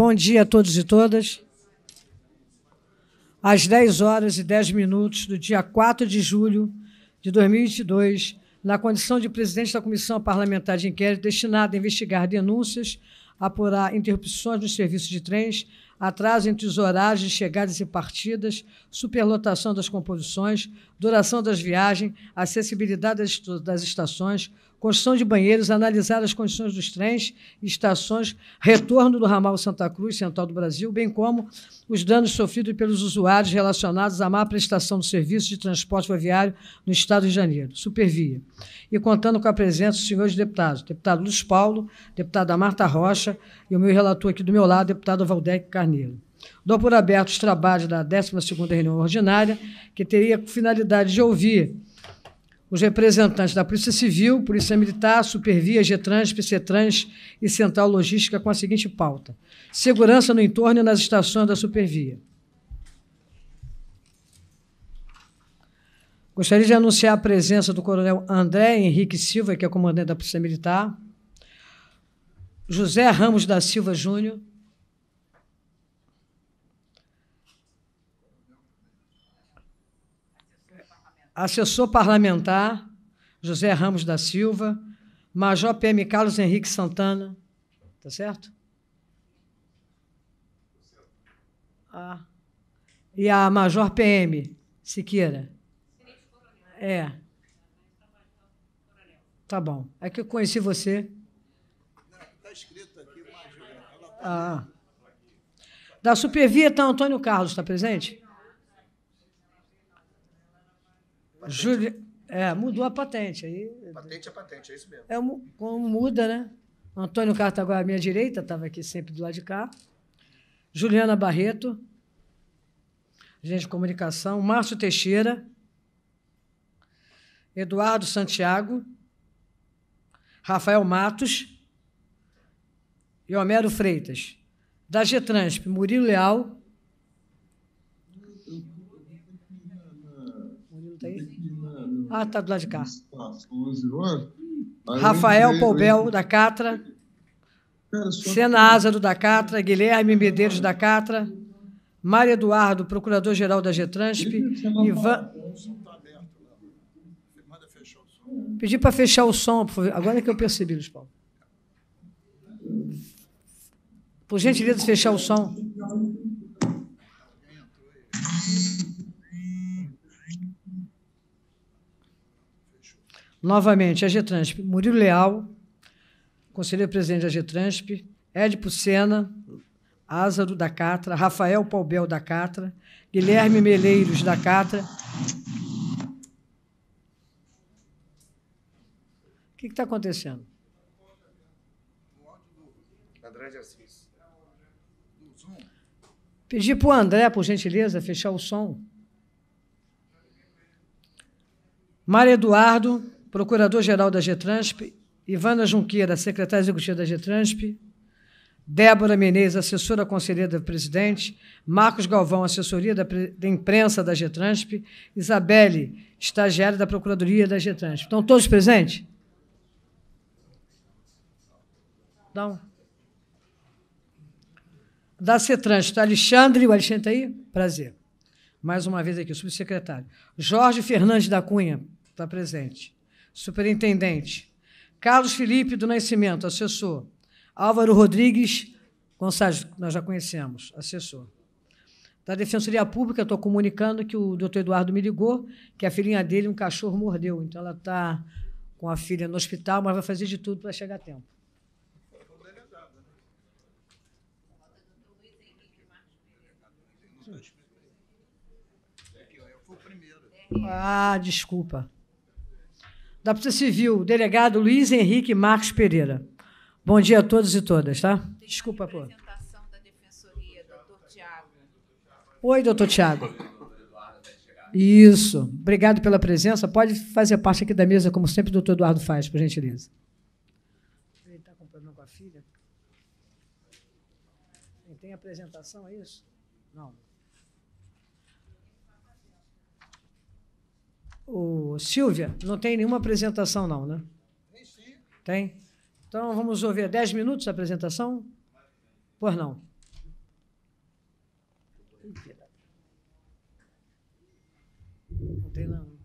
Bom dia a todos e todas. Às 10 horas e 10 minutos do dia 4 de julho de 2022, na condição de presidente da Comissão Parlamentar de Inquérito destinada a investigar denúncias, apurar interrupções nos serviços de trens, atraso entre os horários de chegadas e partidas, superlotação das composições, duração das viagens, acessibilidade das estações, construção de banheiros, analisar as condições dos trens, estações, retorno do ramal Santa Cruz, Central do Brasil, bem como os danos sofridos pelos usuários relacionados à má prestação do serviço de transporte rodoviário no Estado de Janeiro, Supervia. E contando com a presença dos senhores deputados, deputado Luiz Paulo, deputada Marta Rocha e o meu relator aqui do meu lado, deputado Valdec Carneiro. Dou por aberto os trabalhos da 12ª reunião ordinária, que teria finalidade de ouvir os representantes da Polícia Civil, Polícia Militar, Supervia, Getrans, PCTrans e Central Logística com a seguinte pauta: segurança no entorno e nas estações da Supervia. Gostaria de anunciar a presença do Coronel André Henrique Silva, que é comandante da Polícia Militar, José Ramos da Silva Júnior, assessor parlamentar José Ramos da Silva, Major PM Carlos Henrique Santana, tá certo? Ah. E a Major PM Siqueira. É. Tá bom. É que eu conheci você. Está escrito aqui, Major. Tá ah. Da Supervia está então, Antônio Carlos, está presente? Patente. Né? é, mudou a patente. Aí, patente é patente, é isso mesmo. É, como muda, né? Antônio Carta agora à minha direita, estava aqui sempre do lado de cá. Juliana Barreto, gente de comunicação. Márcio Teixeira. Eduardo Santiago. Rafael Matos. E Homero Freitas. Da Getransp, Murilo Leal, Ah, tá do lado de cá. Rafael Poubel, da Catra. Sena Ázaro, da Catra. Guilherme Medeiros, da Catra. Mário Eduardo, procurador-geral da Getransp. Ivan. Pedi para tá fechar o som, agora é que eu percebi, Luiz Paulo. Por gentileza, fechar o som. Novamente, a Getransp, Murilo Leal, conselheiro presidente da Getransp, Edipo Sena, Ázaro da Catra, Rafael Paubel da Catra, Guilherme Meleiros da Catra. O que está acontecendo? Pedir para o André, por gentileza, fechar o som. Mário Eduardo, procurador-geral da Getransp, Ivana Junqueira, secretária executiva da Getransp, Débora Menezes, assessora conselheira do presidente, Marcos Galvão, assessoria da, da imprensa da Getransp, Isabelle, estagiária da Procuradoria da Getransp. Estão todos presentes? Não. Da CETRANSP, está Alexandre, o Alexandre está aí? Prazer. Mais uma vez aqui, subsecretário. Jorge Fernandes da Cunha está presente superintendente. Carlos Felipe do Nascimento, assessor. Álvaro Rodrigues Gonçalves, nós já conhecemos, assessor. Da Defensoria Pública, estou comunicando que o doutor Eduardo me ligou, que a filhinha dele, um cachorro, mordeu. Então, ela está com a filha no hospital, mas vai fazer de tudo para chegar a tempo. Ah, desculpa da Polícia Civil, delegado Luiz Henrique Marcos Pereira. Bom dia a todos e todas, tá? Desculpa, pô. Oi, doutor Tiago. Isso. Obrigado pela presença. Pode fazer parte aqui da mesa, como sempre o doutor Eduardo faz, por gentileza. Ele está com problema com a filha? Ele tem apresentação, é isso? Não. O Silvia, não tem nenhuma apresentação, não, né? Tem sim. Tem? Então vamos ouvir 10 é minutos a apresentação? Pois não. Não tem não.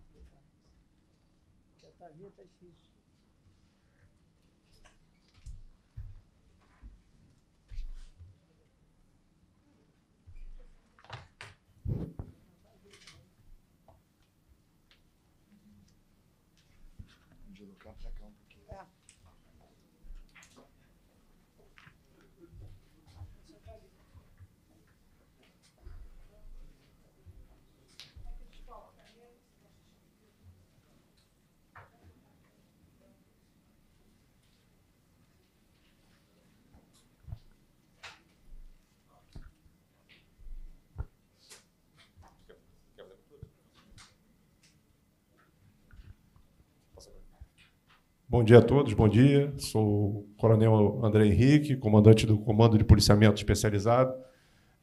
Bom dia a todos, bom dia. Sou o Coronel André Henrique, comandante do Comando de Policiamento Especializado.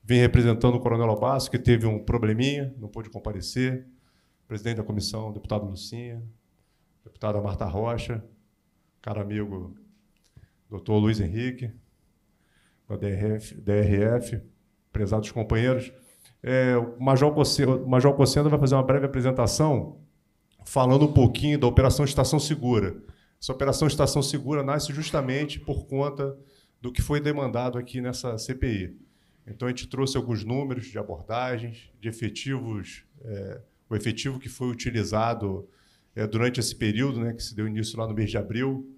Vim representando o Coronel Albasso, que teve um probleminha, não pôde comparecer. Presidente da comissão, deputado Lucinha, deputada Marta Rocha, cara amigo, doutor Luiz Henrique, da DRF, DRF prezados companheiros. É, o Major Cossendo, Major Cossendo vai fazer uma breve apresentação falando um pouquinho da Operação Estação Segura essa operação Estação Segura nasce justamente por conta do que foi demandado aqui nessa CPI. Então, a gente trouxe alguns números de abordagens, de efetivos, é, o efetivo que foi utilizado é, durante esse período, né, que se deu início lá no mês de abril.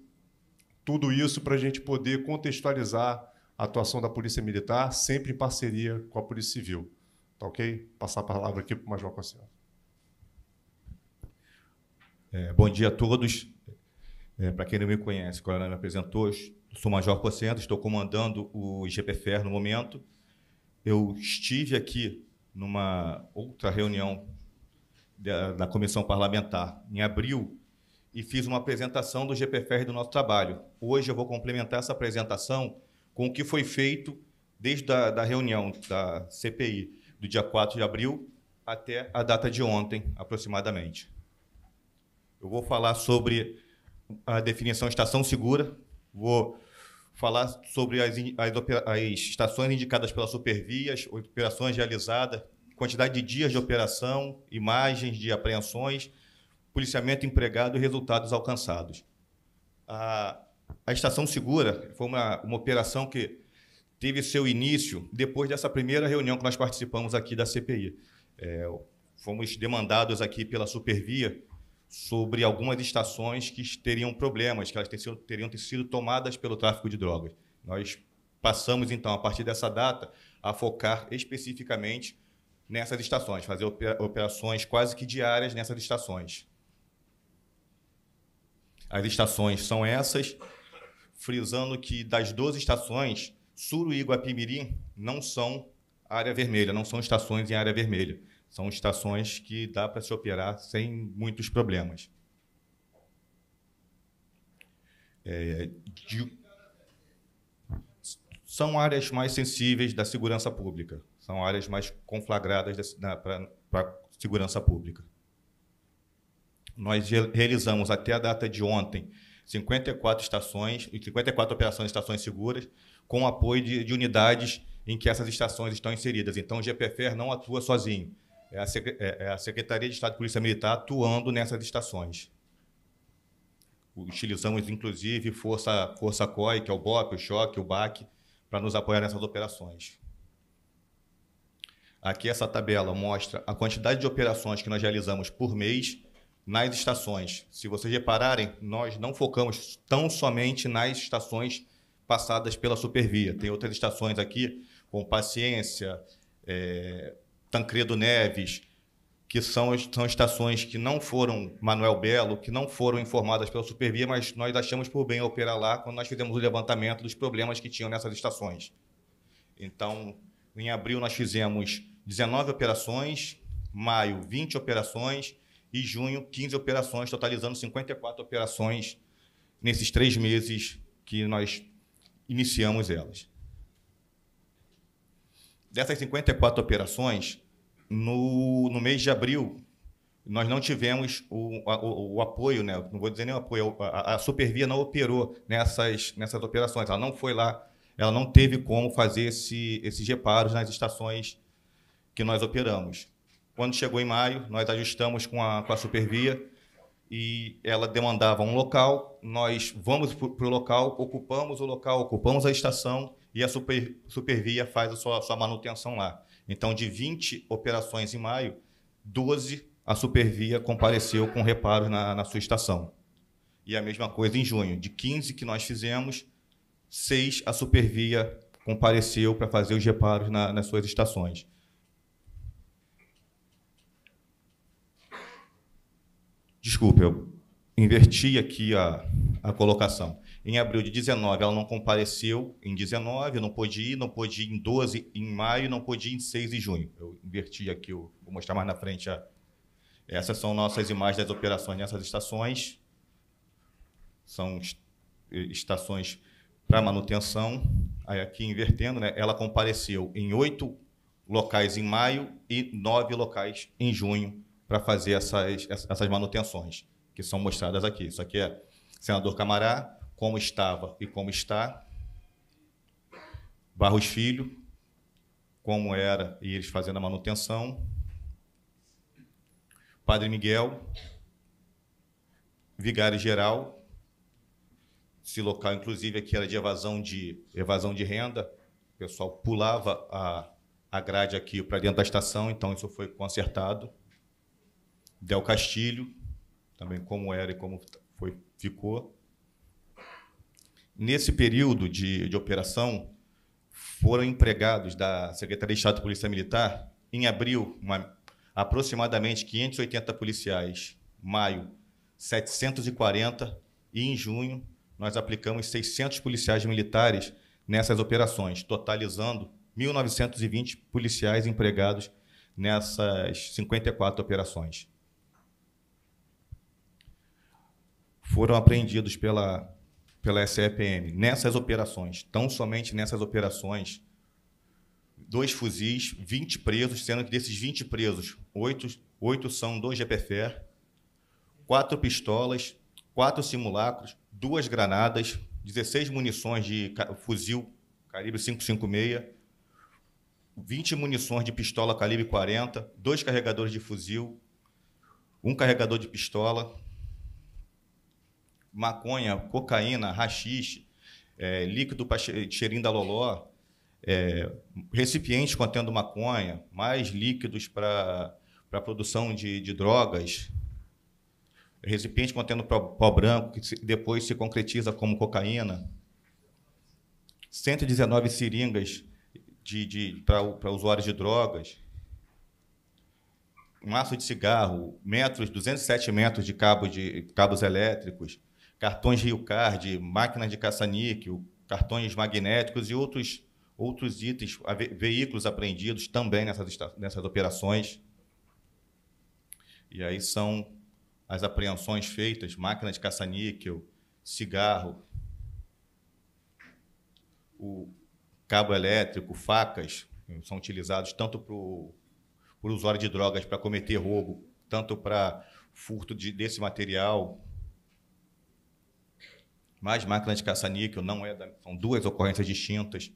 Tudo isso para a gente poder contextualizar a atuação da Polícia Militar, sempre em parceria com a Polícia Civil. Tá ok? Passar a palavra aqui para o Major Cossiano. É, bom dia a todos. É, Para quem não me conhece, o coronel me apresentou, sou Major Cocento, estou comandando o IGPFR no momento. Eu estive aqui numa outra reunião da, da comissão parlamentar em abril e fiz uma apresentação do GPFR do nosso trabalho. Hoje eu vou complementar essa apresentação com o que foi feito desde a da reunião da CPI do dia 4 de abril até a data de ontem, aproximadamente. Eu vou falar sobre a definição estação segura. Vou falar sobre as, as, as estações indicadas pelas supervias, operações realizadas, quantidade de dias de operação, imagens de apreensões, policiamento empregado e resultados alcançados. A, a estação segura foi uma, uma operação que teve seu início depois dessa primeira reunião que nós participamos aqui da CPI. É, fomos demandados aqui pela Supervia sobre algumas estações que teriam problemas, que elas teriam, teriam sido tomadas pelo tráfico de drogas. Nós passamos, então, a partir dessa data, a focar especificamente nessas estações, fazer operações quase que diárias nessas estações. As estações são essas, frisando que das 12 estações, Suru e Guapimirim não são área vermelha, não são estações em área vermelha. São estações que dá para se operar sem muitos problemas. É, de, são áreas mais sensíveis da segurança pública, são áreas mais conflagradas para a segurança pública. Nós realizamos até a data de ontem 54 estações, 54 operações de estações seguras, com apoio de, de unidades em que essas estações estão inseridas. Então, o GPFR não atua sozinho é a, é, é a Secretaria de Estado de Polícia Militar atuando nessas estações. Utilizamos, inclusive, Força, força COI, que é o BOP, o Choque, o BAC, para nos apoiar nessas operações. Aqui essa tabela mostra a quantidade de operações que nós realizamos por mês nas estações. Se vocês repararem, nós não focamos tão somente nas estações passadas pela Supervia. Tem outras estações aqui, com Paciência, é, Tancredo Neves, que são, são estações que não foram Manuel Belo, que não foram informadas pela Supervia, mas nós achamos por bem operar lá quando nós fizemos o levantamento dos problemas que tinham nessas estações. Então, em abril nós fizemos 19 operações, maio 20 operações e junho 15 operações, totalizando 54 operações nesses três meses que nós iniciamos elas. Dessas 54 operações, no, no mês de abril, nós não tivemos o, o, o, apoio, né? não vou dizer nem o apoio, a, a, Supervia não operou nessas, nessas operações, ela não foi lá, ela não teve como fazer esse, esses reparos nas estações que nós operamos. Quando chegou em maio, nós ajustamos com a, com a Supervia e ela demandava um local, nós vamos para o local, ocupamos o local, ocupamos a estação e a super, Supervia faz a sua, a sua manutenção lá. Então, de 20 operações em maio, 12 a Supervia compareceu com reparos na, na sua estação. E a mesma coisa em junho. De 15 que nós fizemos, 6 a Supervia compareceu para fazer os reparos na, nas suas estações. Desculpe, eu inverti aqui a, a colocação. Em abril de 19, ela não compareceu em 19, não pôde ir, não pôde ir em 12, em maio, não pôde ir em 6 de junho. Eu inverti aqui, eu vou mostrar mais na frente. A... Essas são nossas imagens das operações nessas estações. São eh, estações para manutenção. Aí aqui invertendo, né? ela compareceu em oito locais em maio e nove locais em junho para fazer essas, essas manutenções que são mostradas aqui. Isso aqui é Senador Camará, como estava e como está. Barros Filho, como era e eles fazendo a manutenção. Padre Miguel, vigário geral. Esse local, inclusive, aqui era de evasão de, evasão de renda. O pessoal pulava a, a grade aqui para dentro da estação, então isso foi consertado. Del Castilho, também como era e como foi, ficou. Nesse período de, de operação, foram empregados da Secretaria de Estado de Polícia Militar, em abril, uma, aproximadamente 580 policiais, maio, 740, e em junho, nós aplicamos 600 policiais militares nessas operações, totalizando 1.920 policiais empregados nessas 54 operações. Foram apreendidos pela pela SEPM, nessas operações, tão somente nessas operações, dois fuzis, 20 presos, sendo que desses 20 presos, oito, oito são dois GPFR, quatro pistolas, quatro simulacros, duas granadas, 16 munições de fuzil calibre 556, 20 munições de pistola calibre 40, dois carregadores de fuzil, um carregador de pistola, maconha, cocaína, rachixe, é, líquido para da loló, é, recipientes contendo maconha, mais líquidos para para produção de, de, drogas, recipiente contendo pó, pó branco, que se, depois se concretiza como cocaína, 119 seringas de, de para usuários de drogas, maço de cigarro, metros, 207 metros de, cabo de cabos elétricos, cartões RioCard, máquinas de caça-níquel, cartões magnéticos e outros, outros itens, veículos apreendidos também nessas, nessas operações. E aí são as apreensões feitas, máquina de caça-níquel, cigarro, o cabo elétrico, facas, são utilizados tanto para o usuário de drogas para cometer roubo, tanto para furto de, desse material, mais máquinas de caça-níquel, não é da, são duas ocorrências distintas.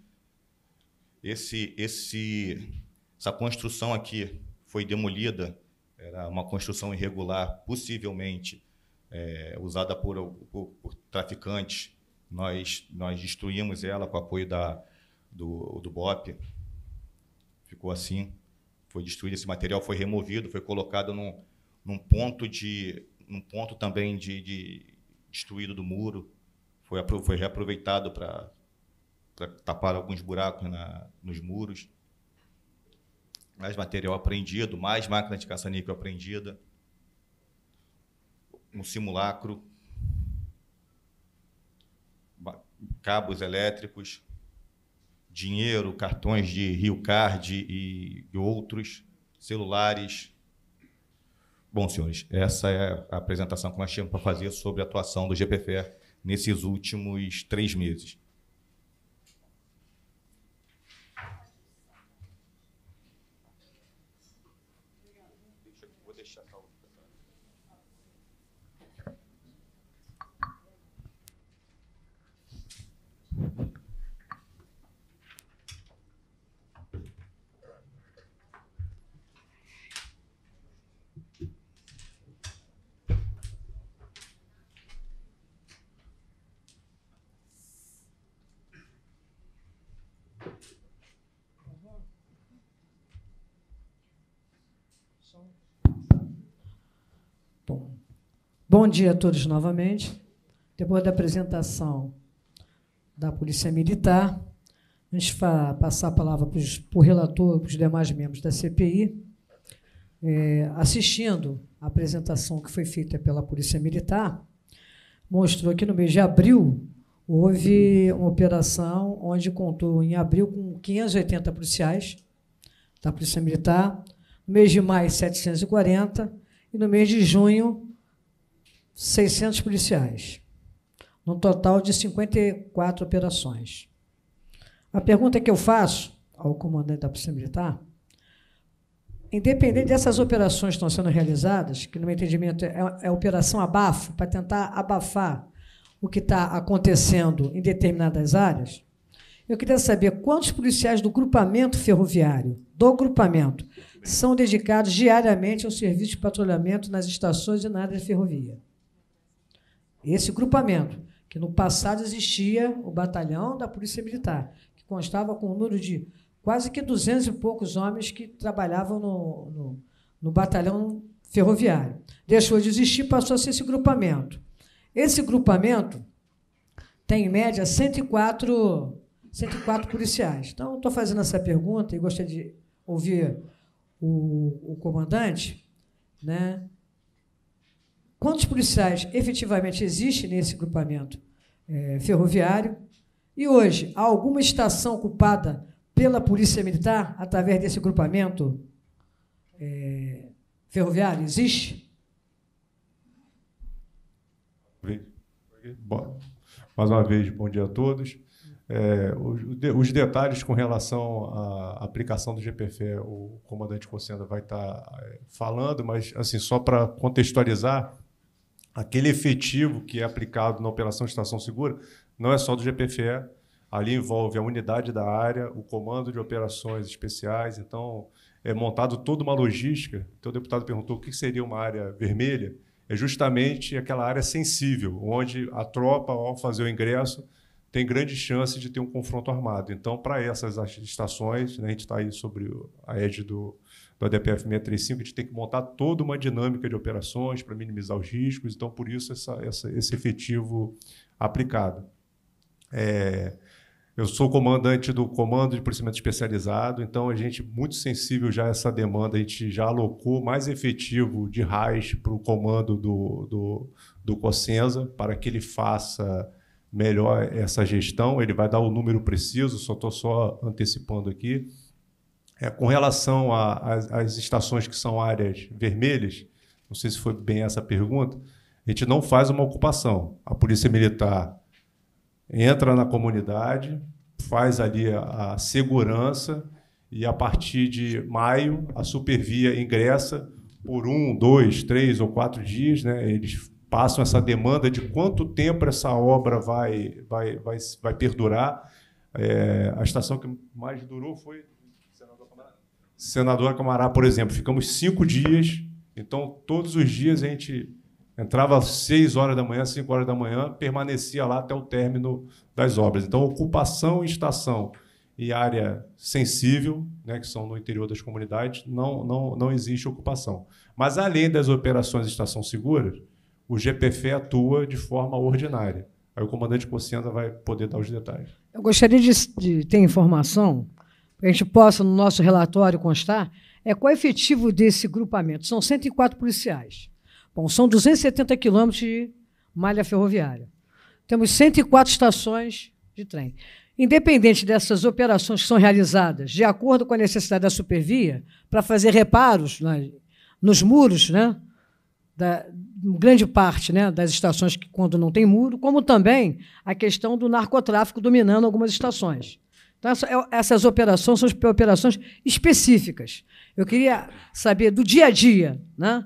Esse, esse, essa construção aqui foi demolida, era uma construção irregular, possivelmente é, usada por, por, por, traficantes. Nós, nós destruímos ela com apoio da, do, do BOP. Ficou assim, foi destruído esse material, foi removido, foi colocado num, num ponto de, num ponto também de, de destruído do muro foi, foi reaproveitado para tapar alguns buracos na, nos muros. Mais material apreendido, mais máquina de caça-níquel apreendida, um simulacro, cabos elétricos, dinheiro, cartões de Rio Card e, e outros, celulares. Bom, senhores, essa é a apresentação que nós tínhamos para fazer sobre a atuação do GPFR nesses últimos três meses. Bom dia a todos novamente. Depois da apresentação da Polícia Militar, antes de passar a palavra para, o relator para os demais membros da CPI, é, assistindo a apresentação que foi feita pela Polícia Militar, mostrou que no mês de abril houve uma operação onde contou em abril com 580 policiais da Polícia Militar, no mês de maio 740 e no mês de junho 600 policiais, num total de 54 operações. A pergunta que eu faço ao comandante da Polícia Militar, independente dessas operações que estão sendo realizadas, que no meu entendimento é, é operação abafo, para tentar abafar o que está acontecendo em determinadas áreas, eu queria saber quantos policiais do grupamento ferroviário, do grupamento, são dedicados diariamente ao serviço de patrulhamento nas estações e na área de ferrovia. Esse grupamento, que no passado existia o batalhão da Polícia Militar, que constava com um número de quase que 200 e poucos homens que trabalhavam no, no, no batalhão ferroviário. Deixou de existir, passou a ser esse grupamento. Esse grupamento tem, em média, 104, 104 policiais. Então, estou fazendo essa pergunta e gostaria de ouvir o, o comandante, né? quantos policiais efetivamente existem nesse grupamento é, ferroviário. E hoje, há alguma estação ocupada pela Polícia Militar através desse grupamento é, ferroviário? Existe? mais uma vez, bom dia a todos. É, os, detalhes com relação à aplicação do GPFE, o comandante Concenda vai estar tá, é, falando, mas assim só para contextualizar, aquele efetivo que é aplicado na operação de estação segura não é só do GPFE, ali envolve a unidade da área, o comando de operações especiais, então é montado toda uma logística. Então o deputado perguntou o que seria uma área vermelha, é justamente aquela área sensível, onde a tropa, ao fazer o ingresso, tem grande chance de ter um confronto armado. Então, para essas estações, né, a gente está aí sobre a égide do do DPF 635, a gente tem que montar toda uma dinâmica de operações para minimizar os riscos, então por isso essa, essa, esse efetivo aplicado. É, eu sou comandante do Comando de Policiamento Especializado, então a gente é muito sensível já a essa demanda, a gente já alocou mais efetivo de RAIS para o comando do, do, do COSENSA, para que ele faça melhor essa gestão. Ele vai dar o número preciso, só estou só antecipando aqui. É, com relação às estações que são áreas vermelhas, não sei se foi bem essa pergunta, a gente não faz uma ocupação. A polícia militar entra na comunidade, faz ali a, a segurança e a partir de maio a supervia ingressa por um, dois, três ou quatro dias, né? Eles passam essa demanda de quanto tempo essa obra vai vai vai, vai perdurar. É, a estação que mais durou foi Senador Camará, por exemplo, ficamos cinco dias, então todos os dias a gente entrava às seis horas da manhã, cinco horas da manhã, permanecia lá até o término das obras. Então, ocupação em estação e área sensível, né, que são no interior das comunidades, não, não, não existe ocupação. Mas, além das operações de estação segura, o GPF atua de forma ordinária. Aí o comandante Coscienda vai poder dar os detalhes. Eu gostaria de, de ter informação a gente possa, no nosso relatório, constar, é qual é o efetivo desse grupamento. São 104 policiais. Bom, são 270 quilômetros de malha ferroviária. Temos 104 estações de trem. Independente dessas operações que são realizadas de acordo com a necessidade da supervia, para fazer reparos né, nos muros, né, da grande parte né, das estações que quando não tem muro, como também a questão do narcotráfico dominando algumas estações. Então, essas operações são operações específicas. Eu queria saber do dia a dia, né?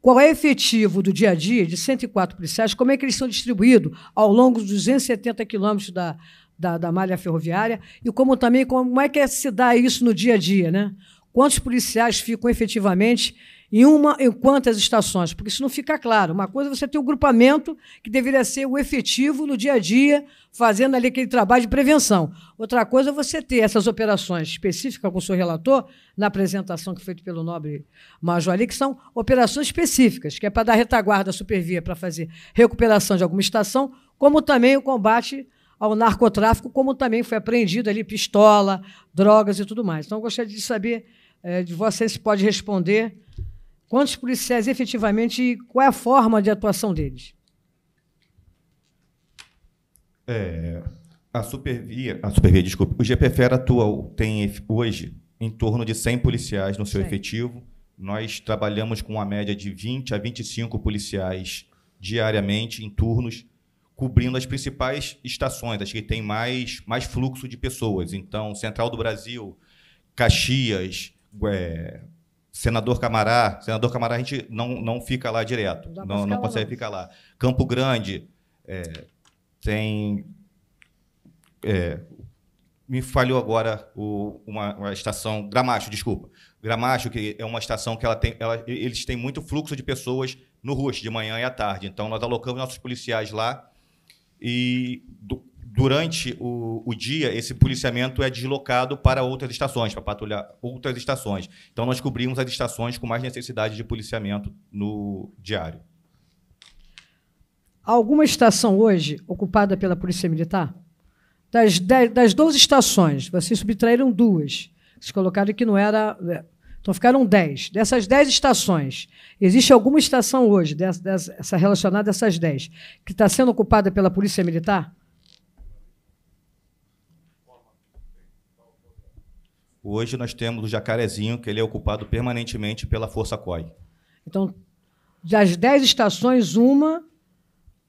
Qual é o efetivo do dia a dia de 104 policiais? Como é que eles são distribuídos ao longo dos 270 quilômetros da, da, da, malha ferroviária? E como também como é que é se dá isso no dia a dia, né? Quantos policiais ficam efetivamente em uma em quantas estações, porque isso não fica claro. Uma coisa é você ter o um grupamento que deveria ser o efetivo no dia a dia, fazendo ali aquele trabalho de prevenção. Outra coisa é você ter essas operações específicas como o senhor relator, na apresentação que foi feita pelo nobre Major ali, que são operações específicas, que é para dar retaguarda à supervia para fazer recuperação de alguma estação, como também o combate ao narcotráfico, como também foi apreendido ali pistola, drogas e tudo mais. Então, eu gostaria de saber é, de você se pode responder Quantos policiais efetivamente, qual é a forma de atuação deles? É, a supervia, a supervia, desculpa, o GPFER atua, tem hoje em torno de 100 policiais no seu Sim. efetivo. Nós trabalhamos com uma média de 20 a 25 policiais diariamente em turnos, cobrindo as principais estações, as que têm mais, mais fluxo de pessoas. Então, Central do Brasil, Caxias, é, Senador Camará, Senador Camará a gente não, não fica lá direto, não, não, consegue ficar lá. Campo Grande é, tem... É, me falhou agora o, uma, uma, estação, Gramacho, desculpa. Gramacho, que é uma estação que ela tem, ela, eles têm muito fluxo de pessoas no rush, de manhã e à tarde. Então, nós alocamos nossos policiais lá e do, durante o, o, dia, esse policiamento é deslocado para outras estações, para patrulhar outras estações. Então, nós cobrimos as estações com mais necessidade de policiamento no diário. Alguma estação hoje ocupada pela Polícia Militar? Das, dez, das 12 estações, vocês subtraíram duas. Vocês colocaram que não era. Né, então ficaram 10. Dessas 10 estações, existe alguma estação hoje dessa, dessa relacionada a essas 10 que está sendo ocupada pela Polícia Militar? Hoje nós temos o Jacarezinho, que ele é ocupado permanentemente pela Força COI. Então, das 10 estações, uma.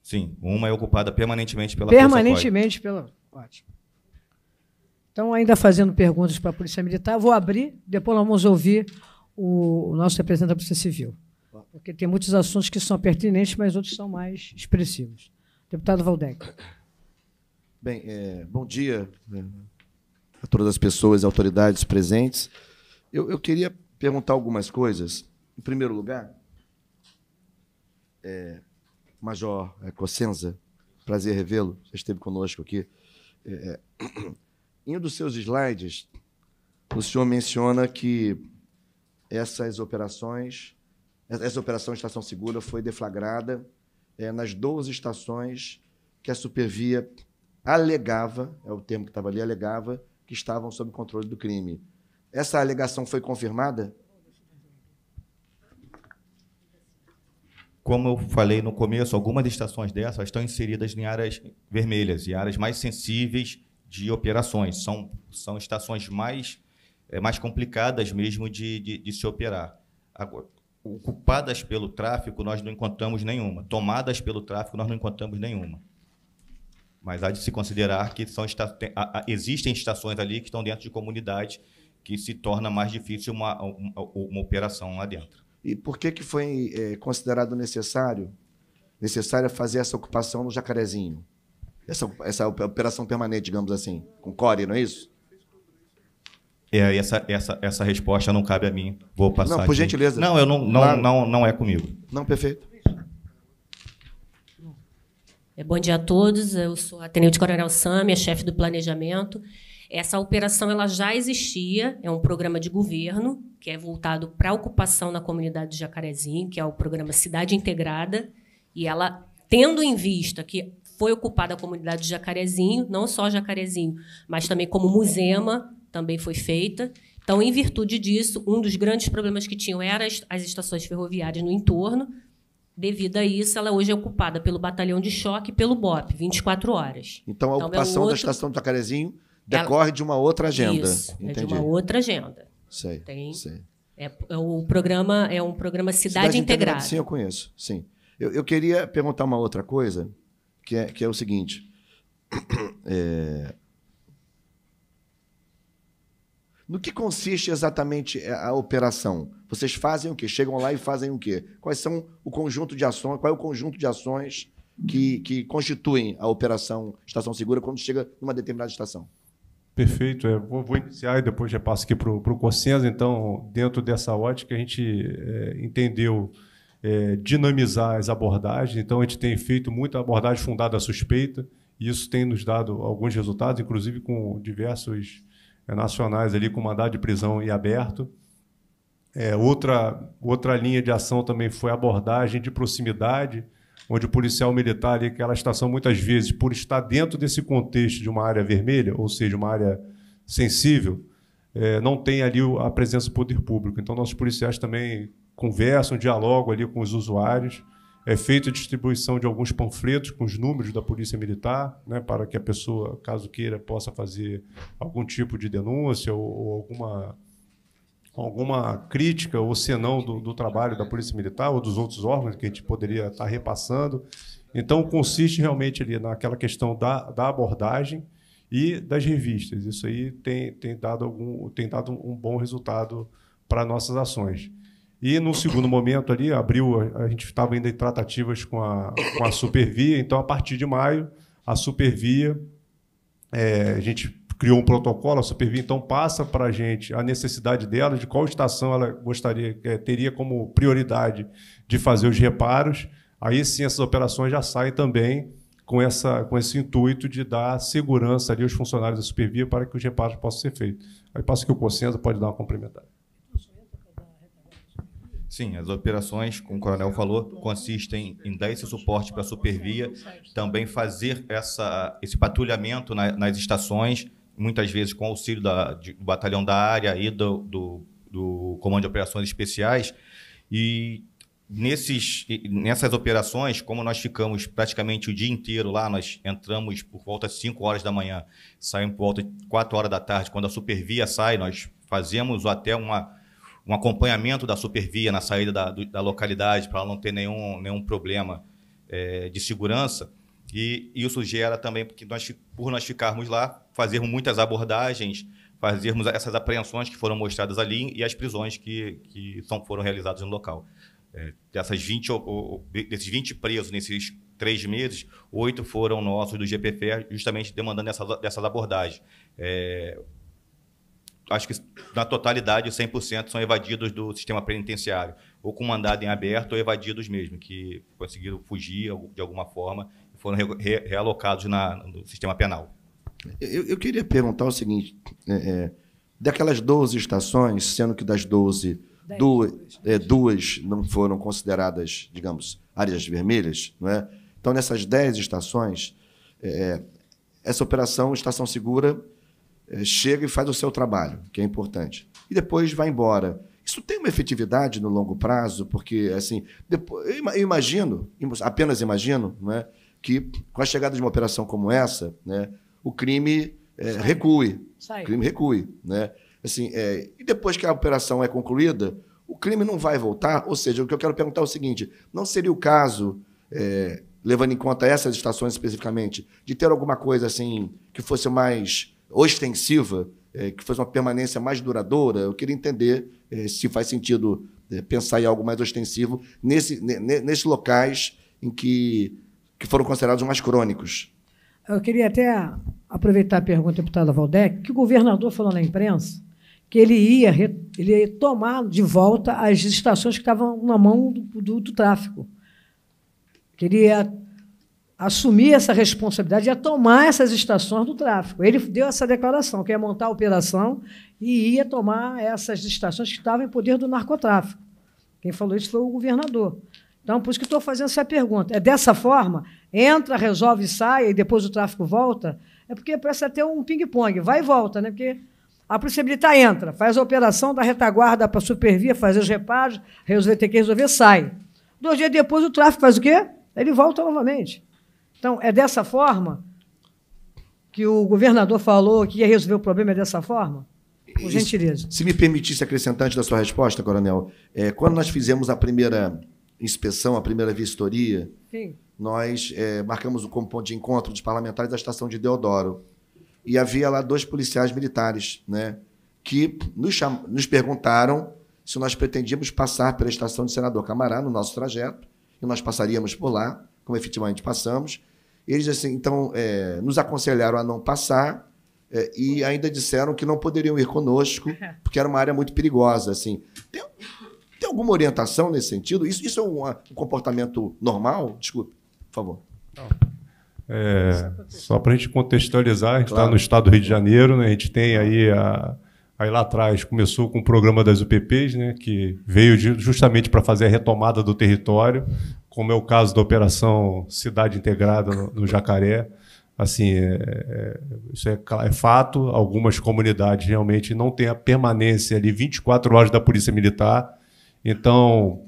Sim, uma é ocupada permanentemente pela permanentemente Força COI. Permanentemente pela. Ótimo. Então, ainda fazendo perguntas para a Polícia Militar, vou abrir, depois vamos ouvir o, nosso representante da Polícia Civil. Porque tem muitos assuntos que são pertinentes, mas outros são mais expressivos. Deputado Valdec. Bem, é, bom dia, né? a todas as pessoas e autoridades presentes. Eu, eu, queria perguntar algumas coisas. Em primeiro lugar, é, Major é, Cossenza, prazer revê-lo, você esteve conosco aqui. É, é em um dos seus slides, o senhor menciona que essas operações, essa operação Estação Segura foi deflagrada é, nas 12 estações que a Supervia alegava, é o termo que estava ali, alegava, que estavam sob controle do crime. Essa alegação foi confirmada? Como eu falei no começo, algumas estações dessas estão inseridas em áreas vermelhas e áreas mais sensíveis de operações. São, são estações mais, é, mais complicadas mesmo de, de, de se operar. ocupadas pelo tráfico, nós não encontramos nenhuma. Tomadas pelo tráfico, nós não encontramos nenhuma. Mas há de se considerar que são, existem estações ali que estão dentro de comunidades que se torna mais difícil uma, uma, uma, operação lá dentro. E por que, que foi é, considerado necessário necessário fazer essa ocupação no Jacarezinho? Essa, essa operação permanente, digamos assim, com core, não é isso? É, essa, essa, essa resposta não cabe a mim. Vou passar. Não, por gentileza. Não, eu não, não, não, não, não é comigo. Não, perfeito. É, bom dia a todos. Eu sou a Tenente Coronel Sami, a chefe do planejamento. Essa operação ela já existia, é um programa de governo que é voltado para a ocupação na comunidade de Jacarezinho, que é o programa Cidade Integrada, e ela tendo em vista que foi ocupada a comunidade de Jacarezinho, não só Jacarezinho, mas também como Musema também foi feita. Então, em virtude disso, um dos grandes problemas que tinham eram as estações ferroviárias no entorno, Devido a isso, ela hoje é ocupada pelo batalhão de choque e pelo BOP, 24 horas. Então, a então, é ocupação é outro... da estação do Tacarezinho é decorre ela... de uma outra agenda. Isso, Entendi. é de uma outra agenda. Sei, Tem... sei. É, é, o programa é um programa Cidade, Cidade Integrada. Sim, eu conheço, sim. Eu, eu, queria perguntar uma outra coisa, que é, que é o seguinte. É, no que consiste exatamente eh, a operação? Vocês fazem o quê? Chegam lá e fazem o quê? Quais são o conjunto de ações? Qual é o conjunto de ações que, que constituem a operação Estação Segura quando chega numa determinada estação? Perfeito. É, vou, vou, iniciar e depois já passo aqui para o Cossenza. Então, dentro dessa ótica, a gente é, entendeu é, dinamizar as abordagens. Então, a gente tem feito muita abordagem fundada à suspeita e isso tem nos dado alguns resultados, inclusive com diversos é, nacionais ali com mandado de prisão e aberto. É, outra, outra linha de ação também foi abordagem de proximidade, onde o policial militar ali, aquela estação, muitas vezes, por estar dentro desse contexto de uma área vermelha, ou seja, uma área sensível, é, não tem ali a presença do poder público. Então, nossos policiais também conversam, dialogam ali com os usuários é feita a distribuição de alguns panfletos com os números da Polícia Militar, né, para que a pessoa, caso queira, possa fazer algum tipo de denúncia ou, ou alguma, alguma crítica ou senão do, do trabalho da Polícia Militar ou dos outros órgãos que a gente poderia estar tá repassando. Então, consiste realmente ali naquela questão da, da abordagem e das revistas. Isso aí tem, tem, dado, algum, tem dado um bom resultado para nossas ações. E no segundo momento ali, abril, a, gente estava ainda em tratativas com a, com a Supervia, então a partir de maio, a Supervia, é, a gente criou um protocolo, a Supervia então passa para a gente a necessidade dela, de qual estação ela gostaria, é, teria como prioridade de fazer os reparos. Aí sim essas operações já saem também com, essa, com esse intuito de dar segurança ali aos funcionários da Supervia para que os reparos possam ser feitos. Aí passa que o Cossenza pode dar uma complementar. Sim, as operações, como o coronel falou, consistem em dar esse suporte para a supervia, também fazer essa, esse patrulhamento na, nas estações, muitas vezes com auxílio da, de, do batalhão da área e do, do, do Comando de Operações Especiais. E nesses, nessas operações, como nós ficamos praticamente o dia inteiro lá, nós entramos por volta de 5 horas da manhã, saímos por volta de 4 horas da tarde. Quando a supervia sai, nós fazemos até uma um acompanhamento da supervia na saída da, do, da localidade para não ter nenhum, nenhum problema é, de segurança. E isso gera também, porque nós, por nós ficarmos lá, fazermos muitas abordagens, fazermos essas apreensões que foram mostradas ali e as prisões que, que são, foram realizadas no local. É, dessas 20, ou, desses 20 presos nesses três meses, oito foram nossos do gpf justamente demandando essas, dessas abordagens. É, acho que na totalidade, 100% são evadidos do sistema penitenciário, ou com mandado em aberto, ou evadidos mesmo, que conseguiram fugir de alguma forma e foram re realocados na, no sistema penal. Eu, eu queria perguntar o seguinte: é, é, daquelas 12 estações, sendo que das 12, duas, é, duas não foram consideradas, digamos, áreas vermelhas, não é? Então, nessas 10 estações, é, essa operação Estação Segura eh, chega e faz o seu trabalho, que é importante, e depois vai embora. Isso tem uma efetividade no longo prazo, porque assim, depois, eu imagino, apenas imagino, né, que com a chegada de uma operação como essa, né, o crime é, recue, Sai. o crime recue, né? Assim, é, e depois que a operação é concluída, o crime não vai voltar. Ou seja, o que eu quero perguntar é o seguinte: não seria o caso é, levando em conta essas estações especificamente, de ter alguma coisa assim que fosse mais ostensiva, é, que fosse uma permanência mais duradoura. Eu queria entender é, se faz sentido é, pensar em algo mais ostensivo nesse, nesses locais em que, que foram considerados mais crônicos. Eu queria até aproveitar a pergunta, deputada Valdec, que o governador falou na imprensa que ele ia, ele ia tomar de volta as estações que estavam na mão do, do, do tráfico. Queria assumir essa responsabilidade e a tomar essas estações do tráfico. Ele deu essa declaração, que ia é montar a operação e ia tomar essas estações que estavam em poder do narcotráfico. Quem falou isso foi o governador. Então, por isso que estou fazendo essa pergunta. É dessa forma? Entra, resolve, sai, e depois o tráfico volta? É porque parece até um ping-pong, vai e volta, né? Porque a polícia militar entra, faz a operação da retaguarda para supervia, fazer os reparos, resolver, tem que resolver, sai. Dois dias depois o tráfico faz o quê? Ele volta novamente. Então, é dessa forma que o governador falou que ia resolver o problema, é dessa forma? Por gentileza. Se me permitisse acrescentar antes da sua resposta, coronel, é, quando nós fizemos a primeira inspeção, a primeira vistoria, Sim. nós é, marcamos o ponto de encontro dos parlamentares da estação de Deodoro. E havia lá dois policiais militares, né? Que nos, cham... nos perguntaram se nós pretendíamos passar pela estação de Senador Camará no nosso trajeto, e nós passaríamos por lá como efetivamente passamos. Eles, assim, então, é, nos aconselharam a não passar é, e ainda disseram que não poderiam ir conosco, é. porque era uma área muito perigosa, assim. Tem, tem alguma orientação nesse sentido? Isso, isso é um, um comportamento normal? Desculpe, por favor. É, só para a gente contextualizar, a gente está claro. no estado do Rio de Janeiro, né? a gente tem aí a, Aí lá atrás começou com o programa das UPPs, né, que veio de, justamente para fazer a retomada do território, como é o caso da operação Cidade Integrada no, no Jacaré. Assim, é, é, isso é, é, fato. Algumas comunidades realmente não têm a permanência ali 24 horas da Polícia Militar. Então,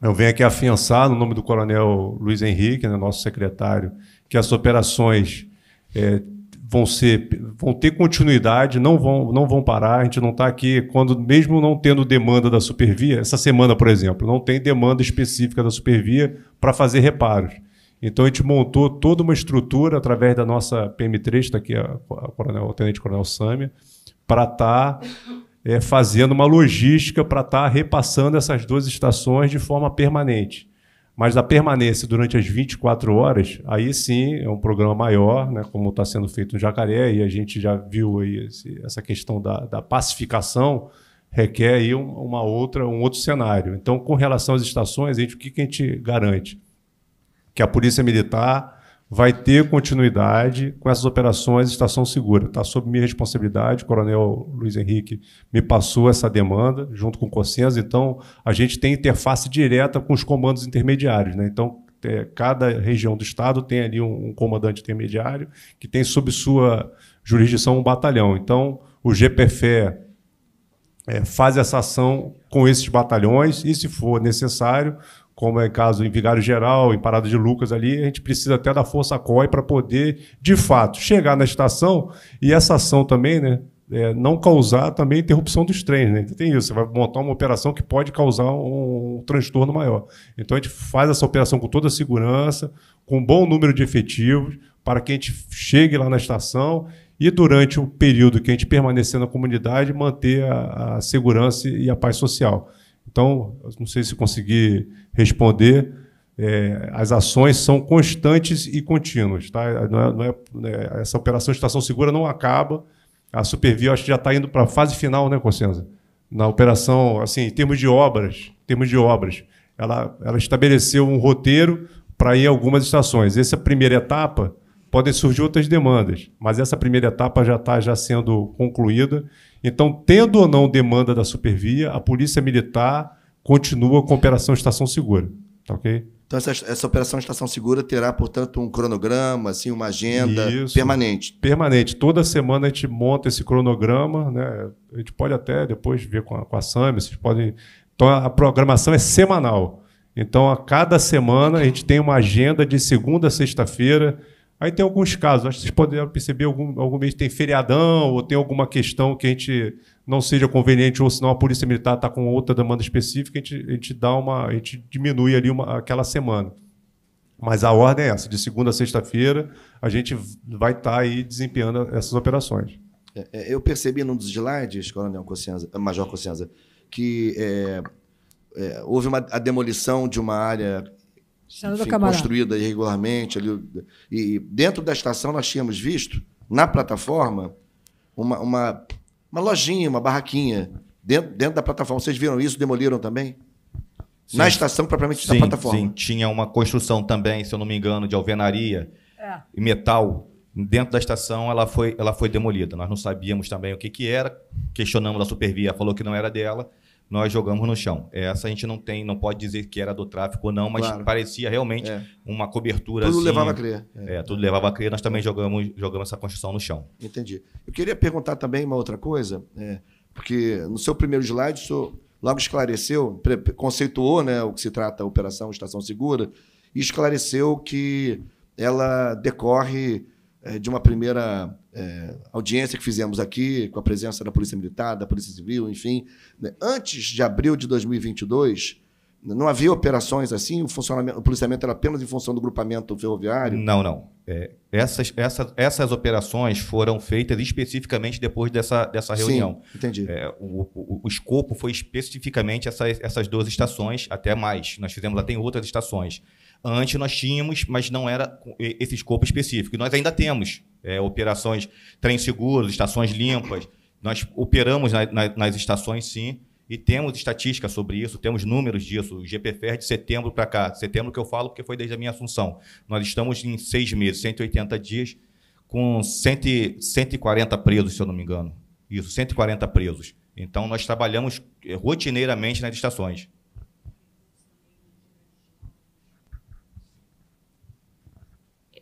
eu venho aqui afiançar, no nome do Coronel Luiz Henrique, né, nosso secretário, que as operações é, vão ser vão ter continuidade, não vão não vão parar. A gente não está aqui quando mesmo não tendo demanda da supervia. Essa semana, por exemplo, não tem demanda específica da supervia para fazer reparos. Então a gente montou toda uma estrutura através da nossa PM3, está aqui a, a coronel, o tenente coronel Sâmia, para estar tá, é, fazendo uma logística para estar tá repassando essas duas estações de forma permanente. Mas a permanência durante as 24 horas, aí sim é um programa maior, né, como está sendo feito no Jacaré, e a gente já viu aí esse, essa questão da, da pacificação, requer aí uma outra, um outro cenário. Então, com relação às estações, a gente, o que, que a gente garante? Que a Polícia Militar vai ter continuidade com essas operações Estação Segura. Está sob minha responsabilidade, o coronel Luiz Henrique me passou essa demanda, junto com o Consenso, então a gente tem interface direta com os comandos intermediários. Né? Então, é, cada região do Estado tem ali um, um comandante intermediário que tem sob sua jurisdição um batalhão. Então, o GPFE é, faz essa ação com esses batalhões e, se for necessário, como é caso em Vigário Geral, em Parada de Lucas ali, a gente precisa até da força COI para poder, de fato, chegar na estação e essa ação também, né? É, não causar também interrupção dos trens. Né? Tem isso, você vai montar uma operação que pode causar um, um, transtorno maior. Então a gente faz essa operação com toda a segurança, com um bom número de efetivos, para que a gente chegue lá na estação e durante o período que a gente permanecer na comunidade, manter a, a segurança e a paz social. Então, não sei se consegui responder. É, as ações são constantes e contínuas. Tá? Não é, não é, né, essa operação de estação segura não acaba. A Supervia acho que já está indo para a fase final, né, Consenza? Na operação, assim, em termos de obras, termos de obras, ela, ela estabeleceu um roteiro para ir a algumas estações. Essa primeira etapa podem surgir outras demandas, mas essa primeira etapa já está já sendo concluída então, tendo ou não demanda da supervia, a Polícia Militar continua com a Operação Estação Segura. Tá ok? Então, essa, essa Operação Estação Segura terá, portanto, um cronograma, assim, uma agenda Isso, permanente. Permanente. Toda semana a gente monta esse cronograma, né? A gente pode até depois ver com a, com a SAMI, vocês podem. Então, a programação é semanal. Então, a cada semana, a gente tem uma agenda de segunda a sexta-feira Aí tem alguns casos, acho que vocês podem perceber, algum, algum mês tem feriadão ou tem alguma questão que a gente não seja conveniente, ou senão a Polícia Militar está com outra demanda específica, a gente, a gente dá uma. a gente diminui ali uma, aquela semana. Mas a ordem é essa, de segunda a sexta-feira, a gente vai estar tá aí desempenhando essas operações. É, é, eu percebi num dos slides, Coronel Cossenza, Major Cossenza, que é, é, houve uma, a demolição de uma área enfim, construída irregularmente. Ali, e dentro da estação nós tínhamos visto, na plataforma, uma, uma, uma lojinha, uma barraquinha, dentro, dentro da plataforma. Vocês viram isso? Demoliram também? Sim. Na estação propriamente sim, da plataforma. Sim, tinha uma construção também, se eu não me engano, de alvenaria é. e metal. Dentro da estação ela foi, ela foi demolida. Nós não sabíamos também o que, que era, questionamos a Supervia, falou que não era dela nós jogamos no chão. Essa a gente não tem, não pode dizer que era do tráfico ou não, mas claro. parecia realmente é. uma cobertura tudo assim. levava a crer. É, é tudo é. levava a crer, nós também jogamos, jogamos essa construção no chão. Entendi. Eu queria perguntar também uma outra coisa, é, porque no seu primeiro slide o senhor logo esclareceu, conceituou né, o que se trata a operação Estação Segura e esclareceu que ela decorre é, de uma primeira é, audiência que fizemos aqui, com a presença da Polícia Militar, da Polícia Civil, enfim. Né? Antes de abril de 2022, não havia operações assim? O, funcionamento, o policiamento era apenas em função do grupamento ferroviário? Não, não. É, essas, essa, essas operações foram feitas especificamente depois dessa, dessa reunião. Sim, entendi. É, o, o, o, escopo foi especificamente essas, essas duas estações, até mais. Nós fizemos lá, em outras estações. Antes nós tínhamos, mas não era esse escopo específico. E nós ainda temos é, operações trem seguros, estações limpas. Nós operamos na, na, nas estações, sim, e temos estatísticas sobre isso, temos números disso. O GPFR de setembro para cá, setembro que eu falo porque foi desde a minha assunção. Nós estamos em seis meses, 180 dias, com 100, 140 presos, se eu não me engano. Isso, 140 presos. Então nós trabalhamos é, rotineiramente nas estações.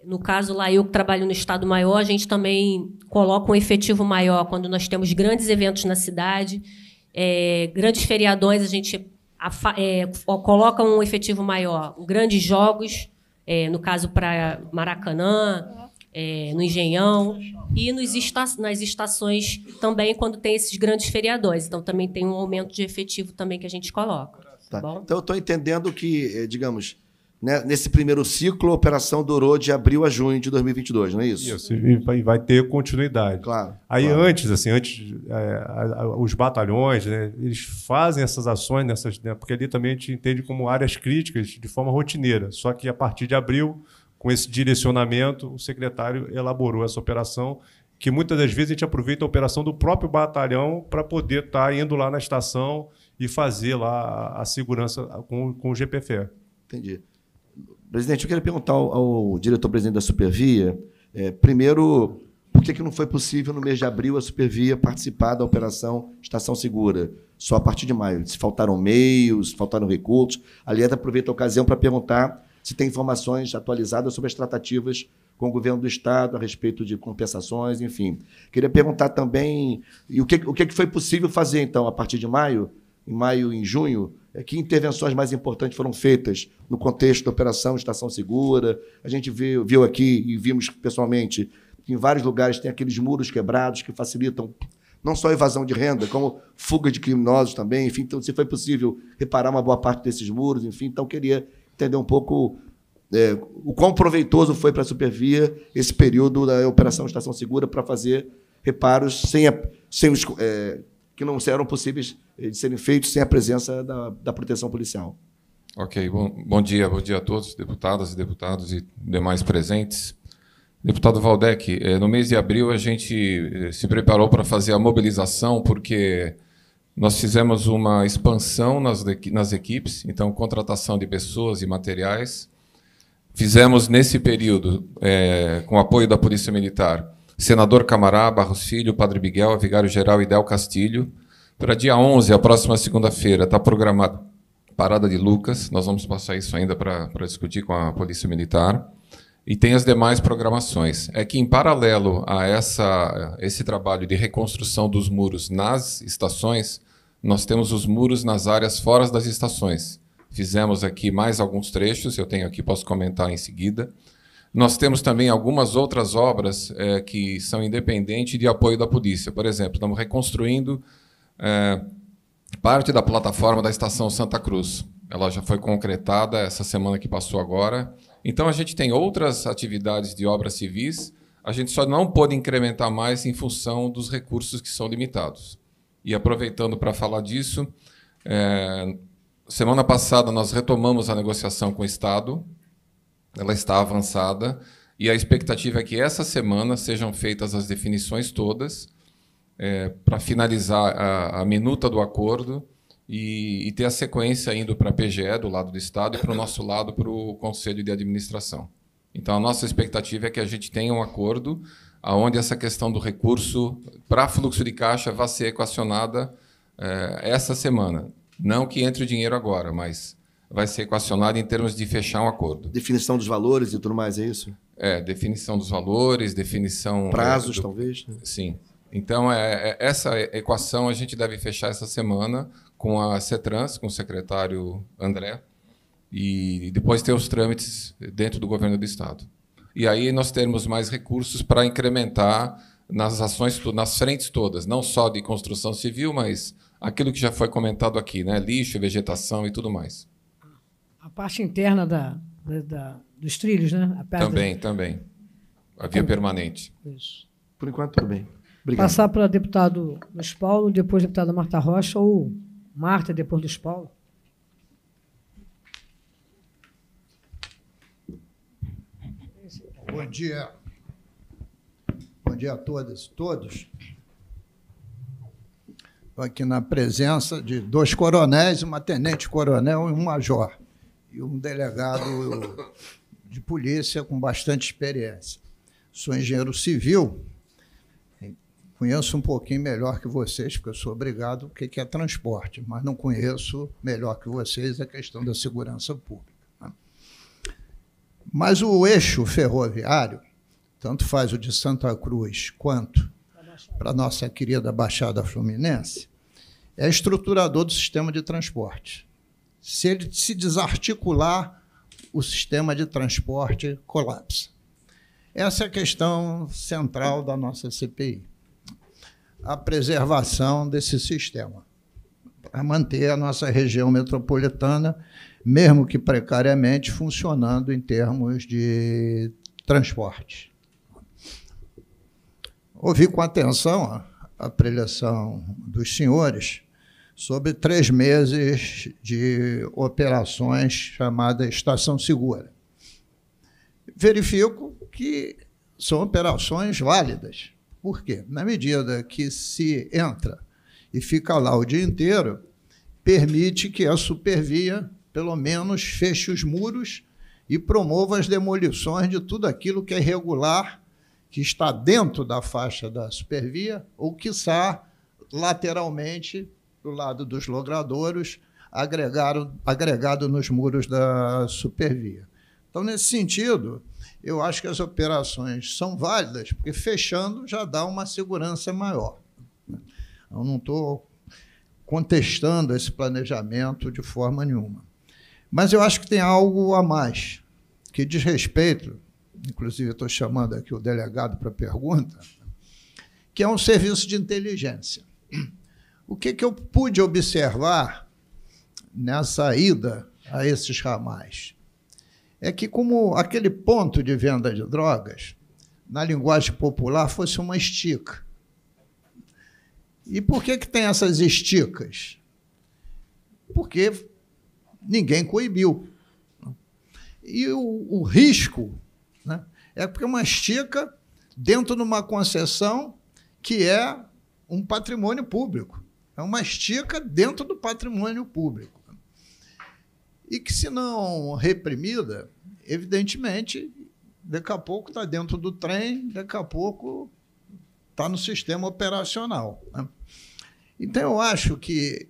No caso lá, eu que trabalho no Estado Maior, a gente também coloca um efetivo maior quando nós temos grandes eventos na cidade, é, grandes feriadões, a gente é, coloca um efetivo maior, grandes jogos, é, no caso para Maracanã, é, no Engenhão, e nos esta nas estações também quando tem esses grandes feriadões. Então também tem um aumento de efetivo também que a gente coloca. Tá. tá então eu estou entendendo que, eh, digamos, né? Nesse primeiro ciclo, a operação durou de abril a junho de 2022, não é isso? Isso, e vai ter continuidade. Claro. Aí claro. antes, assim, antes, é, os batalhões, né, eles fazem essas ações, nessas, né, porque ali também a gente entende como áreas críticas de forma rotineira. Só que a partir de abril, com esse direcionamento, o secretário elaborou essa operação que muitas das vezes a gente aproveita a operação do próprio batalhão para poder estar tá indo lá na estação e fazer lá a segurança com, com o GPFE. Entendi. Presidente, eu queria perguntar ao, ao diretor-presidente da Supervia, é, primeiro, por que, que não foi possível no mês de abril a Supervia participar da operação Estação Segura? Só a partir de maio. Se faltaram meios, faltaram recursos. Aliás, aproveito a ocasião para perguntar se tem informações atualizadas sobre as tratativas com o governo do Estado a respeito de compensações, enfim. Queria perguntar também e o, que, o que foi possível fazer, então, a partir de maio, em maio e em junho, é que intervenções mais importantes foram feitas no contexto da Operação Estação Segura. A gente viu, viu aqui e vimos pessoalmente que em vários lugares tem aqueles muros quebrados que facilitam não só evasão de renda, como fuga de criminosos também. Enfim, então, se foi possível reparar uma boa parte desses muros, enfim, então queria entender um pouco é, o quão proveitoso foi para a Supervia esse período da Operação Estação Segura para fazer reparos sem, a, sem os, é, que não eram possíveis eh, de serem feitos sem a presença da, da proteção policial. Ok, bom, bom dia, bom dia a todos, deputadas e deputados e demais presentes. Deputado Valdec, eh, no mês de abril a gente eh, se preparou para fazer a mobilização, porque nós fizemos uma expansão nas, nas equipes, então contratação de pessoas e materiais. Fizemos nesse período, é, com apoio da Polícia Militar, senador Camará, Barros Filho, Padre Miguel, vigário-geral Ideal Castilho, para dia 11, a próxima segunda-feira, está programada parada de Lucas, nós vamos passar isso ainda para discutir com a Polícia Militar, e tem as demais programações. É que, em paralelo a essa, esse trabalho de reconstrução dos muros nas estações, nós temos os muros nas áreas fora das estações. Fizemos aqui mais alguns trechos, eu tenho aqui, posso comentar em seguida. Nós temos também algumas outras obras é, que são independentes de apoio da polícia. Por exemplo, estamos reconstruindo é, parte da plataforma da Estação Santa Cruz. Ela já foi concretada essa semana que passou agora. Então, a gente tem outras atividades de obras civis. A gente só não pôde incrementar mais em função dos recursos que são limitados. E aproveitando para falar disso, é, semana passada nós retomamos a negociação com o Estado ela está avançada e a expectativa é que essa semana sejam feitas as definições todas é, para finalizar a, a, minuta do acordo e, e, ter a sequência indo para a PGE, do lado do Estado, e para o nosso lado, para o Conselho de Administração. Então, a nossa expectativa é que a gente tenha um acordo onde essa questão do recurso para fluxo de caixa vá ser equacionada é, essa semana. Não que entre o dinheiro agora, mas vai ser equacionado em termos de fechar um acordo. Definição dos valores e tudo mais, é isso? É, definição dos valores, definição. É, Prazos, é, do... talvez? Né? Sim. Então, é, é, essa equação a gente deve fechar essa semana com a CETRANS, com o secretário André, e depois ter os trâmites dentro do governo do Estado. E aí nós teremos mais recursos para incrementar nas ações, nas frentes todas, não só de construção civil, mas aquilo que já foi comentado aqui, né? lixo, vegetação e tudo mais a parte interna da, da, dos trilhos, né? também, da... também. A via permanente. Isso. Por enquanto, tudo bem. Obrigado. Passar para o deputado Luiz Paulo, depois deputada Marta Rocha, ou Marta, depois Luiz Paulo. Bom dia. Bom dia a todas e todos. Estou aqui na presença de dois coronéis, uma tenente-coronel e um major e um delegado de polícia com bastante experiência. Sou engenheiro civil, conheço um pouquinho melhor que vocês, porque eu sou obrigado o que é transporte, mas não conheço melhor que vocês a questão da segurança pública. Né? Mas o eixo ferroviário, tanto faz o de Santa Cruz quanto para a nossa querida Baixada Fluminense, é estruturador do sistema de transporte. Se ele se desarticular, o sistema de transporte colapsa. Essa é a questão central da nossa CPI. A preservação desse sistema, para manter a nossa região metropolitana, mesmo que precariamente, funcionando em termos de transporte. Ouvi com atenção a preleção dos senhores sobre três meses de operações chamada Estação Segura. Verifico que são operações válidas. Por quê? Na medida que se entra e fica lá o dia inteiro, permite que a supervia, pelo menos, feche os muros e promova as demolições de tudo aquilo que é irregular, que está dentro da faixa da supervia, ou, quiçá, lateralmente do lado dos logradouros, agregaram, agregado nos muros da supervia. Então, nesse sentido, eu acho que as operações são válidas, porque fechando já dá uma segurança maior. Eu não estou contestando esse planejamento de forma nenhuma. Mas eu acho que tem algo a mais, que diz respeito, inclusive estou chamando aqui o delegado para pergunta, que é um serviço de inteligência. O que, que eu pude observar nessa ida a esses ramais é que, como aquele ponto de venda de drogas, na linguagem popular, fosse uma estica. E por que, que tem essas esticas? Porque ninguém coibiu. E o, o risco né, é porque uma estica dentro de uma concessão que é um patrimônio público. É uma estica dentro do patrimônio público. E que, se não reprimida, evidentemente, daqui a pouco está dentro do trem, daqui a pouco está no sistema operacional. Né? Então, eu acho que,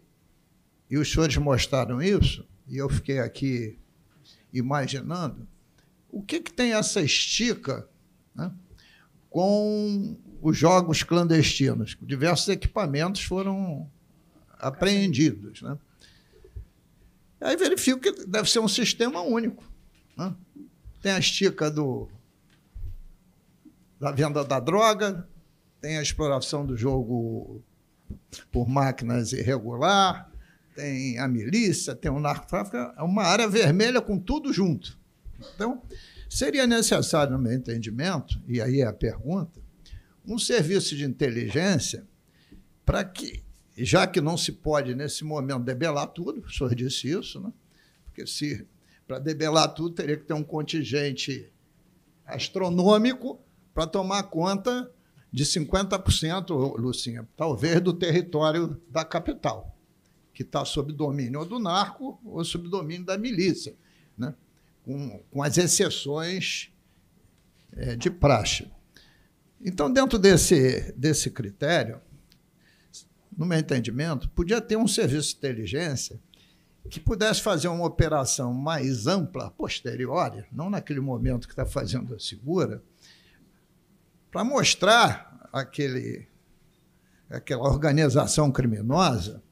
e os senhores mostraram isso, e eu fiquei aqui imaginando, o que, que tem essa estica né, com os jogos clandestinos? Diversos equipamentos foram apreendidos. Né? Aí verifico que deve ser um sistema único. Né? Tem a estica do, da venda da droga, tem a exploração do jogo por máquinas irregular, tem a milícia, tem o narcotráfico, é uma área vermelha com tudo junto. Então, seria necessário, no meu entendimento, e aí é a pergunta, um serviço de inteligência para que já que não se pode, nesse momento, debelar tudo, o senhor disse isso, né? porque se para debelar tudo teria que ter um contingente astronômico para tomar conta de 50%, Lucinha, talvez do território da capital, que está sob domínio ou do narco ou sob domínio da milícia, né? com, com as exceções é, de praxe. Então, dentro desse, desse critério, no meu entendimento, podia ter um serviço de inteligência que pudesse fazer uma operação mais ampla, posterior, não naquele momento que está fazendo a segura, para mostrar aquele, aquela organização criminosa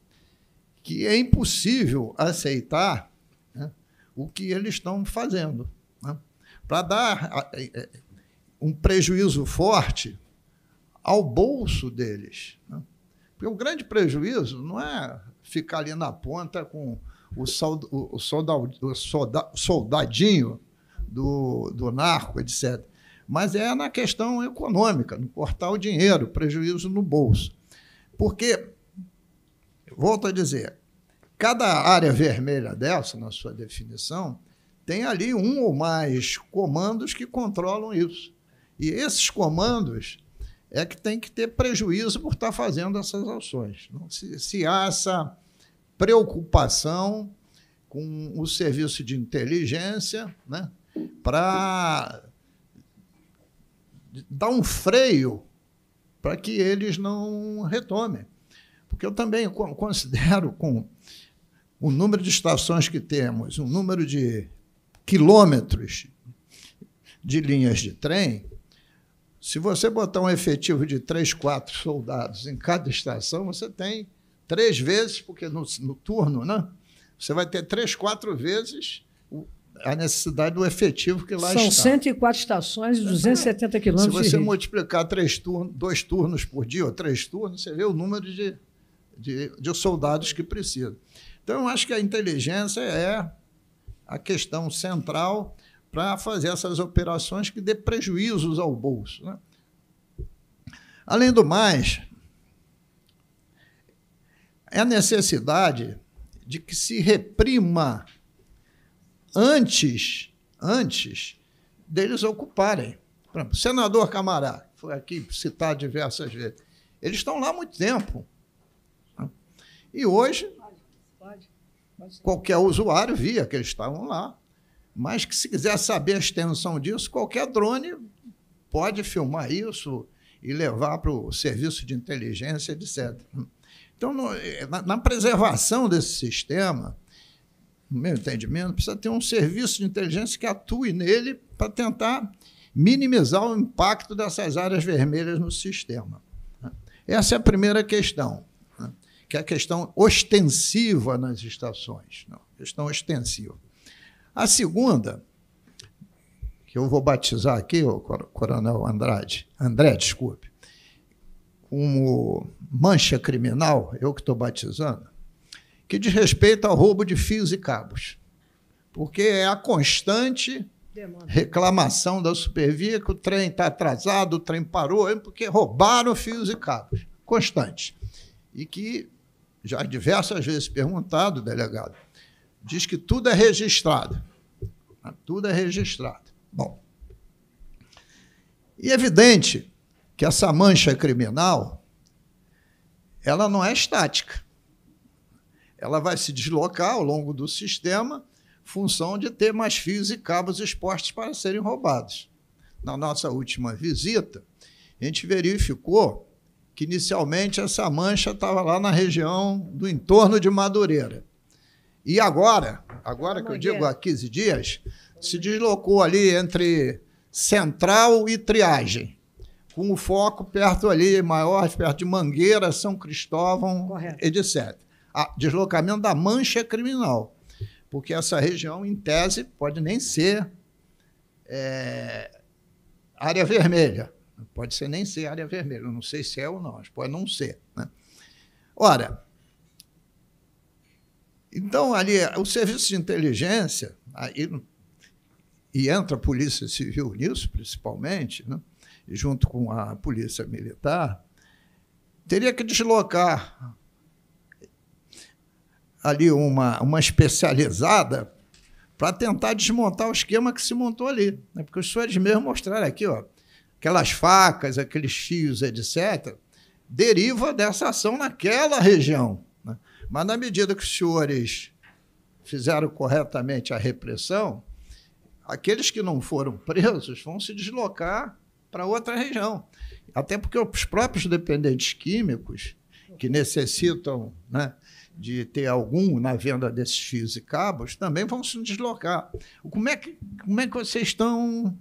que é impossível aceitar né, o que eles estão fazendo. Né, para dar é, um prejuízo forte ao bolso deles. Né. Porque o grande prejuízo não é ficar ali na ponta com o, soldo o, o solda, soldadinho do, do narco, etc. Mas é na questão econômica, no cortar o dinheiro, prejuízo no bolso. Porque, volto a dizer, cada área vermelha dessa, na sua definição, tem ali um ou mais comandos que controlam isso. E esses comandos é que tem que ter prejuízo por estar tá fazendo essas ações. Então, se, se há essa preocupação com o serviço de inteligência né, para dar um freio para que eles não retomem. Porque eu também considero, com o número de estações que temos, o número de quilômetros de linhas de trem, se você botar um efetivo de três, quatro soldados em cada estação, você tem três vezes, porque no, no turno, né? Você vai ter três, quatro vezes a necessidade do efetivo que lá São está. São 104 estações e 270 quilômetros. Se você multiplicar três turnos, dois turnos por dia, ou três turnos, você vê o número de, de, de soldados que precisa. Então, eu acho que a inteligência é a questão central para fazer essas operações que dê prejuízos ao bolso. Né? Além do mais, é a necessidade de que se reprima antes, antes deles ocuparem. exemplo, senador Camará, foi aqui citado diversas vezes. Eles estão lá há muito tempo. Né? E hoje, qualquer usuário via que eles estavam lá. Mas que se quiser saber a extensão disso, qualquer drone pode filmar isso e levar para o serviço de inteligência, etc. Então, no, eh, na, na preservação desse sistema, no meu entendimento, precisa ter um serviço de inteligência que atue nele para tentar minimizar o impacto dessas áreas vermelhas no sistema. Né? Essa é a primeira questão, né? que é a questão ostensiva nas estações. Não, né? questão ostensiva. A segunda, que eu vou batizar aqui, o Coronel Andrade, André, desculpe, como mancha criminal, eu que estou batizando, que diz respeito ao roubo de fios e cabos, porque é a constante reclamação da supervia que o trem está atrasado, o trem parou, porque roubaram fios e cabos, constante. E que já diversas vezes perguntado, delegado, diz que tudo é registrado. Tudo é registrado. Bom, e é evidente que essa mancha criminal, ela não é estática. Ela vai se deslocar ao longo do sistema, função de ter mais fios e cabos expostos para serem roubados. Na nossa última visita, a gente verificou que inicialmente essa mancha estava lá na região do entorno de Madureira. E agora, agora Bom que eu dia. É digo é? há 15 dias, se deslocou ali entre central e triagem, com o foco perto ali, maior, perto de Mangueira, São Cristóvão, etc. Ah, deslocamento da mancha criminal, porque essa região, em tese, pode nem ser é, área vermelha. Pode ser nem ser área vermelha, não sei se é ou não, mas pode não ser. Né? Ora, então, ali, o serviço de inteligência, aí, e entra a Polícia Civil nisso, principalmente, né? junto com a Polícia Militar, teria que deslocar ali uma, uma especializada para tentar desmontar o esquema que se montou ali. Né? Porque os senhores mesmo mostraram aqui, ó, aquelas facas, aqueles fios, etc., deriva dessa ação naquela região. Mas na medida que os senhores fizeram corretamente a repressão, aqueles que não foram presos vão se deslocar para outra região. Até porque os próprios dependentes químicos, que necessitam né, de ter algum na venda desses fios e cabos, também vão se deslocar. Como é que, como é que vocês estão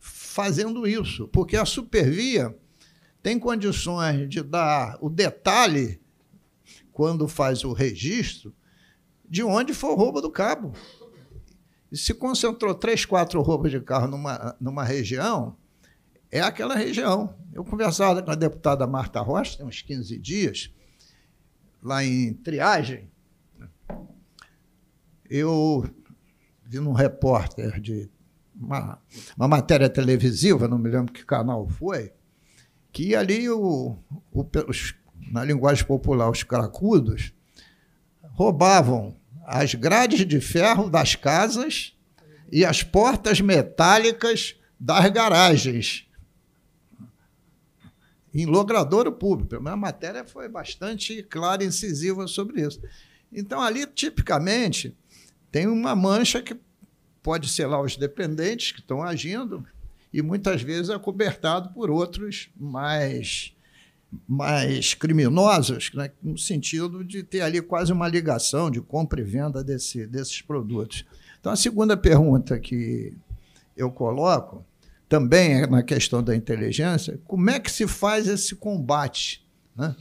fazendo isso? Porque a supervia tem condições de dar o detalhe quando faz o registro, de onde foi o roubo do cabo. E se concentrou três, quatro roubos de carro numa, numa região, é aquela região. Eu conversava com a deputada Marta Rocha, tem uns 15 dias, lá em Triagem. Eu vi num repórter de uma, uma matéria televisiva, não me lembro que canal foi, que ali o, o, os na linguagem popular, os cracudos, roubavam as grades de ferro das casas e as portas metálicas das garagens. Em logradouro público. A matéria foi bastante clara e incisiva sobre isso. Então, ali, tipicamente, tem uma mancha que pode ser lá os dependentes que estão agindo, e muitas vezes é cobertado por outros mais mais criminosos, né, no sentido de ter ali quase uma ligação de compra e venda desse, desses produtos. Então, a segunda pergunta que eu coloco, também é na questão da inteligência, como é que se faz esse combate né?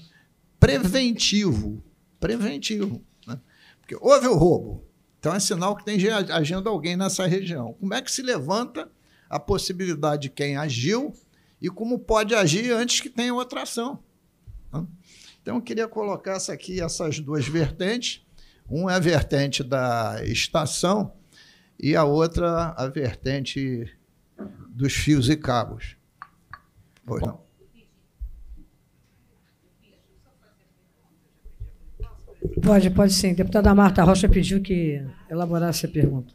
preventivo? Preventivo. Né? Porque houve o roubo, então é sinal que tem agindo alguém nessa região. Como é que se levanta a possibilidade de quem agiu e como pode agir antes que tenha outra ação. Né? Então, eu queria colocar essa aqui, essas duas vertentes. Uma é a vertente da estação e a outra a vertente dos fios e cabos. Pois não. Pode, pode sim. deputada Marta Rocha pediu que elaborasse a pergunta.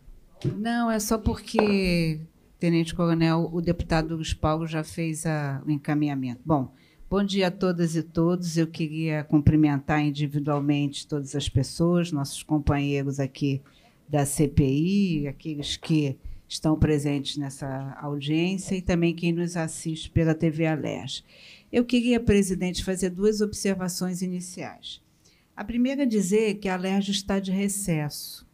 Não, é só porque Tenente Coronel, o deputado Luiz Paulo já fez a, o encaminhamento. Bom, bom dia a todas e todos. Eu queria cumprimentar individualmente todas as pessoas, nossos companheiros aqui da CPI, aqueles que estão presentes nessa audiência e também quem nos assiste pela TV Alerj. Eu queria, presidente, fazer duas observações iniciais. A primeira é dizer que a Alerj está de recesso.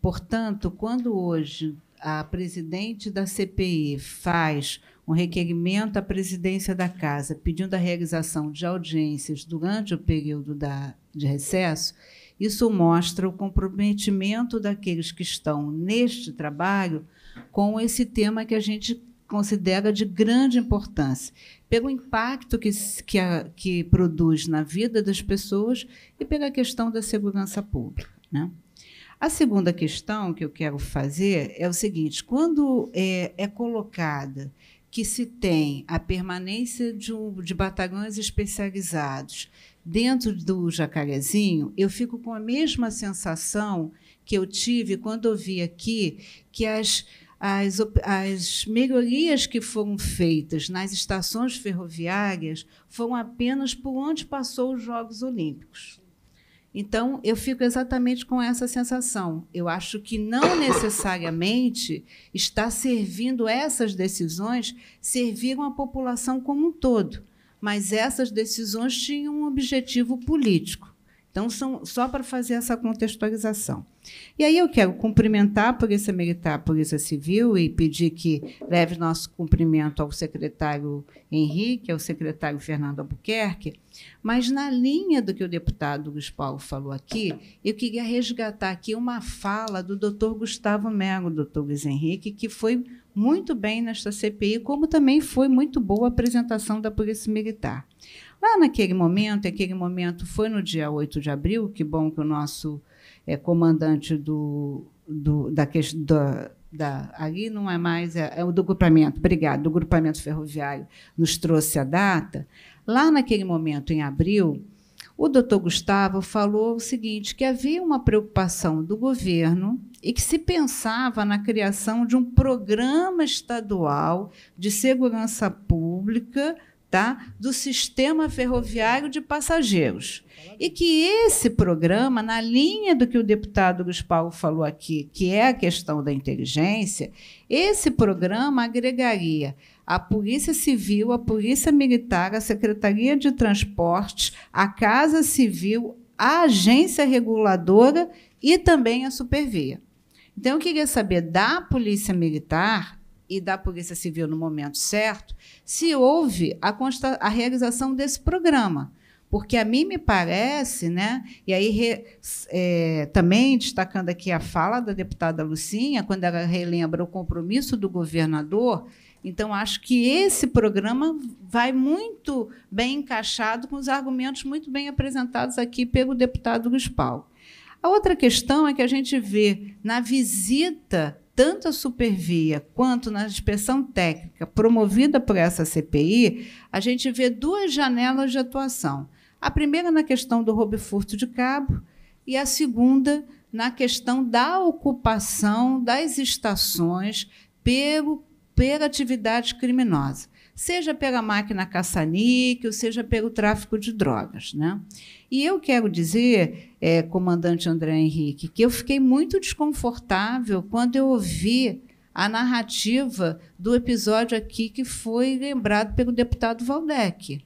Portanto, quando hoje a presidente da CPI faz um requerimento à presidência da Casa pedindo a realização de audiências durante o período da, de recesso, isso mostra o comprometimento daqueles que estão neste trabalho com esse tema que a gente considera de grande importância, pelo impacto que, que, a, que produz na vida das pessoas e pela questão da segurança pública. Né? A segunda questão que eu quero fazer é o seguinte: quando é, é colocada que se tem a permanência de, um, de batalhões especializados dentro do Jacarezinho, eu fico com a mesma sensação que eu tive quando eu vi aqui que as, as, as melhorias que foram feitas nas estações ferroviárias foram apenas por onde passou os Jogos Olímpicos. Então, eu fico exatamente com essa sensação. Eu acho que não necessariamente está servindo essas decisões serviram a população como um todo, mas essas decisões tinham um objetivo político. Então, são só para fazer essa contextualização. E aí eu quero cumprimentar a Polícia Militar, a Polícia Civil e pedir que leve nosso cumprimento ao secretário Henrique, ao secretário Fernando Albuquerque, mas na linha do que o deputado Luiz Paulo falou aqui, eu queria resgatar aqui uma fala do doutor Gustavo Melo, doutor Luiz Henrique, que foi muito bem nesta CPI, como também foi muito boa a apresentação da Polícia Militar. Lá naquele momento, aquele momento foi no dia 8 de abril, que bom que o nosso é, comandante do, do da, da, da, ali não é mais, é, é o do grupamento, obrigado, do grupamento ferroviário, nos trouxe a data. Lá naquele momento, em abril, o doutor Gustavo falou o seguinte: que havia uma preocupação do governo e que se pensava na criação de um programa estadual de segurança pública tá? do sistema ferroviário de passageiros. E que esse programa, na linha do que o deputado Paulo falou aqui, que é a questão da inteligência, esse programa agregaria a Polícia Civil, a Polícia Militar, a Secretaria de Transportes, a Casa Civil, a Agência Reguladora e também a Supervia. Então, eu queria saber da Polícia Militar e da Polícia Civil no momento certo, se houve a, a realização desse programa. Porque a mim me parece, né, e aí re, é, também destacando aqui a fala da deputada Lucinha, quando ela relembra o compromisso do governador, então, acho que esse programa vai muito bem encaixado com os argumentos muito bem apresentados aqui pelo deputado Luiz Paulo. A outra questão é que a gente vê na visita tanto a Supervia quanto na inspeção técnica promovida por essa CPI, a gente vê duas janelas de atuação. A primeira na questão do roubo e furto de cabo e a segunda na questão da ocupação das estações pelo, pela atividade criminosa seja pela máquina caça-níquel, seja pelo tráfico de drogas. Né? E eu quero dizer, é, comandante André Henrique, que eu fiquei muito desconfortável quando eu ouvi a narrativa do episódio aqui que foi lembrado pelo deputado Valdec.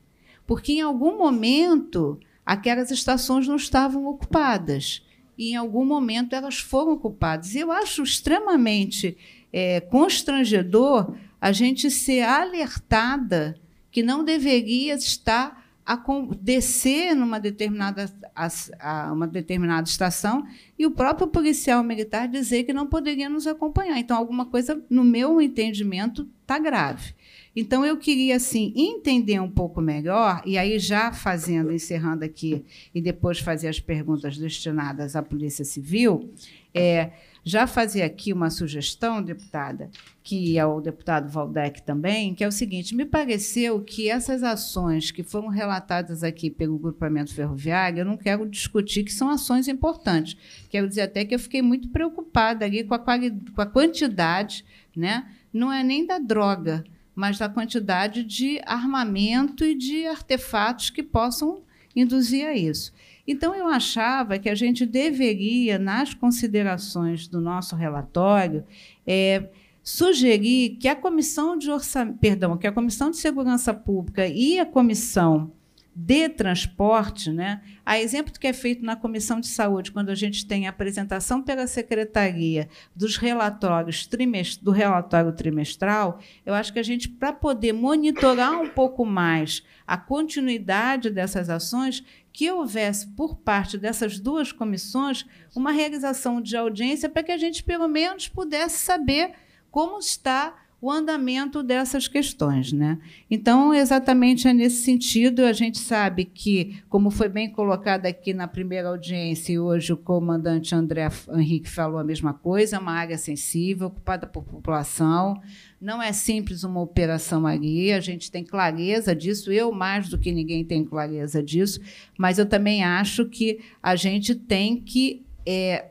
Porque em algum momento aquelas estações não estavam ocupadas. E em algum momento elas foram ocupadas. E eu acho extremamente é, constrangedor a gente ser alertada que não deveria estar a descer numa determinada, a, uma determinada estação e o próprio policial militar dizer que não poderia nos acompanhar. Então, alguma coisa, no meu entendimento, está grave. Então, eu queria assim entender um pouco melhor, e aí já fazendo, encerrando aqui, e depois fazer as perguntas destinadas à Polícia Civil, é, já fazer aqui uma sugestão, deputada, que ao é deputado Valdec também, que é o seguinte: me pareceu que essas ações que foram relatadas aqui pelo grupamento ferroviário, eu não quero discutir que são ações importantes. Quero dizer até que eu fiquei muito preocupada ali com a, com a quantidade, né? não é nem da droga, mas da quantidade de armamento e de artefatos que possam induzir a isso. Então, eu achava que a gente deveria, nas considerações do nosso relatório, é, sugerir que a comissão de orçam... perdão, que a comissão de segurança pública e a comissão de transporte, né? A exemplo do que é feito na comissão de saúde, quando a gente tem a apresentação pela secretaria dos relatórios trimest... do relatório trimestral, eu acho que a gente para poder monitorar um pouco mais a continuidade dessas ações, que houvesse, por parte dessas duas comissões, uma realização de audiência para que a gente, pelo menos, pudesse saber como está o andamento dessas questões. Né? Então, exatamente é nesse sentido, a gente sabe que, como foi bem colocado aqui na primeira audiência, e hoje o comandante André Henrique falou a mesma coisa, é uma área sensível, ocupada por população, não é simples uma operação ali, a gente tem clareza disso, eu mais do que ninguém tenho clareza disso, mas eu também acho que a gente tem que é,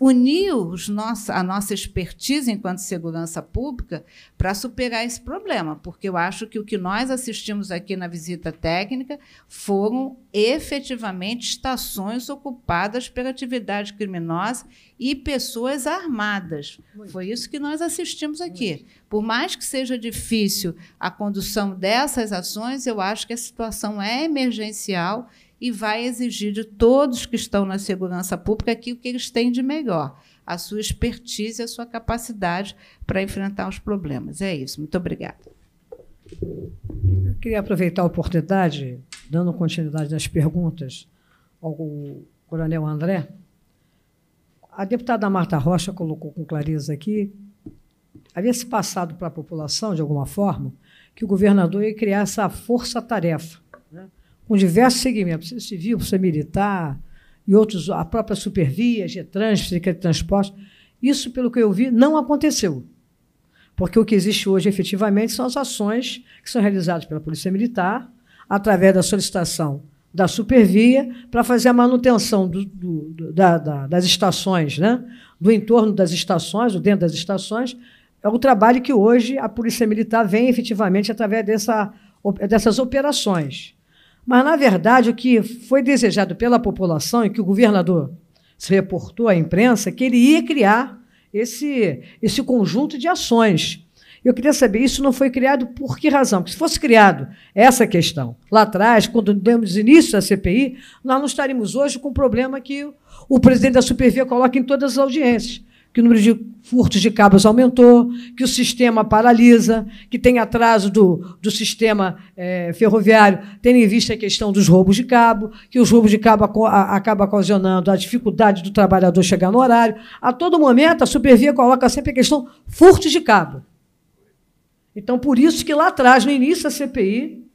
unir os a nossa expertise enquanto segurança pública para superar esse problema, porque eu acho que o que nós assistimos aqui na visita técnica foram efetivamente estações ocupadas pela atividade criminosa e pessoas armadas. Muito. Foi isso que nós assistimos aqui. Muito. Por mais que seja difícil a condução dessas ações, eu acho que a situação é emergencial e vai exigir de todos que estão na segurança pública aquilo que eles têm de melhor, a sua expertise, a sua capacidade para enfrentar os problemas. É isso. Muito obrigada. Eu queria aproveitar a oportunidade, dando continuidade nas perguntas ao Coronel André. A deputada Marta Rocha colocou com clareza aqui havia se passado para a população, de alguma forma, que o governador ia criar essa força-tarefa com diversos segmentos, polícia civil, polícia militar e outros, a própria Supervia, Getrans, Secretaria de Transporte. Isso, pelo que eu vi, não aconteceu. Porque o que existe hoje, efetivamente, são as ações que são realizadas pela Polícia Militar, através da solicitação da Supervia, para fazer a manutenção do, do, da, da, das estações, né? do entorno das estações, do dentro das estações. É o trabalho que hoje a Polícia Militar vem efetivamente através dessa, dessas operações. Mas, na verdade, o que foi desejado pela população e que o governador se reportou à imprensa, é que ele ia criar esse, esse conjunto de ações. Eu queria saber, isso não foi criado por que razão? Porque se fosse criado essa questão lá atrás, quando demos início à CPI, nós não estaríamos hoje com o problema que o presidente da Supervia coloca em todas as audiências que o número de furtos de cabos aumentou, que o sistema paralisa, que tem atraso do, do sistema é, ferroviário, tendo em vista a questão dos roubos de cabo, que os roubos de cabo acabam ocasionando a dificuldade do trabalhador chegar no horário. A todo momento, a supervia coloca sempre a questão furtos de cabo. Então, por isso que lá atrás, no início da CPI,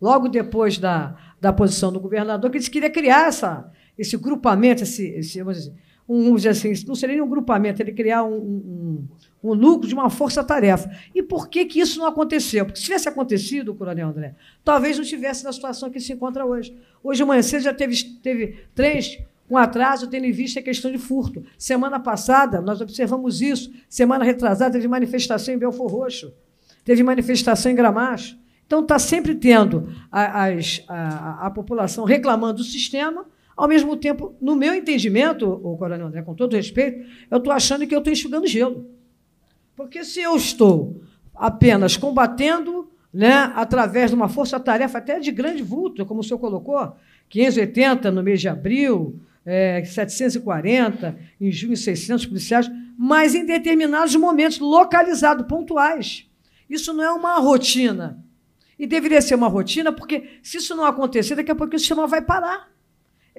logo depois da, da posição do governador, que eles queriam criar essa, esse grupamento, esse, esse assim, um, vamos dizer assim, não seria um grupamento, ele criar um, um, um lucro de uma força-tarefa. E por que, que isso não aconteceu? Porque se tivesse acontecido, Coronel André, talvez não estivesse na situação que se encontra hoje. Hoje, amanhã cedo, já teve, teve três com atraso, tendo em vista a questão de furto. Semana passada, nós observamos isso. Semana retrasada, teve manifestação em Belfor Roxo, teve manifestação em Gramacho. Então, está sempre tendo a, a, a, a população reclamando do sistema ao mesmo tempo, no meu entendimento, o Coronel André, com todo respeito, eu estou achando que eu estou enxugando gelo. Porque se eu estou apenas combatendo né, através de uma força-tarefa até de grande vulto, como o senhor colocou, 580 no mês de abril, é, 740 em junho, 600 policiais, mas em determinados momentos localizados, pontuais. Isso não é uma rotina. E deveria ser uma rotina, porque se isso não acontecer, daqui a pouco o sistema vai parar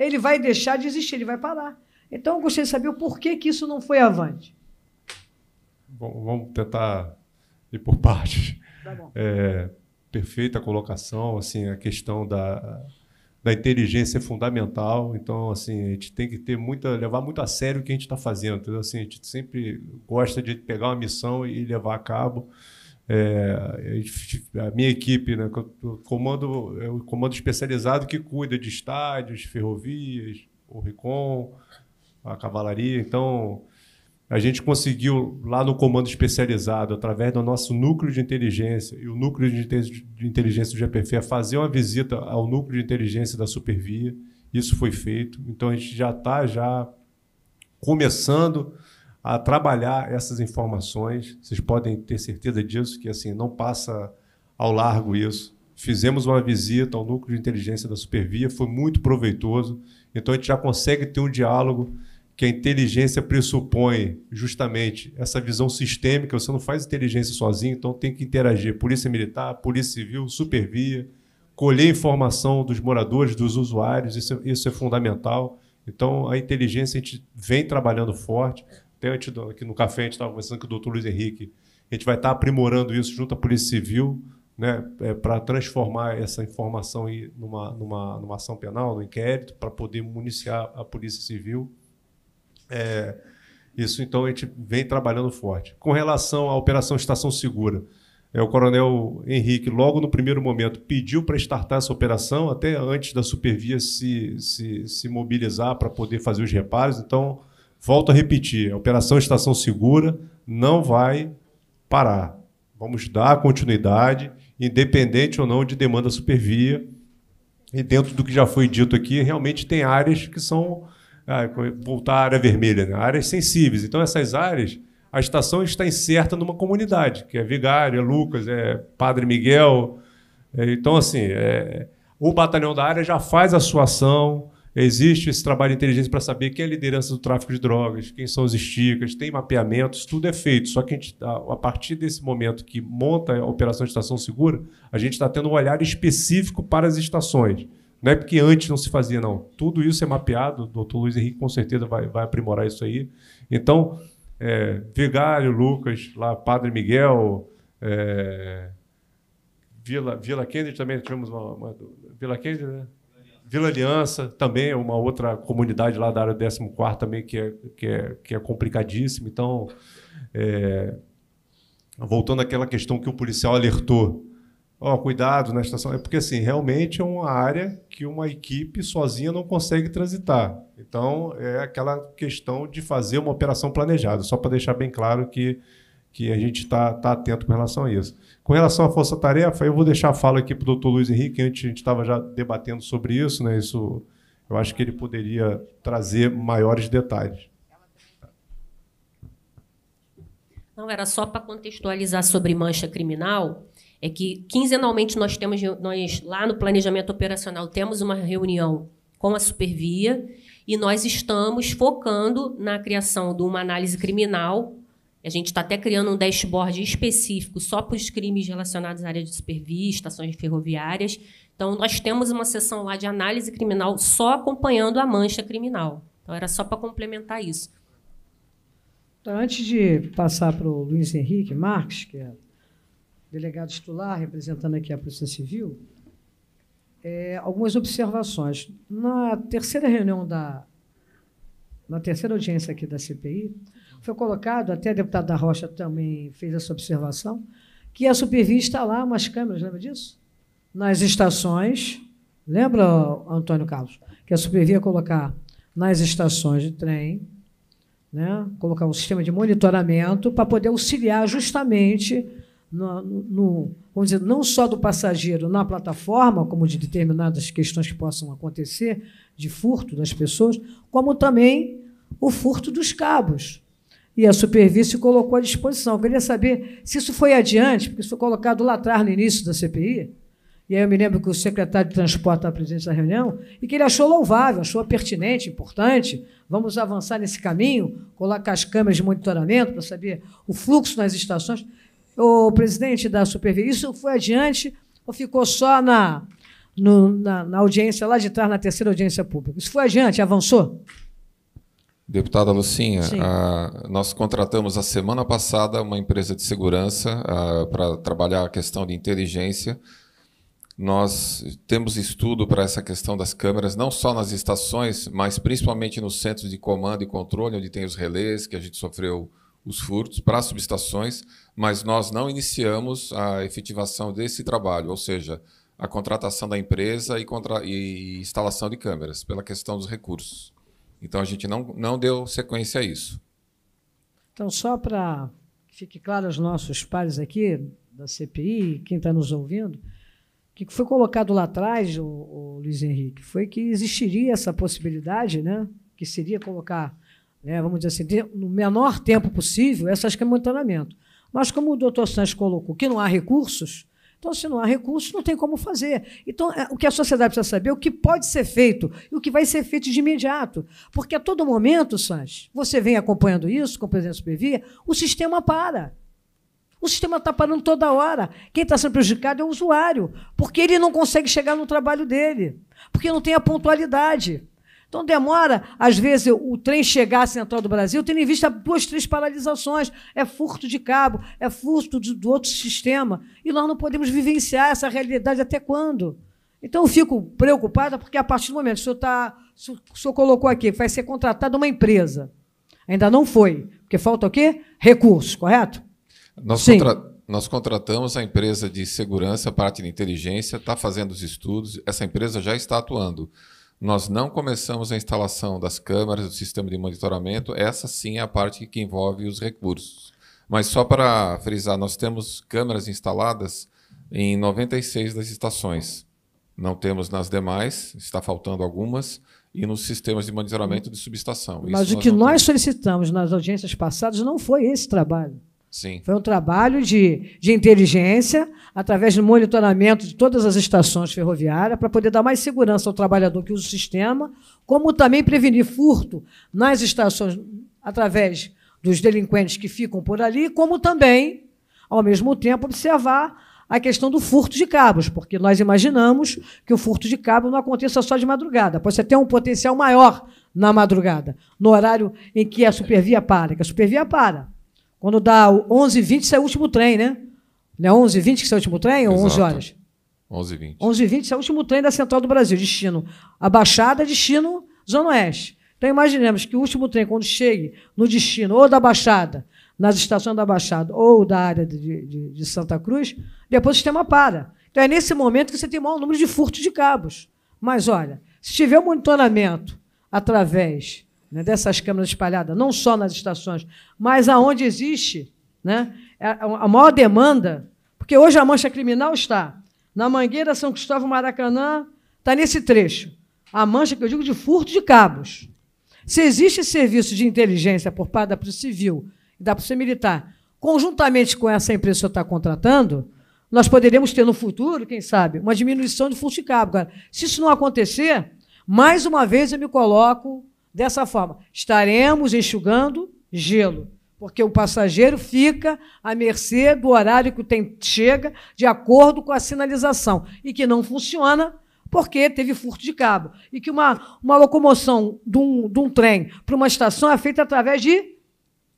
ele vai deixar de existir, ele vai parar. Então, eu gostaria de saber o porquê que isso não foi avante. Bom, vamos tentar ir por partes. Tá é, perfeita colocação, assim, a questão da, da inteligência é fundamental. Então, assim, a gente tem que ter muita, levar muito a sério o que a gente está fazendo. Assim, a gente sempre gosta de pegar uma missão e levar a cabo. É, a minha equipe, né, comando, é o comando especializado que cuida de estádios, ferrovias, o RICOM, a cavalaria. Então, a gente conseguiu, lá no comando especializado, através do nosso núcleo de inteligência, e o núcleo de inteligência do GPF, fazer uma visita ao núcleo de inteligência da Supervia. Isso foi feito. Então, a gente já está já começando a trabalhar essas informações. Vocês podem ter certeza disso, que assim não passa ao largo isso. Fizemos uma visita ao núcleo de inteligência da Supervia, foi muito proveitoso. Então a gente já consegue ter um diálogo que a inteligência pressupõe justamente essa visão sistêmica. Você não faz inteligência sozinho, então tem que interagir. Polícia Militar, Polícia Civil, Supervia, colher informação dos moradores, dos usuários, isso, é, isso é fundamental. Então a inteligência a gente vem trabalhando forte antes, aqui no café, a gente estava conversando com o doutor Luiz Henrique. A gente vai estar tá aprimorando isso junto à Polícia Civil, né, é, para transformar essa informação em numa, numa, numa ação penal, no inquérito, para poder municiar a Polícia Civil. É, isso, então, a gente vem trabalhando forte. Com relação à Operação Estação Segura, é, o coronel Henrique, logo no primeiro momento, pediu para estartar essa operação, até antes da Supervia se, se, se mobilizar para poder fazer os reparos. Então, Volto a repetir, a Operação Estação Segura não vai parar. Vamos dar continuidade, independente ou não de demanda supervia. E dentro do que já foi dito aqui, realmente tem áreas que são ah, voltar à área vermelha, né? áreas sensíveis. Então, essas áreas, a estação está incerta numa comunidade, que é Vigário, é Lucas, é Padre Miguel. É, então, assim, é, o batalhão da área já faz a sua ação, Existe esse trabalho de inteligência para saber quem é a liderança do tráfico de drogas, quem são os esticas, tem mapeamentos, tudo é feito. Só que a, gente, tá, a partir desse momento que monta a operação de estação segura, a gente está tendo um olhar específico para as estações. Não é porque antes não se fazia, não. Tudo isso é mapeado, o doutor Luiz Henrique com certeza vai, vai aprimorar isso aí. Então, é, Vigário, Lucas, lá, Padre Miguel, é, Vila, Vila Kennedy também tivemos uma, uma Vila Kennedy, né? Vila Aliança também é uma outra comunidade lá da área 14 também que é, que é, que é complicadíssima. Então, é, voltando àquela questão que o policial alertou, ó, oh, cuidado na estação. É porque, assim, realmente é uma área que uma equipe sozinha não consegue transitar. Então, é aquela questão de fazer uma operação planejada. Só para deixar bem claro que que a gente está tá atento com relação a isso. Com relação à força-tarefa, eu vou deixar a fala aqui para o doutor Luiz Henrique, antes a gente estava já debatendo sobre isso, né? Isso eu acho que ele poderia trazer maiores detalhes. Não, era só para contextualizar sobre mancha criminal, é que quinzenalmente nós temos nós lá no planejamento operacional temos uma reunião com a Supervia e nós estamos focando na criação de uma análise criminal a gente está até criando um dashboard específico só para os crimes relacionados à área de supervisão, estações ferroviárias. Então, nós temos uma sessão lá de análise criminal só acompanhando a mancha criminal. Então, era só para complementar isso. Então, antes de passar para o Luiz Henrique Marques, que é delegado titular, representando aqui a Polícia Civil, é, algumas observações. Na terceira reunião da. Na terceira audiência aqui da CPI, foi colocado, até a deputada da Rocha também fez essa observação, que a Supervia instalar umas câmeras, lembra disso? Nas estações, lembra, Antônio Carlos? Que a Supervia colocar nas estações de trem, né, colocar um sistema de monitoramento para poder auxiliar justamente no, no, vamos dizer, não só do passageiro na plataforma, como de determinadas questões que possam acontecer, de furto das pessoas, como também o furto dos cabos e a Supervício colocou à disposição. Eu queria saber se isso foi adiante, porque isso foi colocado lá atrás no início da CPI. E aí eu me lembro que o secretário de Transporte estava presente na reunião e que ele achou louvável, achou pertinente, importante. Vamos avançar nesse caminho, colocar as câmeras de monitoramento para saber o fluxo nas estações. O presidente da Supervício, isso foi adiante ou ficou só na, no, na, na audiência lá de trás, na terceira audiência pública? Isso foi adiante, avançou? Deputada Lucinha, a, nós contratamos a semana passada uma empresa de segurança para trabalhar a questão de inteligência. Nós temos estudo para essa questão das câmeras, não só nas estações, mas principalmente nos centros de comando e controle, onde tem os relés, que a gente sofreu os furtos, para as subestações, mas nós não iniciamos a efetivação desse trabalho, ou seja, a contratação da empresa e, contra... e instalação de câmeras, pela questão dos recursos. Então a gente não, não deu sequência a isso. Então, só para que fique claro aos nossos pares aqui da CPI, quem está nos ouvindo, o que foi colocado lá atrás, o, o, Luiz Henrique, foi que existiria essa possibilidade, né, que seria colocar, né, vamos dizer assim, no menor tempo possível, essas que é monitoramento. Mas como o doutor Sanches colocou que não há recursos, então, se não há recursos, não tem como fazer. Então, é, o que a sociedade precisa saber é o que pode ser feito e o que vai ser feito de imediato. Porque a todo momento, Sanches, você vem acompanhando isso com o presidente Supervia, o sistema para. O sistema está parando toda hora. Quem está sendo prejudicado é o usuário, porque ele não consegue chegar no trabalho dele, porque não tem a pontualidade. Então demora, às vezes, o trem chegar à Central do Brasil, tendo em vista duas, três paralisações. É furto de cabo, é furto de, do outro sistema. E nós não podemos vivenciar essa realidade até quando? Então eu fico preocupada, porque a partir do momento que o senhor, tá, o senhor colocou aqui, vai ser contratada uma empresa. Ainda não foi, porque falta o quê? Recursos, correto? Nós, contra, nós contratamos a empresa de segurança, parte de inteligência, está fazendo os estudos, essa empresa já está atuando. Nós não começamos a instalação das câmeras, do sistema de monitoramento, essa sim é a parte que envolve os recursos. Mas só para frisar, nós temos câmeras instaladas em 96 das estações. Não temos nas demais, está faltando algumas, e nos sistemas de monitoramento de subestação. Mas Isso o que nós temos. solicitamos nas audiências passadas não foi esse trabalho. Sim. Foi um trabalho de, de inteligência, através do monitoramento de todas as estações ferroviárias, para poder dar mais segurança ao trabalhador que usa o sistema, como também prevenir furto nas estações, através dos delinquentes que ficam por ali, como também, ao mesmo tempo, observar a questão do furto de cabos, porque nós imaginamos que o furto de cabo não aconteça só de madrugada, pode até um potencial maior na madrugada, no horário em que a supervia para, que a supervia para. Quando dá 11h20, isso é o último trem, né? Não é 11h20 que isso é o último trem Exato. ou 11 horas? 11h20. 11h20 isso é o último trem da Central do Brasil, destino a Baixada, é destino Zona Oeste. Então imaginemos que o último trem, quando chegue no destino ou da Baixada, nas estações da Baixada ou da área de, de, de Santa Cruz, depois o sistema para. Então é nesse momento que você tem o maior número de furto de cabos. Mas olha, se tiver um monitoramento através né, dessas câmeras espalhadas, não só nas estações, mas aonde existe né, é, é a, maior demanda, porque hoje a mancha criminal está na Mangueira, São Cristóvão, Maracanã, está nesse trecho. A mancha que eu digo de furto de cabos. Se existe serviço de inteligência por parte da Polícia Civil e da Polícia Militar, conjuntamente com essa empresa que eu está contratando, nós poderemos ter no futuro, quem sabe, uma diminuição de furto de cabos. Se isso não acontecer, mais uma vez eu me coloco Dessa forma, estaremos enxugando gelo, porque o passageiro fica à mercê do horário que o chega, de acordo com a sinalização, e que não funciona porque teve furto de cabo. E que uma, uma locomoção de um, de um trem para uma estação é feita através de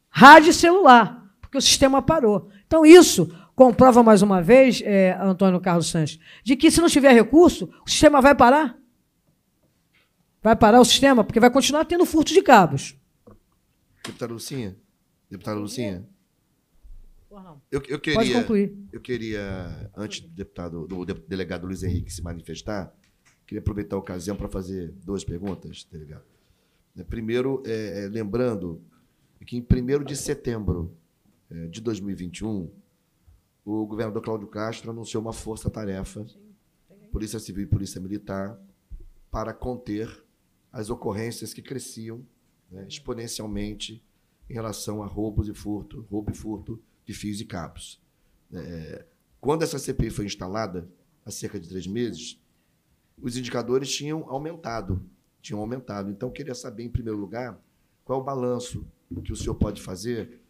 rádio celular, porque o sistema parou. Então, isso comprova mais uma vez, é, Antônio Carlos Sanches, de que se não tiver recurso, o sistema vai parar. Vai parar o sistema? Porque vai continuar tendo furto de cabos. Deputada Lucinha? Deputada Lucinha? Eu, eu queria, Pode concluir. Eu queria, antes do deputado, do delegado Luiz Henrique se manifestar, queria aproveitar a ocasião para fazer duas perguntas, delegado. Tá é, primeiro, é, é, lembrando que em 1 de setembro é, de 2021, o governador Cláudio Castro anunciou uma força-tarefa, Polícia Civil e Polícia Militar, para conter as ocorrências que cresciam né, exponencialmente em relação a roubos e furto, roubo e furto de fios e cabos. É, quando essa CPI foi instalada, há cerca de três meses, os indicadores tinham aumentado, tinham aumentado. Então, eu queria saber, em primeiro lugar, qual é o balanço que o senhor pode fazer,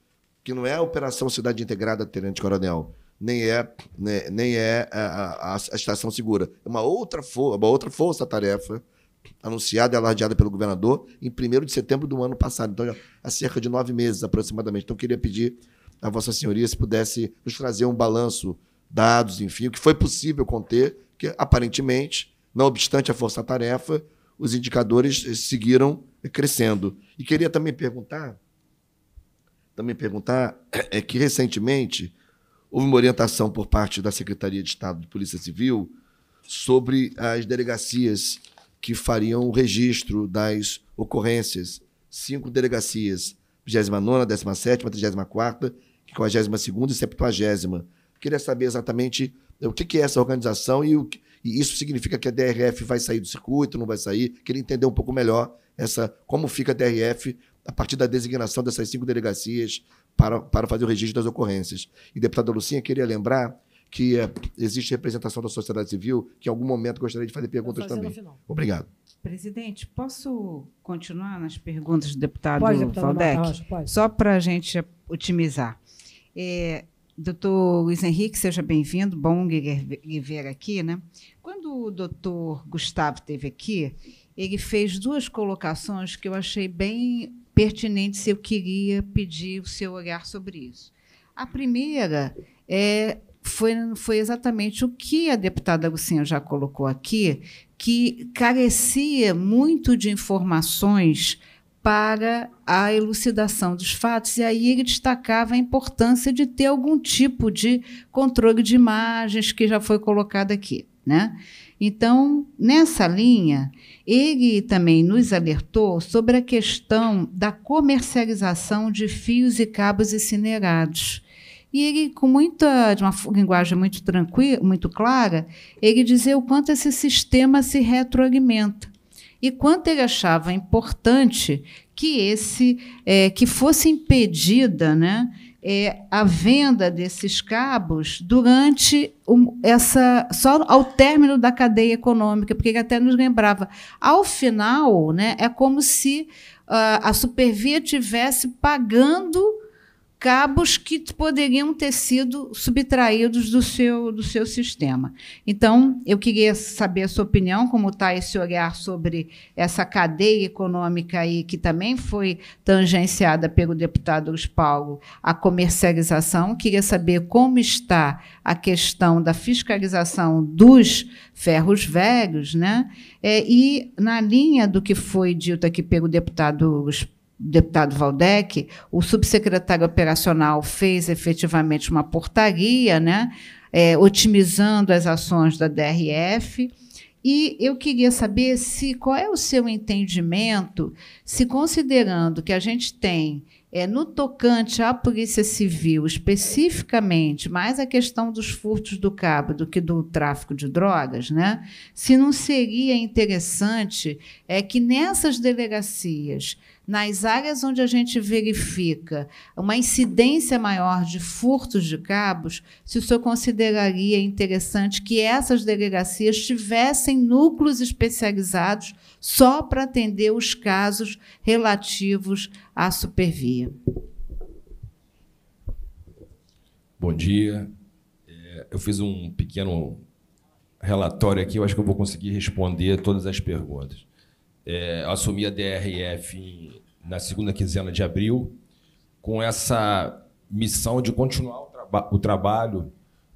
que não é a Operação Cidade Integrada, Tenente Coronel, nem é, né, nem, é a, a, a, Estação Segura. É uma outra, for, uma outra força-tarefa anunciada e alardeada pelo governador em 1 de setembro do ano passado. Então, já há cerca de nove meses aproximadamente. Então, queria pedir à Vossa Senhoria se pudesse nos trazer um balanço, dados, enfim, o que foi possível conter, que aparentemente, não obstante a força-tarefa, os indicadores eh, seguiram crescendo. E queria também perguntar, também perguntar é que recentemente houve uma orientação por parte da Secretaria de Estado de Polícia Civil sobre as delegacias que fariam o registro das ocorrências. Cinco delegacias, 29, 17, 34, 52 e 70. Queria saber exatamente eh, o que é essa organização e, o, e isso significa que a DRF vai sair do circuito, não vai sair. Queria entender um pouco melhor essa como fica a DRF a partir da designação dessas cinco delegacias para, para fazer o registro das ocorrências. E, deputada Lucinha, queria lembrar que é, existe representação da sociedade civil, que em algum momento gostaria de fazer perguntas também. Obrigado. Presidente, posso continuar nas perguntas do deputado, pode, deputado Valdec? Rocha, pode. Só para a gente otimizar. É, doutor Luiz Henrique, seja bem-vindo, bom lhe ver aqui. Né? Quando o doutor Gustavo esteve aqui, ele fez duas colocações que eu achei bem pertinentes e eu queria pedir o seu olhar sobre isso. A primeira é foi, foi exatamente o que a deputada Lucinha já colocou aqui, que carecia muito de informações para a elucidação dos fatos. E aí ele destacava a importância de ter algum tipo de controle de imagens que já foi colocado aqui. Né? Então, nessa linha, ele também nos alertou sobre a questão da comercialização de fios e cabos incinerados, e ele, com muita, de uma linguagem muito tranquila, muito clara, ele dizia o quanto esse sistema se retroalimenta e quanto ele achava importante que esse, é, que fosse impedida, né, é, a venda desses cabos durante um, essa só ao término da cadeia econômica, porque ele até nos lembrava, ao final, né, é como se uh, a supervia tivesse pagando cabos que poderiam ter sido subtraídos do seu, do seu sistema. Então, eu queria saber a sua opinião, como está esse olhar sobre essa cadeia econômica aí, que também foi tangenciada pelo deputado Luiz Paulo, a comercialização. Queria saber como está a questão da fiscalização dos ferros velhos, né? É, e na linha do que foi dito aqui pelo deputado Luiz deputado Valdec, o subsecretário operacional fez efetivamente uma portaria, né, é, otimizando as ações da DRF. E eu queria saber se qual é o seu entendimento, se considerando que a gente tem é, no tocante à Polícia Civil, especificamente, mais a questão dos furtos do cabo do que do tráfico de drogas, né? se não seria interessante é que nessas delegacias nas áreas onde a gente verifica uma incidência maior de furtos de cabos, se o senhor consideraria interessante que essas delegacias tivessem núcleos especializados só para atender os casos relativos à supervia? Bom dia. É, eu fiz um pequeno relatório aqui, eu acho que eu vou conseguir responder todas as perguntas. É, assumi a DRF em, na segunda quinzena de abril, com essa missão de continuar o, traba o trabalho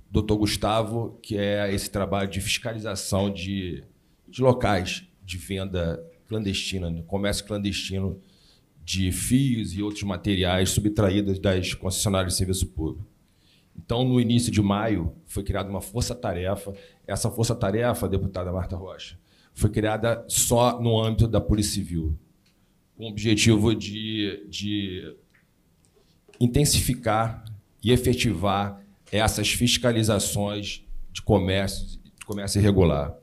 do Dr. Gustavo, que é esse trabalho de fiscalização de, de locais de venda clandestina, de né? comércio clandestino de fios e outros materiais subtraídos das concessionárias de serviço público. Então, no início de maio, foi criada uma força-tarefa. Essa força-tarefa, deputada Marta Rocha, foi criada só no âmbito da Polícia Civil, com o objetivo de, de intensificar e efetivar essas fiscalizações de comércio, de comércio irregular.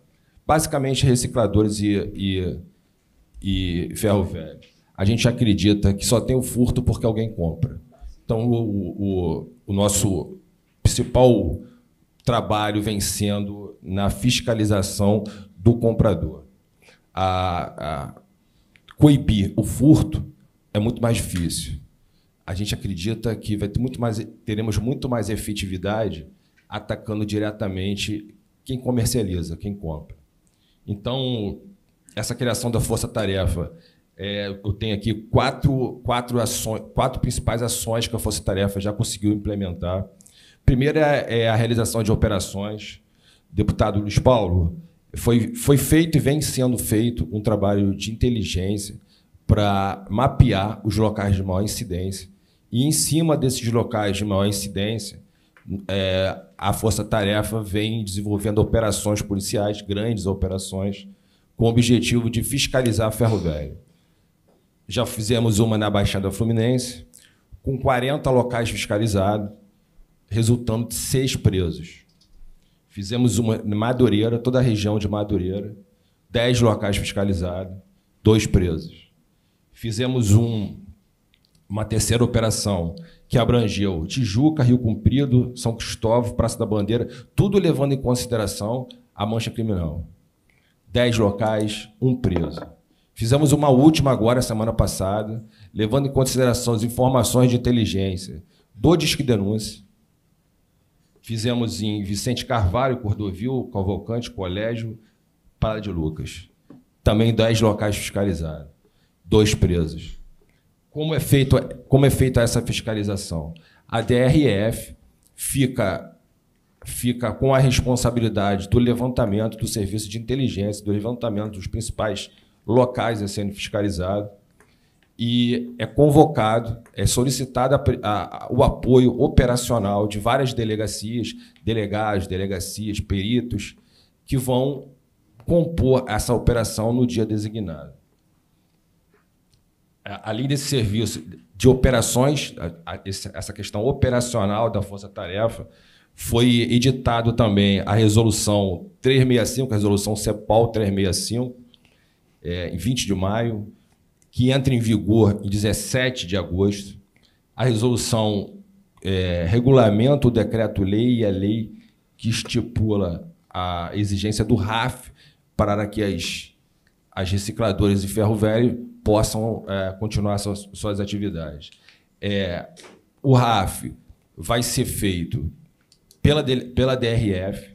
Basicamente, recicladores e, e, e ferro velho. A gente acredita que só tem o furto porque alguém compra. Então, o, o, o nosso principal trabalho vem sendo na fiscalização do comprador. A, a, coibir o furto é muito mais difícil. A gente acredita que vai ter muito mais, teremos muito mais efetividade atacando diretamente quem comercializa, quem compra. Então, essa criação da força-tarefa, é, eu tenho aqui quatro, quatro, ações, quatro principais ações que a força-tarefa já conseguiu implementar. Primeira é, é a realização de operações. Deputado Luiz Paulo, foi, foi feito e vem sendo feito um trabalho de inteligência para mapear os locais de maior incidência. E em cima desses locais de maior incidência, é, a Força Tarefa vem desenvolvendo operações policiais, grandes operações, com o objetivo de fiscalizar a ferro velho. Já fizemos uma na Baixada Fluminense, com 40 locais fiscalizados, resultando de seis presos. Fizemos uma em Madureira, toda a região de Madureira, dez locais fiscalizados, dois presos. Fizemos um, uma terceira operação que abrangeu Tijuca, Rio Comprido, São Cristóvão, Praça da Bandeira, tudo levando em consideração a mancha criminal. Dez locais, um preso. Fizemos uma última agora, semana passada, levando em consideração as informações de inteligência do Disque Denúncia, Fizemos em Vicente Carvalho, Cordovil, Cavalcante, Colégio, Parada de Lucas. Também 10 locais fiscalizados, dois presos. Como é, feito, como é feita essa fiscalização? A DRF fica, fica com a responsabilidade do levantamento do serviço de inteligência, do levantamento dos principais locais a serem fiscalizados e é convocado, é solicitado a, a, a, o apoio operacional de várias delegacias, delegados, delegacias, peritos, que vão compor essa operação no dia designado. Além desse serviço de operações, essa questão operacional da Força Tarefa, foi editado também a resolução 365, a resolução CEPAL 365, é, em 20 de maio que entra em vigor em 17 de agosto. A resolução é, regulamenta o decreto-lei e a lei que estipula a exigência do RAF para que as, as recicladoras de ferro velho possam é, continuar suas, suas atividades. É, o RAF vai ser feito pela, pela DRF,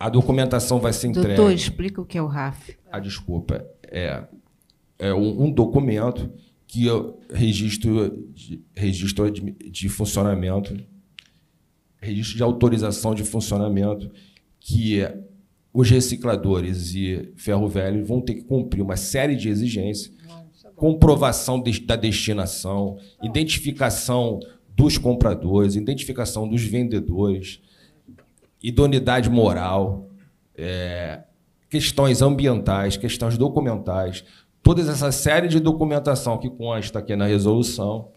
a documentação vai ser entregue. Doutor, explica o que é o RAF. Ah, desculpa. É, é, um, um documento que eu registro, de, registro de, de funcionamento, registro de autorização de funcionamento, que é, os recicladores e ferro velho vão ter que cumprir uma série de exigências, ah, é comprovação de, da destinação, Não. Tá identificação dos compradores, identificação dos vendedores, idoneidade moral, é, questões ambientais, questões documentais, todas essa série de documentação que consta aqui na resolução,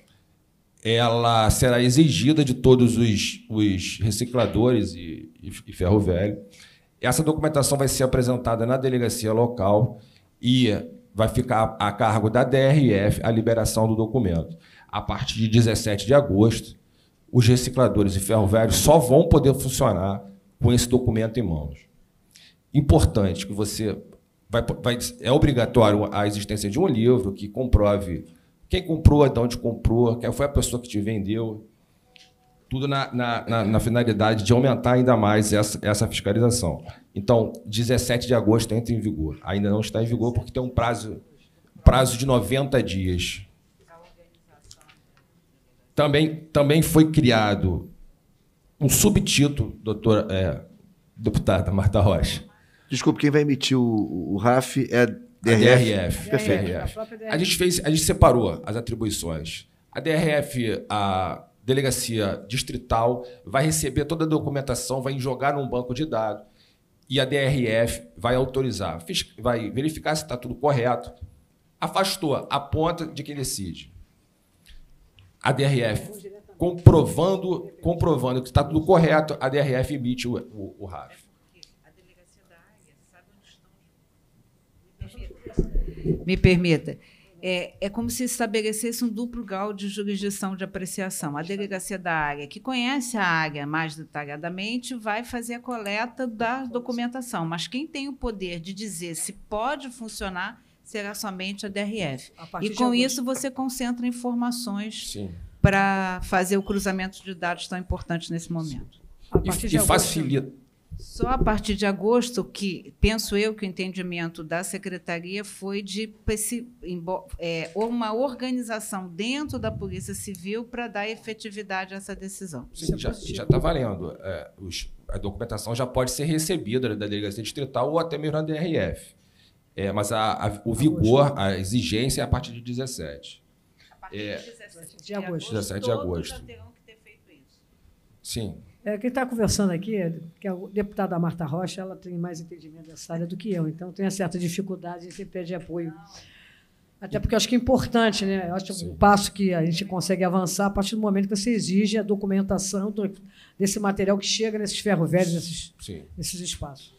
ela será exigida de todos os, os recicladores e, e, e ferro velho. Essa documentação vai ser apresentada na delegacia local e vai ficar a cargo da DRF a liberação do documento. A partir de 17 de agosto, os recicladores e ferro velho só vão poder funcionar com esse documento em mãos. Importante que você vai, vai, é obrigatório a existência de um livro que comprove quem comprou, de onde comprou, quem foi a pessoa que te vendeu. Tudo na, na, na, na finalidade de aumentar ainda mais essa, essa fiscalização. Então, 17 de agosto entra em vigor. Ainda não está em vigor porque tem um prazo, prazo de 90 dias. Também, também foi criado um subtítulo, doutora, é, deputada Marta Rocha, Desculpe, quem vai emitir o, o RAF é a DRF. A DRF, é, perfeito. É, é, a, a, gente fez, a gente separou as atribuições. A DRF, a delegacia distrital, vai receber toda a documentação, vai jogar num banco de dados e a DRF vai autorizar, vai verificar se está tudo correto. Afastou a ponta de quem decide. A DRF comprovando, comprovando que está tudo correto, a DRF emite o, o, o RAF. me permita. É, é, como se estabelecesse um duplo grau de jurisdição de apreciação. A delegacia da área, que conhece a área mais detalhadamente, vai fazer a coleta da documentação, mas quem tem o poder de dizer se pode funcionar será somente a DRF. A e com isso você concentra informações para fazer o cruzamento de dados tão importante nesse momento. E, e facilita. Só a partir de agosto que penso eu que o entendimento da secretaria foi de é, uma organização dentro da Polícia Civil para dar efetividade a essa decisão. Sim, já está valendo. É, os, a documentação já pode ser recebida da delegacia distrital ou até mesmo na DRF. É, mas a, a, o vigor, a exigência é a partir de 17. A partir de 17 é, de agosto. 17 de agosto. Todos já terão que ter feito isso. Sim. É, quem está conversando aqui, é, que é o deputado da Marta Rocha, ela tem mais entendimento dessa área do que eu, então tem uma certa dificuldade e pede apoio. Até porque eu acho que é importante, né? Eu acho que é um passo que a gente consegue avançar a partir do momento que você exige a documentação do, desse material que chega nesses ferros velhos, nesses, nesses espaços.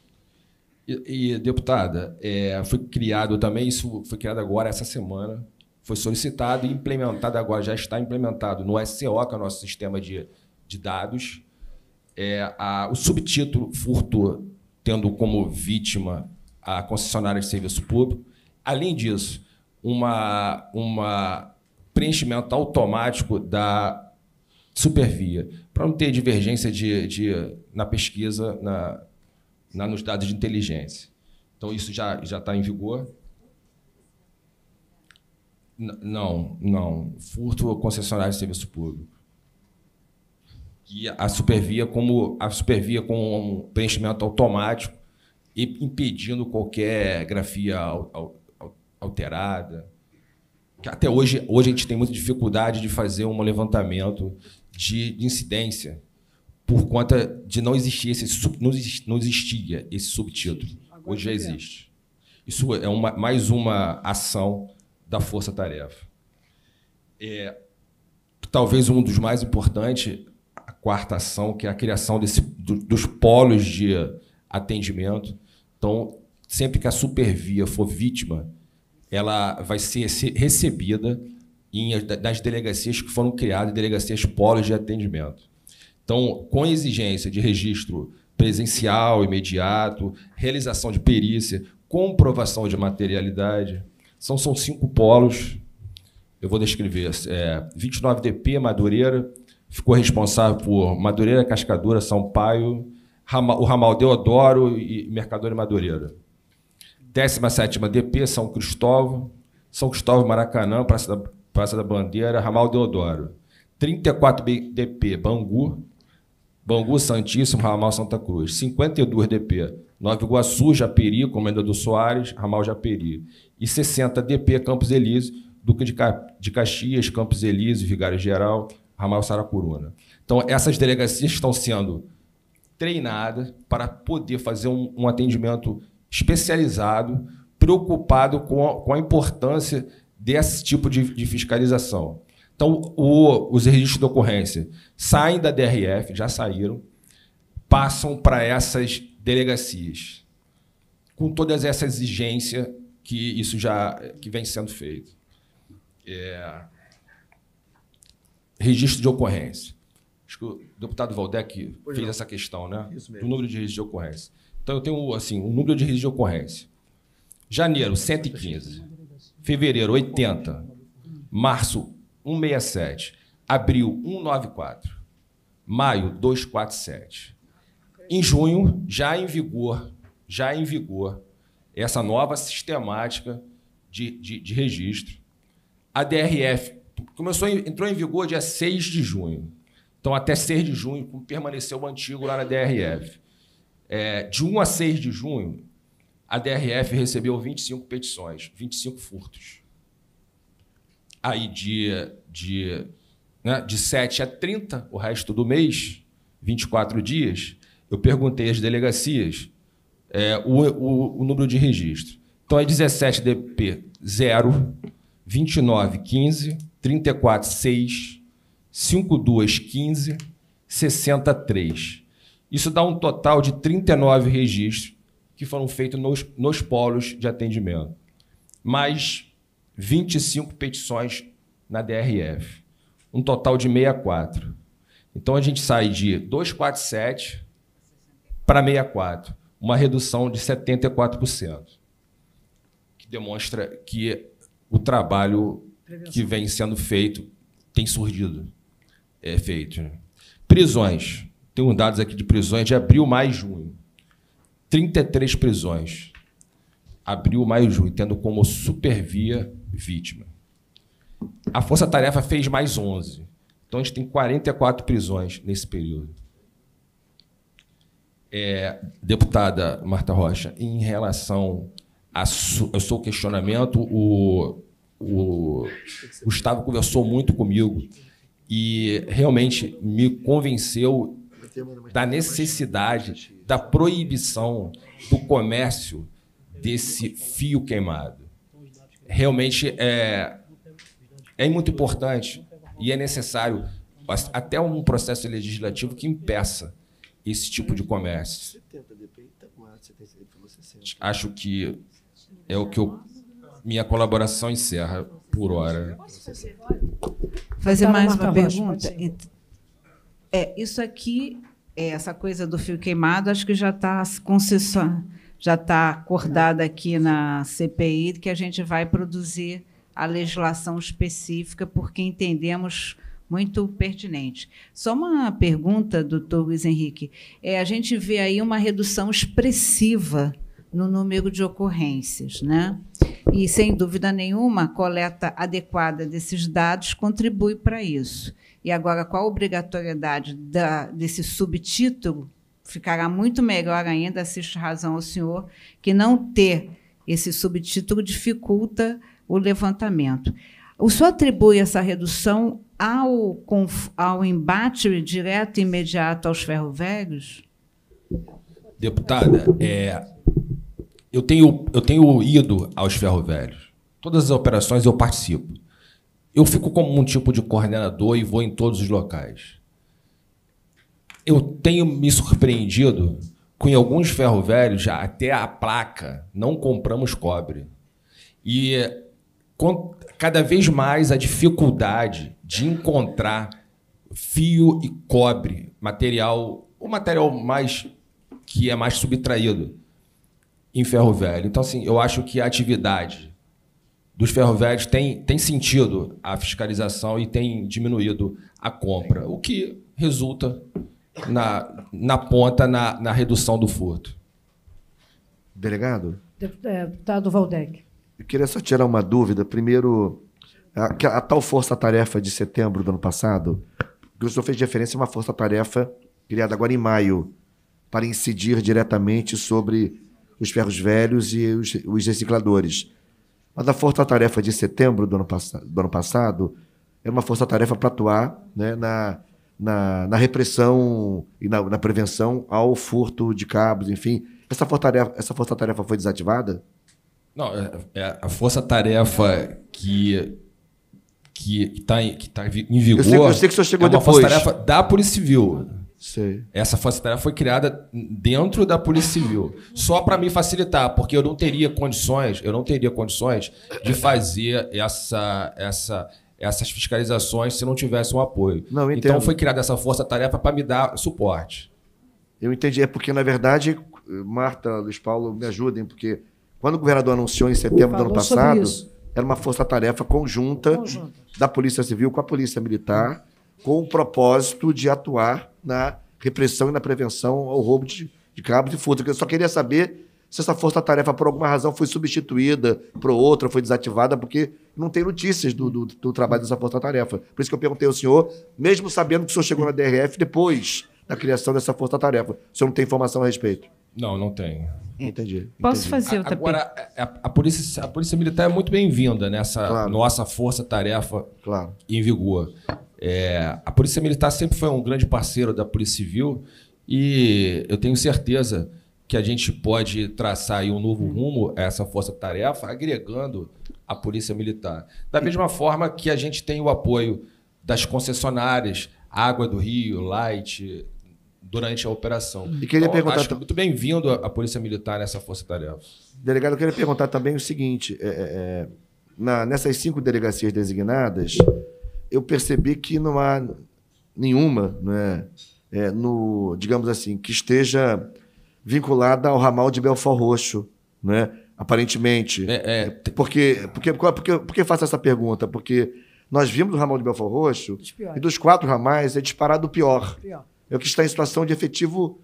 E, e deputada, é, foi criado também, isso foi criado agora essa semana, foi solicitado e implementado agora, já está implementado no SCO, que é o nosso sistema de, de dados, é, a, o subtítulo furto tendo como vítima a concessionária de serviço público. Além disso, uma, uma preenchimento automático da supervia, para não ter divergência de, de, na pesquisa, na, na, nos dados de inteligência. Então, isso já está em vigor. N não, não. Furto concessionário de serviço público e a supervia como a supervia com um preenchimento automático e impedindo qualquer grafia alterada. Que até hoje, hoje a gente tem muita dificuldade de fazer um levantamento de, de incidência por conta de não existir esse sub, não, existia, não existia esse subtítulo. Agora hoje já existe. Isso é uma, mais uma ação da força-tarefa. É, talvez um dos mais importantes quarta ação, que é a criação desse, do, dos polos de atendimento. Então, sempre que a supervia for vítima, ela vai ser recebida em, nas delegacias que foram criadas, delegacias polos de atendimento. Então, com exigência de registro presencial, imediato, realização de perícia, comprovação de materialidade, são, são cinco polos. Eu vou descrever: é, 29DP, Madureira, ficou responsável por Madureira, Cascadura, Sampaio, o ramal Deodoro e Mercador e Madureira. 17 DP, São Cristóvão, São Cristóvão, Maracanã, Praça da, Praça da Bandeira, ramal Deodoro. 34 DP, Bangu, Bangu Santíssimo, ramal Santa Cruz. 52 DP, Nova Iguaçu, Japeri, Comenda do Soares, ramal Japeri. E 60 DP, Campos Elísio, Duque de, de Caxias, Campos Elísio, Vigário Geral, ramal Sarapuruna. Então, essas delegacias estão sendo treinadas para poder fazer um, um atendimento especializado, preocupado com a, com a importância desse tipo de, de fiscalização. Então, o, os registros de ocorrência saem da DRF, já saíram, passam para essas delegacias, com todas essas exigências que isso já que vem sendo feito. É registro de ocorrência. Acho que o deputado Valdec pois fez não. essa questão, né? Isso mesmo. Do número de registro de ocorrência. Então, eu tenho, assim, um número de registro de ocorrência. Janeiro, 115. Fevereiro, 80. Março, 167. Abril, 194. Maio, 247. Em junho, já em vigor, já em vigor, essa nova sistemática de, de, de registro. A DRF começou, entrou em vigor dia 6 de junho. Então, até 6 de junho, permaneceu o antigo lá na DRF. É, de 1 a 6 de junho, a DRF recebeu 25 petições, 25 furtos. Aí, dia, dia, né, de 7 a 30, o resto do mês, 24 dias, eu perguntei às delegacias é, o, o, o, número de registro. Então é 17 DP 0, 29 15, 346, 5215, 63. Isso dá um total de 39 registros que foram feitos nos, nos polos de atendimento, mais 25 petições na DRF, um total de 64. Então a gente sai de 247 para 64, uma redução de 74%, que demonstra que o trabalho Prevenção. que vem sendo feito, tem surgido. É feito. Prisões. Tem uns dados aqui de prisões de abril, mais junho. 33 prisões. Abril, mais junho, tendo como supervia vítima. A Força Tarefa fez mais 11. Então a gente tem 44 prisões nesse período. É, deputada Marta Rocha, em relação ao seu questionamento, o o Gustavo conversou muito comigo e realmente me convenceu da necessidade da proibição do comércio desse fio queimado. Realmente é, é muito importante e é necessário até um processo legislativo que impeça esse tipo de comércio. Acho que é o que eu minha colaboração encerra por hora. Fazer então, mais uma pergunta? É, isso aqui, é, essa coisa do fio queimado, acho que já está já está acordada aqui na CPI que a gente vai produzir a legislação específica porque entendemos muito pertinente. Só uma pergunta, doutor Luiz Henrique. É, a gente vê aí uma redução expressiva no número de ocorrências, né? E, sem dúvida nenhuma, a coleta adequada desses dados contribui para isso. E agora, com a obrigatoriedade da, desse subtítulo, ficará muito melhor ainda, assiste razão ao senhor, que não ter esse subtítulo dificulta o levantamento. O senhor atribui essa redução ao, ao embate direto e imediato aos ferrovelhos? Deputada, é, eu tenho, eu tenho ido aos ferrovelhos. Todas as operações eu participo. Eu fico como um tipo de coordenador e vou em todos os locais. Eu tenho me surpreendido com alguns ferrovelhos já até a placa não compramos cobre. E com, cada vez mais a dificuldade de encontrar fio e cobre, material, o material mais que é mais subtraído em ferro velho. Então, assim, eu acho que a atividade dos ferroviários tem, tem sentido a fiscalização e tem diminuído a compra, o que resulta na, na ponta na, na redução do furto. Delegado? Deputado é, tá, Valdec. Eu queria só tirar uma dúvida. Primeiro, a, a tal força-tarefa de setembro do ano passado, que o senhor fez referência a é uma força-tarefa criada agora em maio para incidir diretamente sobre os ferros velhos e os, os recicladores. Mas a força-tarefa de setembro do ano, do ano passado era uma força-tarefa para atuar né, na, na, na, repressão e na, na, prevenção ao furto de cabos, enfim. Essa força-tarefa essa força foi desativada? Não, é, é a força-tarefa que que está que tá em tá vigor. Eu sei, eu sei que o senhor chegou é uma depois. força-tarefa da Polícia Civil. Sei. Essa Força Tarefa foi criada dentro da Polícia Civil, só para me facilitar, porque eu não teria condições, eu não teria condições de fazer essa essa essas fiscalizações se não tivesse um apoio. Não, então foi criada essa Força Tarefa para me dar suporte. Eu entendi, é porque na verdade, Marta, Luiz Paulo, me ajudem, porque quando o governador anunciou em setembro do ano passado, era uma força-tarefa conjunta, conjunta da Polícia Civil com a Polícia Militar com o propósito de atuar na repressão e na prevenção ao roubo de, de cabos furto. Eu só queria saber se essa força-tarefa, por alguma razão, foi substituída por outra, foi desativada, porque não tem notícias do, do, do trabalho dessa força-tarefa. Por isso que eu perguntei ao senhor, mesmo sabendo que o senhor chegou na DRF depois da criação dessa força-tarefa, o senhor não tem informação a respeito? Não, não tenho. Entendi. Posso fazer fazer outra Agora, é, é, a, a, polícia, a Polícia Militar é muito bem-vinda nessa né? claro. nossa força-tarefa claro. em vigor. É, a Polícia Militar sempre foi um grande parceiro da Polícia Civil e eu tenho certeza que a gente pode traçar um novo hum. rumo a essa força-tarefa, agregando a Polícia Militar. Da hum. mesma forma que a gente tem o apoio das concessionárias, Água do Rio, Light, durante a operação. E queria então, perguntar. Acho muito bem-vindo a, Polícia Militar nessa força-tarefa. Delegado, eu queria perguntar também o seguinte: é, é, é, na, nessas cinco delegacias designadas, eu percebi que não há nenhuma, né, é, no, digamos assim, que esteja vinculada ao ramal de Belfort Roxo, né? Aparentemente. É, é, porque, porque, porque, porque faço essa pergunta? Porque nós vimos o ramal de Belfort Roxo e dos quatro ramais é disparado o pior. pior é o que está em situação de efetivo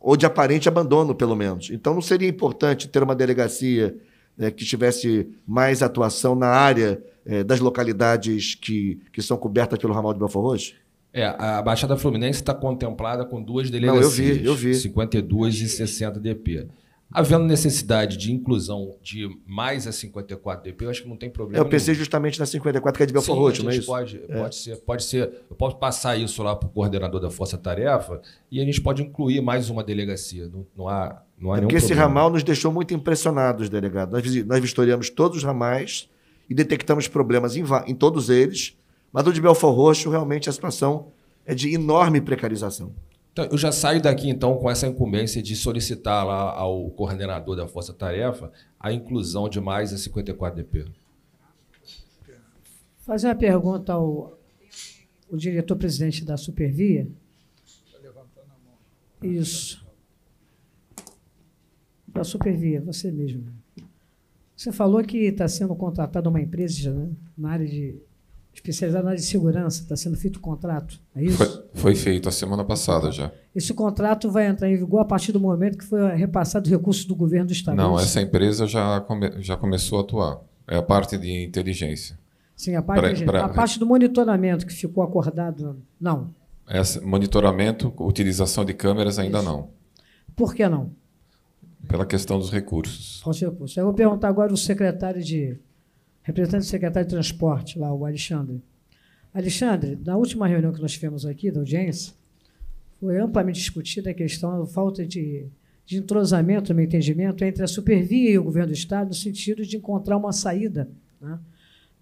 ou de aparente abandono, pelo menos. Então, não seria importante ter uma delegacia né, que tivesse mais atuação na área é, das localidades que, que são cobertas pelo ramal de Belfort Roxo? É, a Baixada Fluminense está contemplada com duas delegacias. Não, eu vi, eu vi. 52 e 60 DP. Havendo necessidade de inclusão de mais a 54DP, eu acho que não tem problema. É, eu pensei nenhum. justamente na 54, que é de Belfort Roxo, não é isso? Pode, é. pode ser, pode ser. Eu posso passar isso lá para o coordenador da Força Tarefa e a gente pode incluir mais uma delegacia. Não, não há, não há é Porque esse problema. ramal nos deixou muito impressionados, delegado. Nós, nós vistoriamos todos os ramais e detectamos problemas em, em todos eles, mas o de Belfort Roxo, realmente, a situação é de enorme precarização. Então, eu já saio daqui, então, com essa incumbência de solicitar lá ao coordenador da Força Tarefa a inclusão de mais a 54DP. Fazer uma pergunta ao, ao diretor-presidente da Supervia. Isso. Da Supervia, você mesmo. Você falou que está sendo contratada uma empresa né, na área de especializado na área de segurança. Está sendo feito o contrato, é isso? Foi, foi, feito a semana passada já. Esse contrato vai entrar em vigor a partir do momento que foi repassado os recursos do governo do Estado. Não, é essa empresa já, come, já começou a atuar. É a parte de inteligência. Sim, a parte, pra, de, pra, a parte do monitoramento que ficou acordado, não. Essa, monitoramento, utilização de câmeras ainda isso. não. Por que não? Pela questão dos recursos. Os recursos. Eu vou perguntar agora ao secretário de representante do secretário de Transporte, lá, o Alexandre. Alexandre, na última reunião que nós tivemos aqui, da audiência, foi amplamente discutida a questão da falta de, de entrosamento, no meu entendimento, entre a Supervia e o governo do Estado, no sentido de encontrar uma saída, né,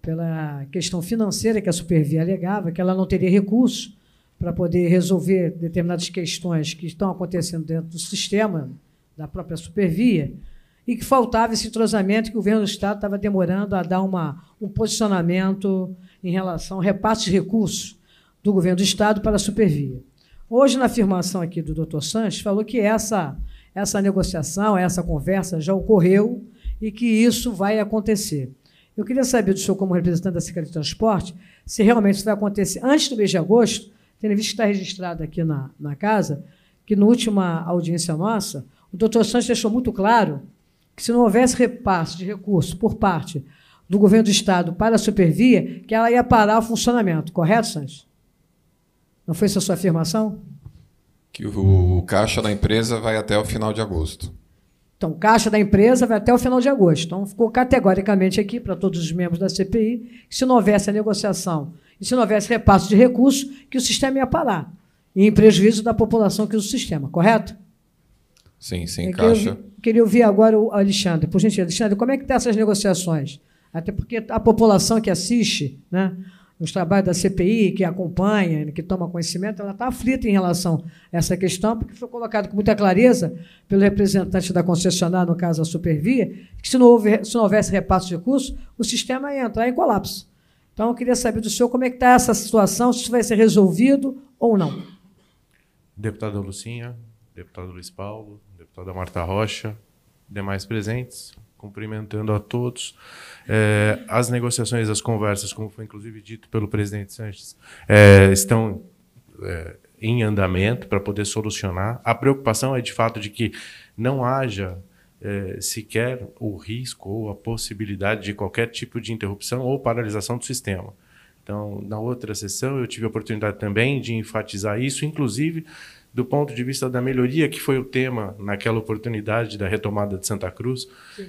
pela questão financeira que a Supervia alegava, que ela não teria recursos para poder resolver determinadas questões que estão acontecendo dentro do sistema da própria Supervia e que faltava esse entrosamento que o governo do Estado estava demorando a dar uma, um posicionamento em relação ao repasse de recursos do governo do Estado para a supervia. Hoje, na afirmação aqui do doutor Sanches, falou que essa, essa negociação, essa conversa já ocorreu e que isso vai acontecer. Eu queria saber do senhor, como representante da Secretaria de Transporte, se realmente isso vai acontecer antes do mês de agosto, tendo visto que está registrado aqui na, na casa, que na última audiência nossa, o doutor Sanches deixou muito claro que se não houvesse repasse de recursos por parte do governo do Estado para a Supervia, que ela ia parar o funcionamento, correto, Sanches? Não foi essa a sua afirmação? Que o, caixa da empresa vai até o final de agosto. Então, caixa da empresa vai até o final de agosto. Então, ficou categoricamente aqui para todos os membros da CPI que se não houvesse a negociação e se não houvesse repasse de recursos, que o sistema ia parar. em prejuízo da população que usa o sistema, correto? Sim, sem encaixa. Eu queria ouvir agora o Alexandre. Por gentileza, Alexandre, como é que estão tá essas negociações? Até porque a população que assiste né, os trabalhos da CPI, que acompanha, que toma conhecimento, ela está aflita em relação a essa questão, porque foi colocado com muita clareza pelo representante da concessionária, no caso a Supervia, que se não, houver, se não houvesse repasso de recursos, o sistema ia entrar em colapso. Então, eu queria saber do senhor como é que está essa situação, se isso vai ser resolvido ou não. Deputada Lucinha, deputado Luiz Paulo, da Marta Rocha, demais presentes, cumprimentando a todos. É, as negociações, as conversas, como foi inclusive dito pelo presidente Sanches, é, estão é, em andamento para poder solucionar. A preocupação é de fato de que não haja é, sequer o risco ou a possibilidade de qualquer tipo de interrupção ou paralisação do sistema. Então, na outra sessão, eu tive a oportunidade também de enfatizar isso, inclusive do ponto de vista da melhoria, que foi o tema naquela oportunidade da retomada de Santa Cruz,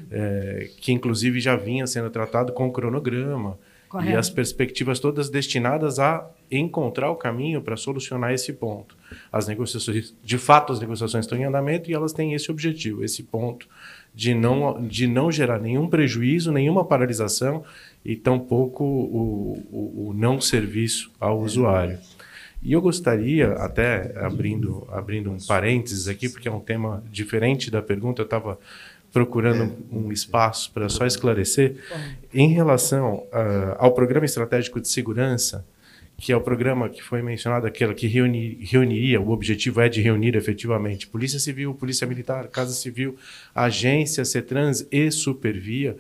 é, que inclusive já vinha sendo tratado com cronograma Correto. e as perspectivas todas destinadas a encontrar o caminho para solucionar esse ponto. As negociações, de fato, as negociações estão em andamento e elas têm esse objetivo, esse ponto de não, de não gerar nenhum prejuízo, nenhuma paralisação e tampouco o, o, o não serviço ao é. usuário. E eu gostaria, até abrindo, abrindo um parênteses aqui, porque é um tema diferente da pergunta, eu estava procurando é. um espaço para só esclarecer, em relação uh, ao Programa Estratégico de Segurança, que é o programa que foi mencionado, aquele que reuni, reuniria, o objetivo é de reunir efetivamente Polícia Civil, Polícia Militar, Casa Civil, Agência, CETRANS e Supervia,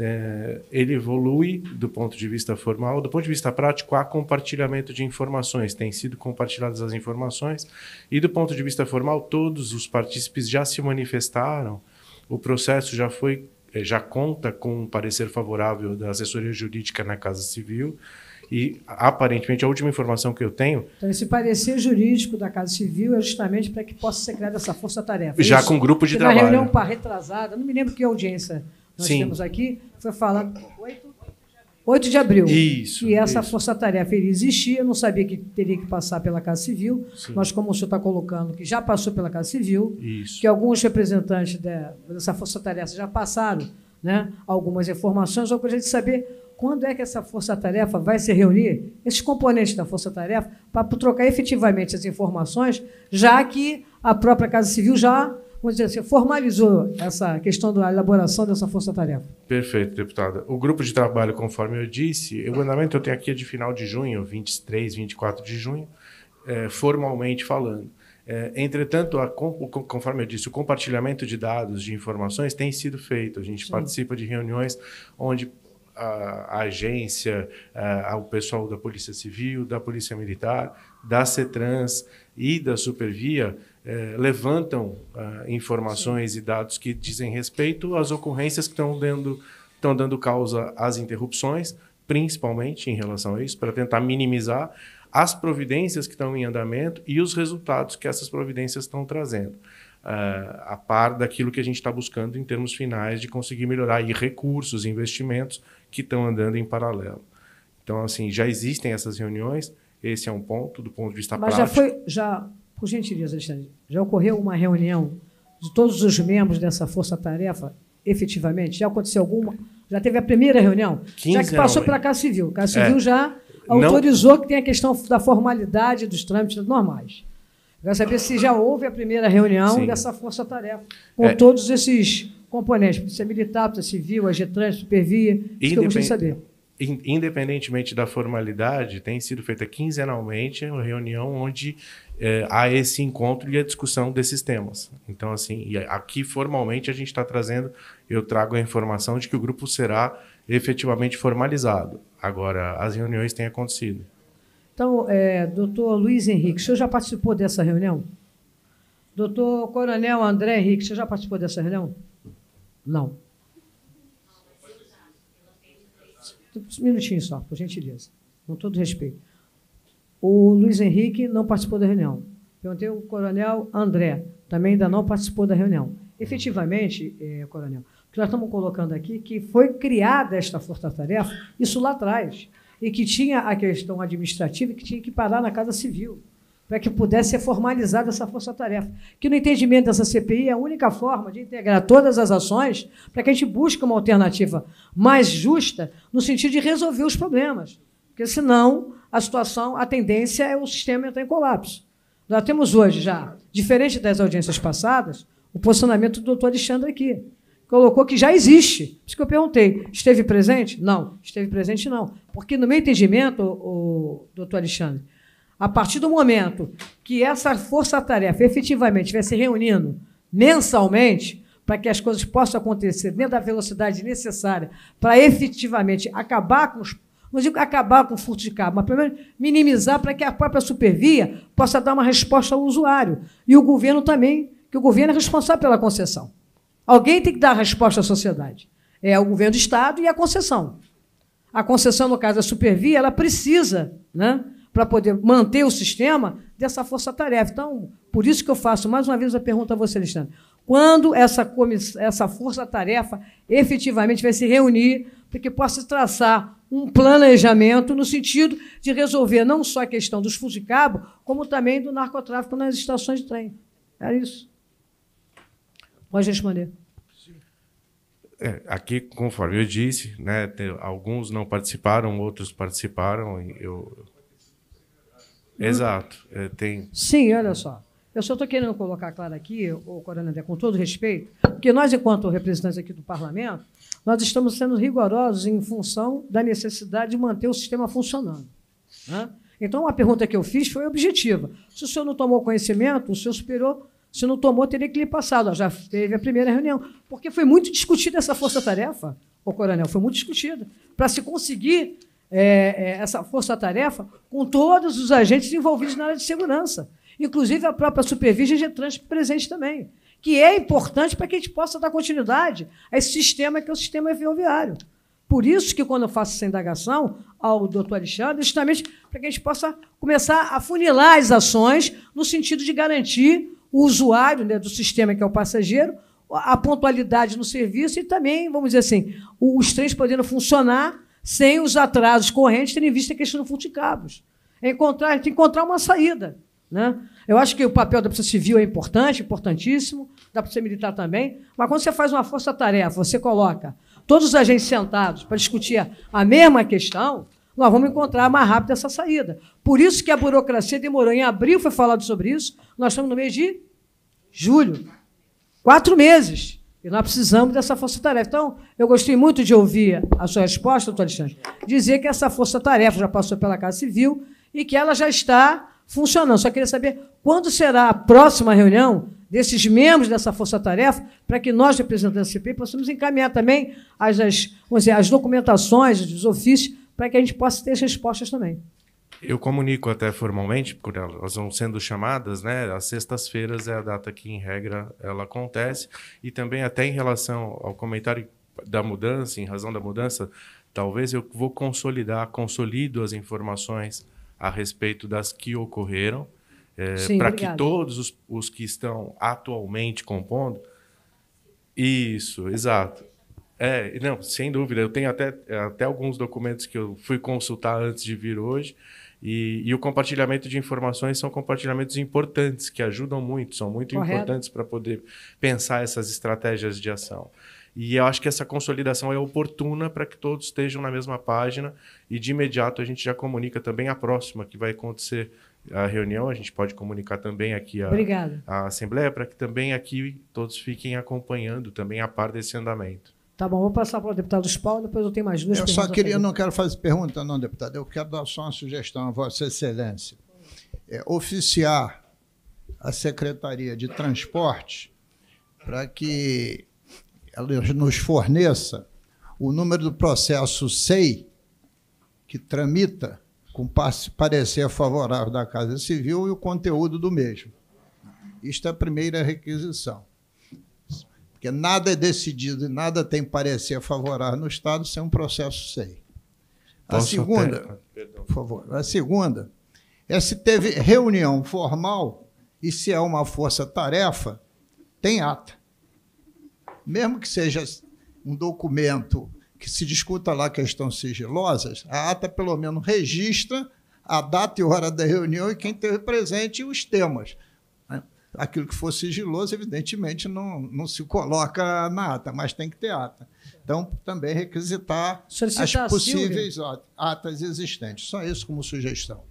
é, ele evolui do ponto de vista formal, do ponto de vista prático, há compartilhamento de informações, têm sido compartilhadas as informações, e do ponto de vista formal, todos os partícipes já se manifestaram, o processo já foi é, já conta com um parecer favorável da assessoria jurídica na Casa Civil. E aparentemente a última informação que eu tenho. Então, esse parecer jurídico da Casa Civil é justamente para que possa ser criada essa força-tarefa. Já isso? com um grupo de trabalho. Na reunião retrasada, não me lembro que audiência nós Sim. temos aqui, foi falar 8, 8 de abril. Isso. E essa força-tarefa existia, eu não sabia que teria que passar pela Casa Civil, Sim. mas como o senhor está colocando, que já passou pela Casa Civil, isso. que alguns representantes dessa força-tarefa já passaram né, algumas informações, eu gostaria de saber quando é que essa força-tarefa vai se reunir, esses componentes da força-tarefa, para trocar efetivamente as informações, já que a própria Casa Civil já vamos dizer assim, formalizou essa questão da elaboração dessa força-tarefa. Perfeito, deputada. O grupo de trabalho, conforme eu disse, o andamento eu tenho aqui é de final de junho, 23, 24 de junho, é, formalmente falando. É, entretanto, a, conforme eu disse, o compartilhamento de dados, de informações, tem sido feito. A gente Sim. participa de reuniões onde a, agência, é, a, o pessoal da Polícia Civil, da Polícia Militar, da CETRANS e da Supervia é, levantam ah, informações Sim. e dados que dizem respeito às ocorrências que estão dando, estão dando causa às interrupções, principalmente em relação a isso, para tentar minimizar as providências que estão em andamento e os resultados que essas providências estão trazendo. Uh, a par daquilo que a gente está buscando em termos finais de conseguir melhorar e recursos, investimentos que estão andando em paralelo. Então, assim, já existem essas reuniões, esse é um ponto do ponto de vista Mas prático. Mas já foi, já por gentileza, Alexandre, já ocorreu uma reunião de todos os membros dessa força-tarefa, efetivamente? Já aconteceu alguma? Já teve a primeira reunião? já que passou pela Casa Civil. A Casa é. Civil é. já autorizou Não. que tem a questão da formalidade dos trâmites normais. Quero saber se já houve a primeira reunião Sim. dessa força-tarefa com é. todos esses componentes, polícia militar, polícia civil, agitrante, supervia, isso que eu gostaria de saber independentemente da formalidade, tem sido feita quinzenalmente uma reunião onde é, há esse encontro e a discussão desses temas. Então, assim, aqui formalmente a gente está trazendo, eu trago a informação de que o grupo será efetivamente formalizado. Agora, as reuniões têm acontecido. Então, é, doutor Luiz Henrique, o senhor já participou dessa reunião? Doutor Coronel André Henrique, o senhor já participou dessa reunião? Não. Um minutinho só, por gentileza. Com todo respeito. O Luiz Henrique não participou da reunião. Perguntei ao coronel André, também ainda não participou da reunião. Efetivamente, eh, coronel, o que nós estamos colocando aqui que foi criada esta força-tarefa, isso lá atrás, e que tinha a questão administrativa que tinha que parar na Casa Civil para que pudesse ser formalizada essa força-tarefa. Que no entendimento dessa CPI é a única forma de integrar todas as ações para que a gente busque uma alternativa mais justa no sentido de resolver os problemas. Porque senão a situação, a tendência é o sistema entrar em colapso. Nós temos hoje já, diferente das audiências passadas, o posicionamento do doutor Alexandre aqui. Colocou que já existe. Por isso que eu perguntei. Esteve presente? Não. Esteve presente, não. Porque, no meu entendimento, o doutor Alexandre, a partir do momento que essa força-tarefa efetivamente vai se reunindo mensalmente, para que as coisas possam acontecer dentro da velocidade necessária para efetivamente acabar com os. Não digo acabar com o furto de carro, mas pelo menos minimizar para que a própria supervia possa dar uma resposta ao usuário. E o governo também, que o governo é responsável pela concessão. Alguém tem que dar a resposta à sociedade. É o governo do Estado e a concessão. A concessão, no caso da supervia, ela precisa né, para poder manter o sistema dessa força-tarefa. Então, por isso que eu faço mais uma vez a pergunta a você, Alexandre. Quando essa, essa força-tarefa efetivamente vai se reunir para que possa traçar um planejamento no sentido de resolver não só a questão dos furos de cabo, como também do narcotráfico nas estações de trem? É isso. Pode responder. É, aqui, conforme eu disse, né, tem, alguns não participaram, outros participaram. Eu, Exato. É, tem. Sim, olha só. Eu só estou querendo colocar claro aqui, o Coronel, com todo respeito, que nós, enquanto representantes aqui do parlamento, nós estamos sendo rigorosos em função da necessidade de manter o sistema funcionando. Né? Então, a pergunta que eu fiz foi objetiva. Se o senhor não tomou conhecimento, o senhor superou. Se não tomou, teria que lhe passado. Já teve a primeira reunião. Porque foi muito discutida essa força-tarefa, o coronel, foi muito discutida, para se conseguir é, é, essa força-tarefa com todos os agentes envolvidos na área de segurança, inclusive a própria supervisão de Getrans presente também, que é importante para que a gente possa dar continuidade a esse sistema que é o sistema ferroviário. Por isso que, quando eu faço essa indagação ao doutor Alexandre, justamente para que a gente possa começar a funilar as ações no sentido de garantir o usuário né, do sistema, que é o passageiro, a pontualidade no serviço e também, vamos dizer assim, os trens podendo funcionar sem os atrasos correntes, tendo em vista a questão do furticabos. É encontrar, tem que encontrar uma saída. Né? Eu acho que o papel da Polícia Civil é importante, importantíssimo, da Polícia Militar também, mas quando você faz uma força-tarefa, você coloca todos os agentes sentados para discutir a mesma questão, nós vamos encontrar mais rápido essa saída. Por isso que a burocracia demorou. Em abril foi falado sobre isso, nós estamos no mês de julho. Quatro meses. E nós precisamos dessa força-tarefa. Então, eu gostei muito de ouvir a sua resposta, doutor Alexandre. Dizer que essa força-tarefa já passou pela Casa Civil e que ela já está funcionando. Só queria saber quando será a próxima reunião desses membros dessa força-tarefa para que nós, representantes da CPI, possamos encaminhar também as, as, dizer, as documentações, os ofícios, para que a gente possa ter as respostas também. Eu comunico até formalmente, porque elas vão sendo chamadas, né? As sextas-feiras é a data que, em regra, ela acontece. E também, até em relação ao comentário da mudança, em razão da mudança, talvez eu vou consolidar, consolido as informações a respeito das que ocorreram, é, para que todos os, os que estão atualmente compondo. Isso, exato. É, não, sem dúvida. Eu tenho até, até alguns documentos que eu fui consultar antes de vir hoje. E, e, o compartilhamento de informações são compartilhamentos importantes, que ajudam muito, são muito Correto. importantes para poder pensar essas estratégias de ação. E eu acho que essa consolidação é oportuna para que todos estejam na mesma página e de imediato a gente já comunica também a próxima que vai acontecer a reunião, a gente pode comunicar também aqui a, a Assembleia, para que também aqui todos fiquem acompanhando também a par desse andamento. Tá bom, vou passar para o deputado Spawn, depois eu tenho mais duas eu perguntas. Eu só queria, não quero fazer pergunta, não, deputado. Eu quero dar só uma sugestão a Vossa Excelência. É, oficiar a Secretaria de Transporte para que ela nos forneça o número do processo SEI que tramita com parecer favorável da Casa Civil e o conteúdo do mesmo. Isto é a primeira requisição. Porque nada é decidido e nada tem parecer favorável no Estado sem um processo SEI. A segunda, até... por favor, a segunda é se teve reunião formal e se é uma força-tarefa, tem ata. Mesmo que seja um documento que se discuta lá questões sigilosas, a ata pelo menos registra a data e hora da reunião e quem esteve presente e os temas aquilo que for sigiloso, evidentemente, não, não se coloca na ata, mas tem que ter ata. Então, também requisitar as possíveis atas existentes. Só isso como sugestão.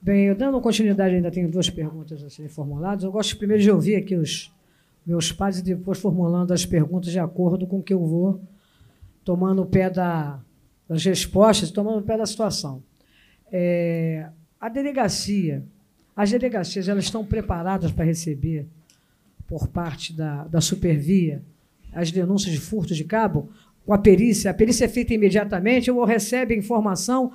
Bem, eu dando continuidade, ainda tenho duas perguntas a serem formuladas. Eu gosto primeiro de ouvir aqui os meus pais e depois formulando as perguntas de acordo com o que eu vou tomando o pé da, das respostas, tomando o pé da situação. É, a delegacia as delegacias elas estão preparadas para receber, por parte da, da Supervia, as denúncias de furto de cabo? Com a perícia, a perícia é feita imediatamente ou recebe a informação?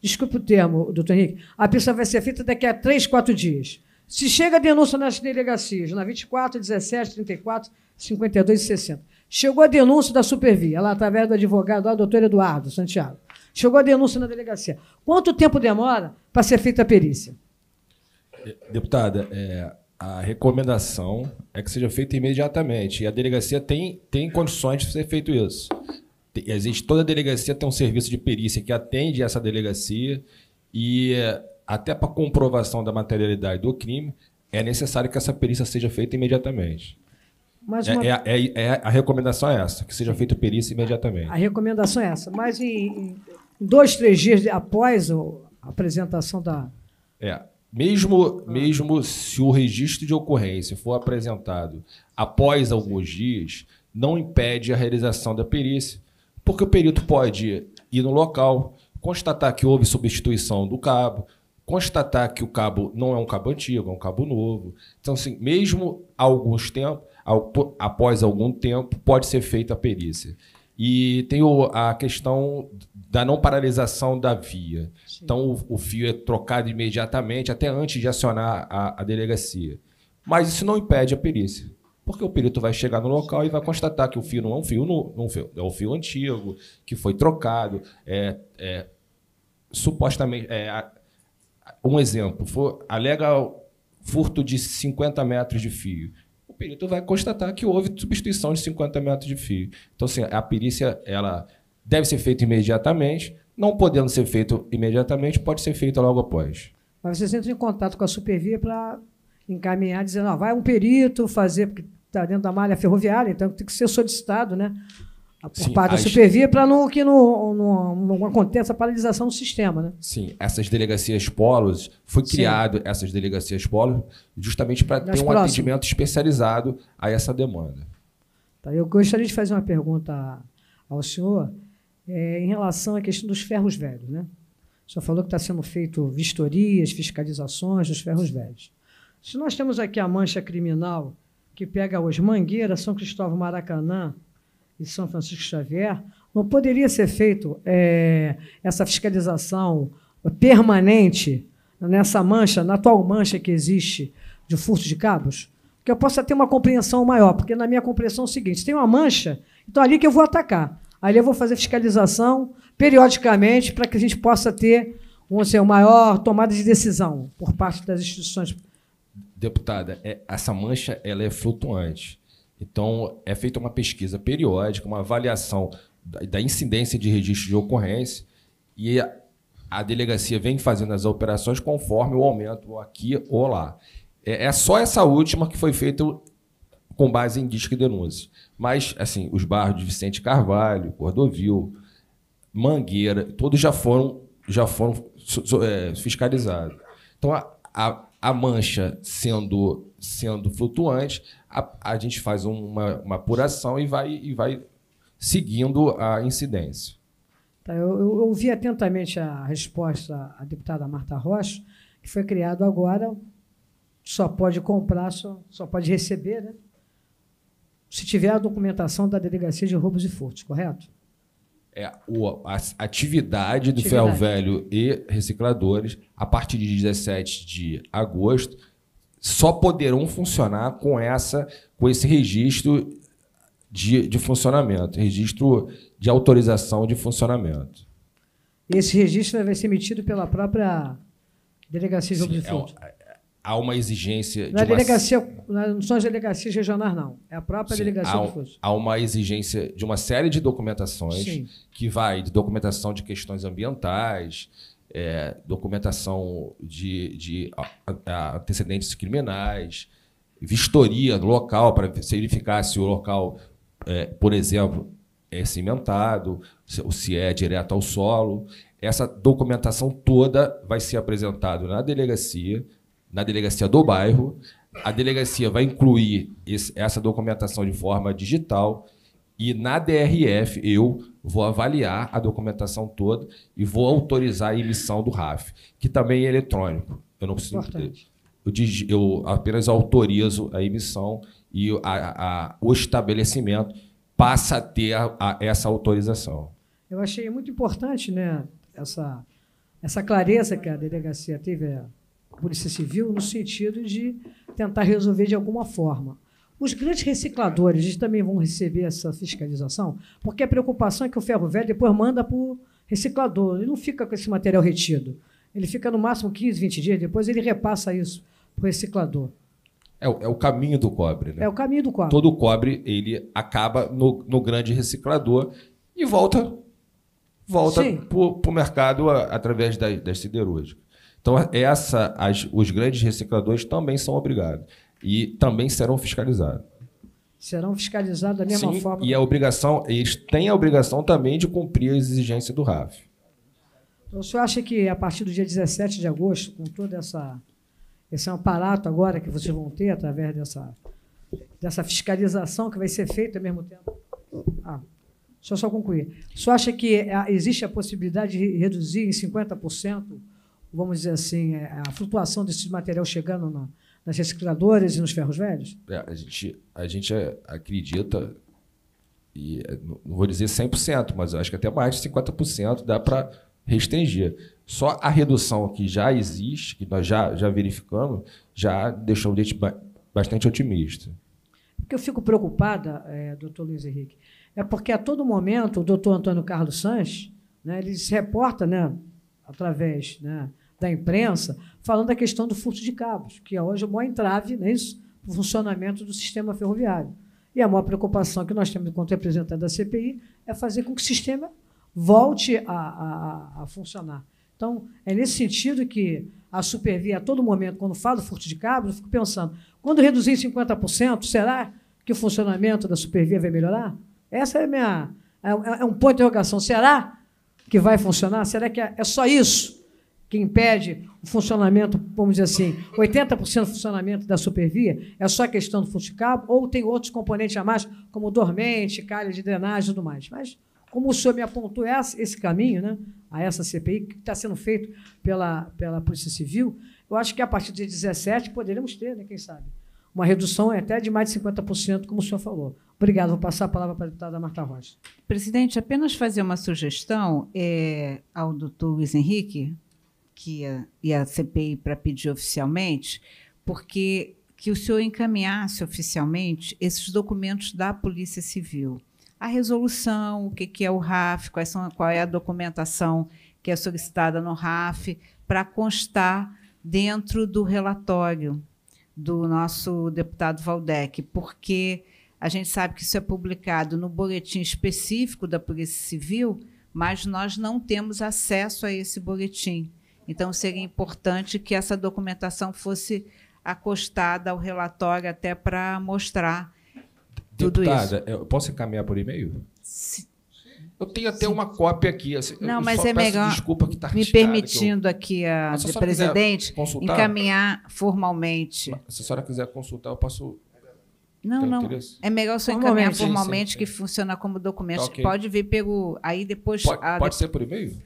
Desculpe o termo, doutor Henrique. A perícia vai ser feita daqui a três, quatro dias. Se chega a denúncia nas delegacias, na 24, 17, 34, 52 e 60. Chegou a denúncia da Supervia, lá através do advogado, lá, doutor Eduardo Santiago. Chegou a denúncia na delegacia. Quanto tempo demora para ser feita a perícia? Deputada, é, a recomendação é que seja feita imediatamente. E a delegacia tem, tem condições de ser feito isso. Tem, existe toda a delegacia tem um serviço de perícia que atende essa delegacia e é, até para comprovação da materialidade do crime é necessário que essa perícia seja feita imediatamente. É, uma... É, é, é, a recomendação é essa, que seja feita perícia imediatamente. A recomendação é essa. Mas em, dois, três dias após a apresentação da, é. Mesmo, ah. mesmo se o registro de ocorrência for apresentado após alguns dias, não impede a realização da perícia, porque o perito pode ir no local, constatar que houve substituição do cabo, constatar que o cabo não é um cabo antigo, é um cabo novo. Então, assim, mesmo alguns tempos, após algum tempo, pode ser feita a perícia. E tem a questão da não paralisação da via. Sim. Então, o, o, fio é trocado imediatamente, até antes de acionar a, a, delegacia. Mas isso não impede a perícia. Porque o perito vai chegar no local e vai constatar que o fio não é um fio é, é um fio antigo, que foi trocado, é, é supostamente. É, um exemplo, for, alega furto de 50 metros de fio. O perito vai constatar que houve substituição de 50 metros de fio. Então, assim, a perícia, ela deve ser feito imediatamente. Não podendo ser feito imediatamente, pode ser feito logo após. Mas vocês entram em contato com a Supervia para encaminhar, dizendo, ah, vai um perito fazer, porque está dentro da malha ferroviária, então tem que ser solicitado, né? Por Sim, parte da as... Supervia, para não, que não, não, não, aconteça a paralisação do sistema, né? Sim, essas delegacias polos, foi Sim. criado essas delegacias polos justamente para ter um próximo. atendimento especializado a essa demanda. Tá, eu gostaria de fazer uma pergunta ao senhor é, em relação à questão dos ferros velhos. Né? O falou que está sendo feito vistorias, fiscalizações dos ferros velhos. Se nós temos aqui a mancha criminal que pega hoje Mangueira, São Cristóvão, Maracanã e São Francisco Xavier, não poderia ser feito é, essa fiscalização permanente nessa mancha, na atual mancha que existe de furto de cabos? Que eu possa ter uma compreensão maior, porque na minha compreensão é o seguinte: tem uma mancha, então é ali que eu vou atacar. Ali eu vou fazer fiscalização periodicamente para que a gente possa ter assim, uma assim, maior tomada de decisão por parte das instituições. Deputada, é, essa mancha ela é flutuante. Então, é feita uma pesquisa periódica, uma avaliação da, da incidência de registro de ocorrência e a, a, delegacia vem fazendo as operações conforme o aumento aqui ou lá. É, é só essa última que foi feita com base em disco e denúncias, Mas, assim, os bairros de Vicente Carvalho, Cordovil, Mangueira, todos já foram, já foram é, fiscalizados. Então, a, a, a, mancha sendo, sendo flutuante, a, a gente faz uma, uma apuração e vai, e vai seguindo a incidência. Tá, eu, eu ouvi atentamente a resposta à deputada Marta Rocha, que foi criado agora, só pode comprar, só, só pode receber, né? se tiver a documentação da Delegacia de Roubos e Furtos, correto? É, a atividade do atividade. Ferro Velho e Recicladores, a partir de 17 de agosto, só poderão funcionar com essa com esse registro de, de funcionamento, registro de autorização de funcionamento. Esse registro vai ser emitido pela própria Delegacia de Sim, Roubos e é Furtos? É, há uma exigência na é de uma... delegacia é, não são as delegacias regionais não é a própria Sim, delegacia há, do há uma exigência de uma série de documentações Sim. que vai de documentação de questões ambientais é, documentação de, de antecedentes criminais vistoria local para verificar se o local é, por exemplo é cimentado se é direto ao solo essa documentação toda vai ser apresentada na delegacia na delegacia do bairro. A delegacia vai incluir esse, essa documentação de forma digital e na DRF eu vou avaliar a documentação toda e vou autorizar a emissão do RAF, que também é eletrônico. Eu não preciso. Eu, eu, apenas autorizo a emissão e a, a, o estabelecimento passa a ter a, essa autorização. Eu achei muito importante né, essa, essa clareza que a delegacia teve é, Polícia Civil no sentido de tentar resolver de alguma forma. Os grandes recicladores eles também vão receber essa fiscalização, porque a preocupação é que o ferro velho depois manda para o reciclador. Ele não fica com esse material retido. Ele fica no máximo 15, 20 dias, depois ele repassa isso para o reciclador. É, é, o caminho do cobre, né? É o caminho do cobre. Todo o cobre ele acaba no, no grande reciclador e volta volta para o mercado a, através da das siderúrgicas. Então, é essa, as, os grandes recicladores também são obrigados e também serão fiscalizados. Serão fiscalizados da mesma Sim, forma. E a obrigação, eles têm a obrigação também de cumprir as exigências do RAF. Então, o senhor acha que a partir do dia 17 de agosto, com todo essa, esse aparato agora que vocês vão ter através dessa, dessa fiscalização que vai ser feita ao mesmo tempo? Ah, só só concluir. O senhor acha que ah, existe a possibilidade de reduzir em 50%? vamos dizer assim, é, a flutuação desse material chegando na, nas recicladoras e nos ferros velhos? É, a, gente, a gente é, acredita, e é, não vou dizer 100%, mas acho que até mais de 50% dá para restringir. Só a redução que já existe, que nós já, já verificamos, já deixou a gente bastante otimista. O que eu fico preocupada, é, doutor Luiz Henrique, é porque a todo momento o doutor Antônio Carlos Sanches, né, ele se reporta, né, através né, da imprensa, falando da questão do furto de cabos, que é hoje é o maior entrave né, isso, funcionamento do sistema ferroviário. E a maior preocupação que nós temos enquanto representante da CPI é fazer com que o sistema volte a, a, a funcionar. Então, é nesse sentido que a Supervia, a todo momento, quando falo furto de cabos, eu fico pensando, quando reduzir 50%, será que o funcionamento da Supervia vai melhorar? Essa é minha. É, é, é, um ponto de interrogação. Será que vai funcionar? Será que é só isso? que impede o funcionamento, vamos dizer assim, 80% do funcionamento da supervia é só questão do futicabo, ou tem outros componentes a mais, como dormente, calha de drenagem e tudo mais. Mas, como o senhor me apontou esse caminho, né, a essa CPI, que está sendo feito pela, pela Polícia Civil, eu acho que a partir de 17 poderemos ter, né, quem sabe, uma redução é até de mais de 50%, como o senhor falou. Obrigado. Vou passar a palavra para a deputada Marta Rocha. Presidente, apenas fazer uma sugestão é, ao doutor Luiz Henrique, que ia, ia a CPI para pedir oficialmente, porque que o senhor encaminhasse oficialmente esses documentos da Polícia Civil. A resolução, o que, que é o RAF, quais são, qual é a documentação que é solicitada no RAF, para constar dentro do relatório do nosso deputado Valdec, porque a gente sabe que isso é publicado no boletim específico da Polícia Civil, mas nós não temos acesso a esse boletim. Então, seria importante que essa documentação fosse acostada ao relatório até para mostrar tudo Deputada, isso. Eu posso encaminhar por e-mail? Sim. Eu tenho até Sim. uma cópia aqui. Assim, não, mas é melhor. Desculpa que está Me permitindo eu... aqui, a, se presidente, encaminhar formalmente. Se a senhora quiser consultar, eu posso. Não, não. É melhor só encaminhar formalmente, sim, sim, que funciona como documento. Tá, okay. Pode vir pelo. Aí depois. Pode, a... pode ser por e-mail?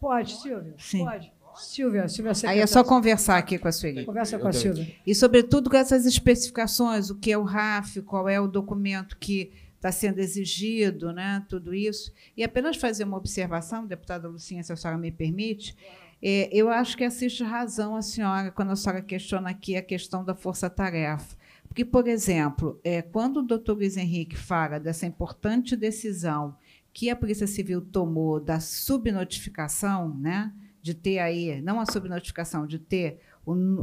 Pode, Silvio. Sim. Pode. Silvia, Silvia Aí é só conversar aqui com a Sueli. Conversa com a Silvia. E, sobretudo, com essas especificações, o que é o RAF, qual é o documento que está sendo exigido, né, tudo isso. E apenas fazer uma observação, deputada Lucinha, se a senhora me permite, é, eu acho que assiste razão a senhora quando a senhora questiona aqui a questão da força-tarefa. Porque, por exemplo, é, quando o doutor Luiz Henrique fala dessa importante decisão que a Polícia Civil tomou da subnotificação, né? De ter aí, não a subnotificação, de ter um,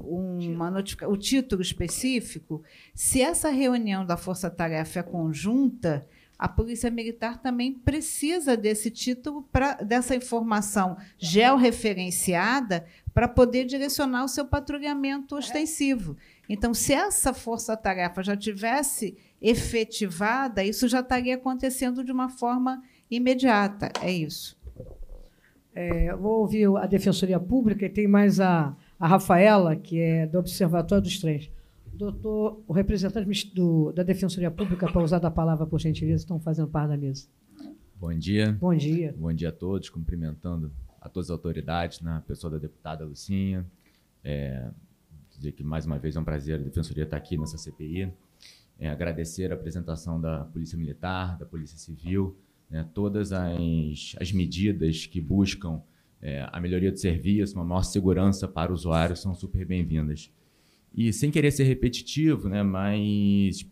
uma notifica, o título específico, se essa reunião da Força Tarefa é conjunta, a Polícia Militar também precisa desse título, pra, dessa informação tá. georreferenciada, para poder direcionar o seu patrulhamento é. ostensivo. Então, se essa força-tarefa já tivesse efetivada, isso já estaria acontecendo de uma forma imediata. É isso. É, vou ouvir a Defensoria Pública e tem mais a, a Rafaela, que é do Observatório dos Três Doutor, o representante do, da Defensoria Pública, para usar da palavra, por gentileza, estão fazendo parte da mesa. Bom dia. Bom dia. Bom dia a todos, cumprimentando a todas as autoridades, na né, pessoa da deputada Lucinha. É, dizer que, mais uma vez, é um prazer a Defensoria estar tá aqui nessa CPI. É, agradecer a apresentação da Polícia Militar, da Polícia Civil, né, todas as, as medidas que buscam é, a melhoria do serviço, uma maior segurança para o usuário são super bem-vindas. E sem querer ser repetitivo, né, mas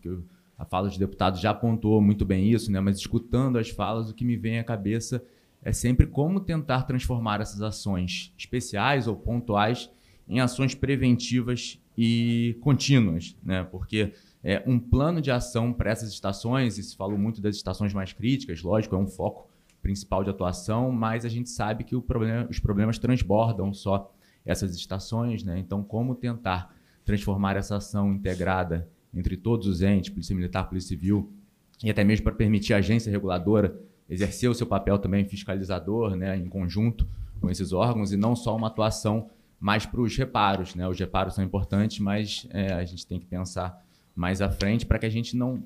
a fala de deputado já apontou muito bem isso, né, mas escutando as falas, o que me vem à cabeça é sempre como tentar transformar essas ações especiais ou pontuais em ações preventivas e contínuas, né? Porque é, um plano de ação para essas estações, e se falou muito das estações mais críticas, lógico, é um foco principal de atuação, mas a gente sabe que problema, os problemas transbordam só essas estações, né? Então, como tentar transformar essa ação integrada entre todos os entes, Polícia Militar, Polícia Civil, e até mesmo para permitir a agência reguladora exercer o seu papel também fiscalizador, né, em conjunto com esses órgãos, e não só uma atuação mais para os reparos. Né? Os reparos são importantes, mas é, a gente tem que pensar mais à frente, para que a gente não,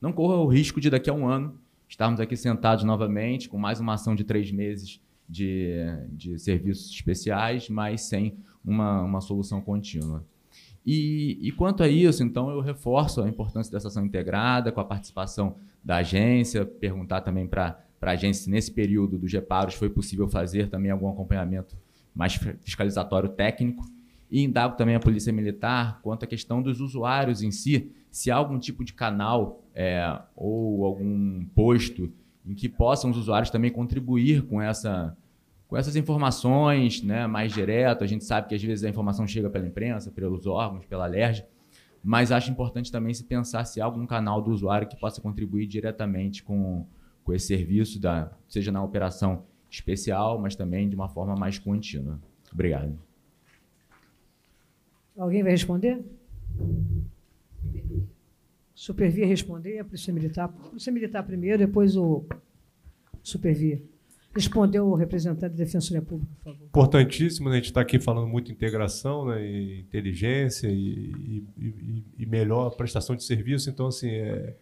não corra o risco de daqui a um ano estarmos aqui sentados novamente com mais uma ação de três meses de, de serviços especiais, mas sem uma, uma solução contínua. E, e, quanto a isso, então, eu reforço a importância dessa ação integrada com a participação da agência, perguntar também para a agência se nesse período dos reparos foi possível fazer também algum acompanhamento mais fiscalizatório técnico e indago também a Polícia Militar quanto à questão dos usuários em si, se há algum tipo de canal é, ou algum posto em que possam os usuários também contribuir com essa com essas informações né, mais direto. A gente sabe que às vezes a informação chega pela imprensa, pelos órgãos, pela LERJ, mas acho importante também se pensar se há algum canal do usuário que possa contribuir diretamente com, com esse serviço, da, seja na operação especial, mas também de uma forma mais contínua. Obrigado. Alguém vai responder? Supervia responder, a Polícia Militar. Polícia Militar primeiro, depois o Supervia. Respondeu o representante da Defensoria Pública, por favor. Importantíssimo, né? a gente está aqui falando muito integração, né? E inteligência e, e, e, melhor prestação de serviço. Então, assim, é,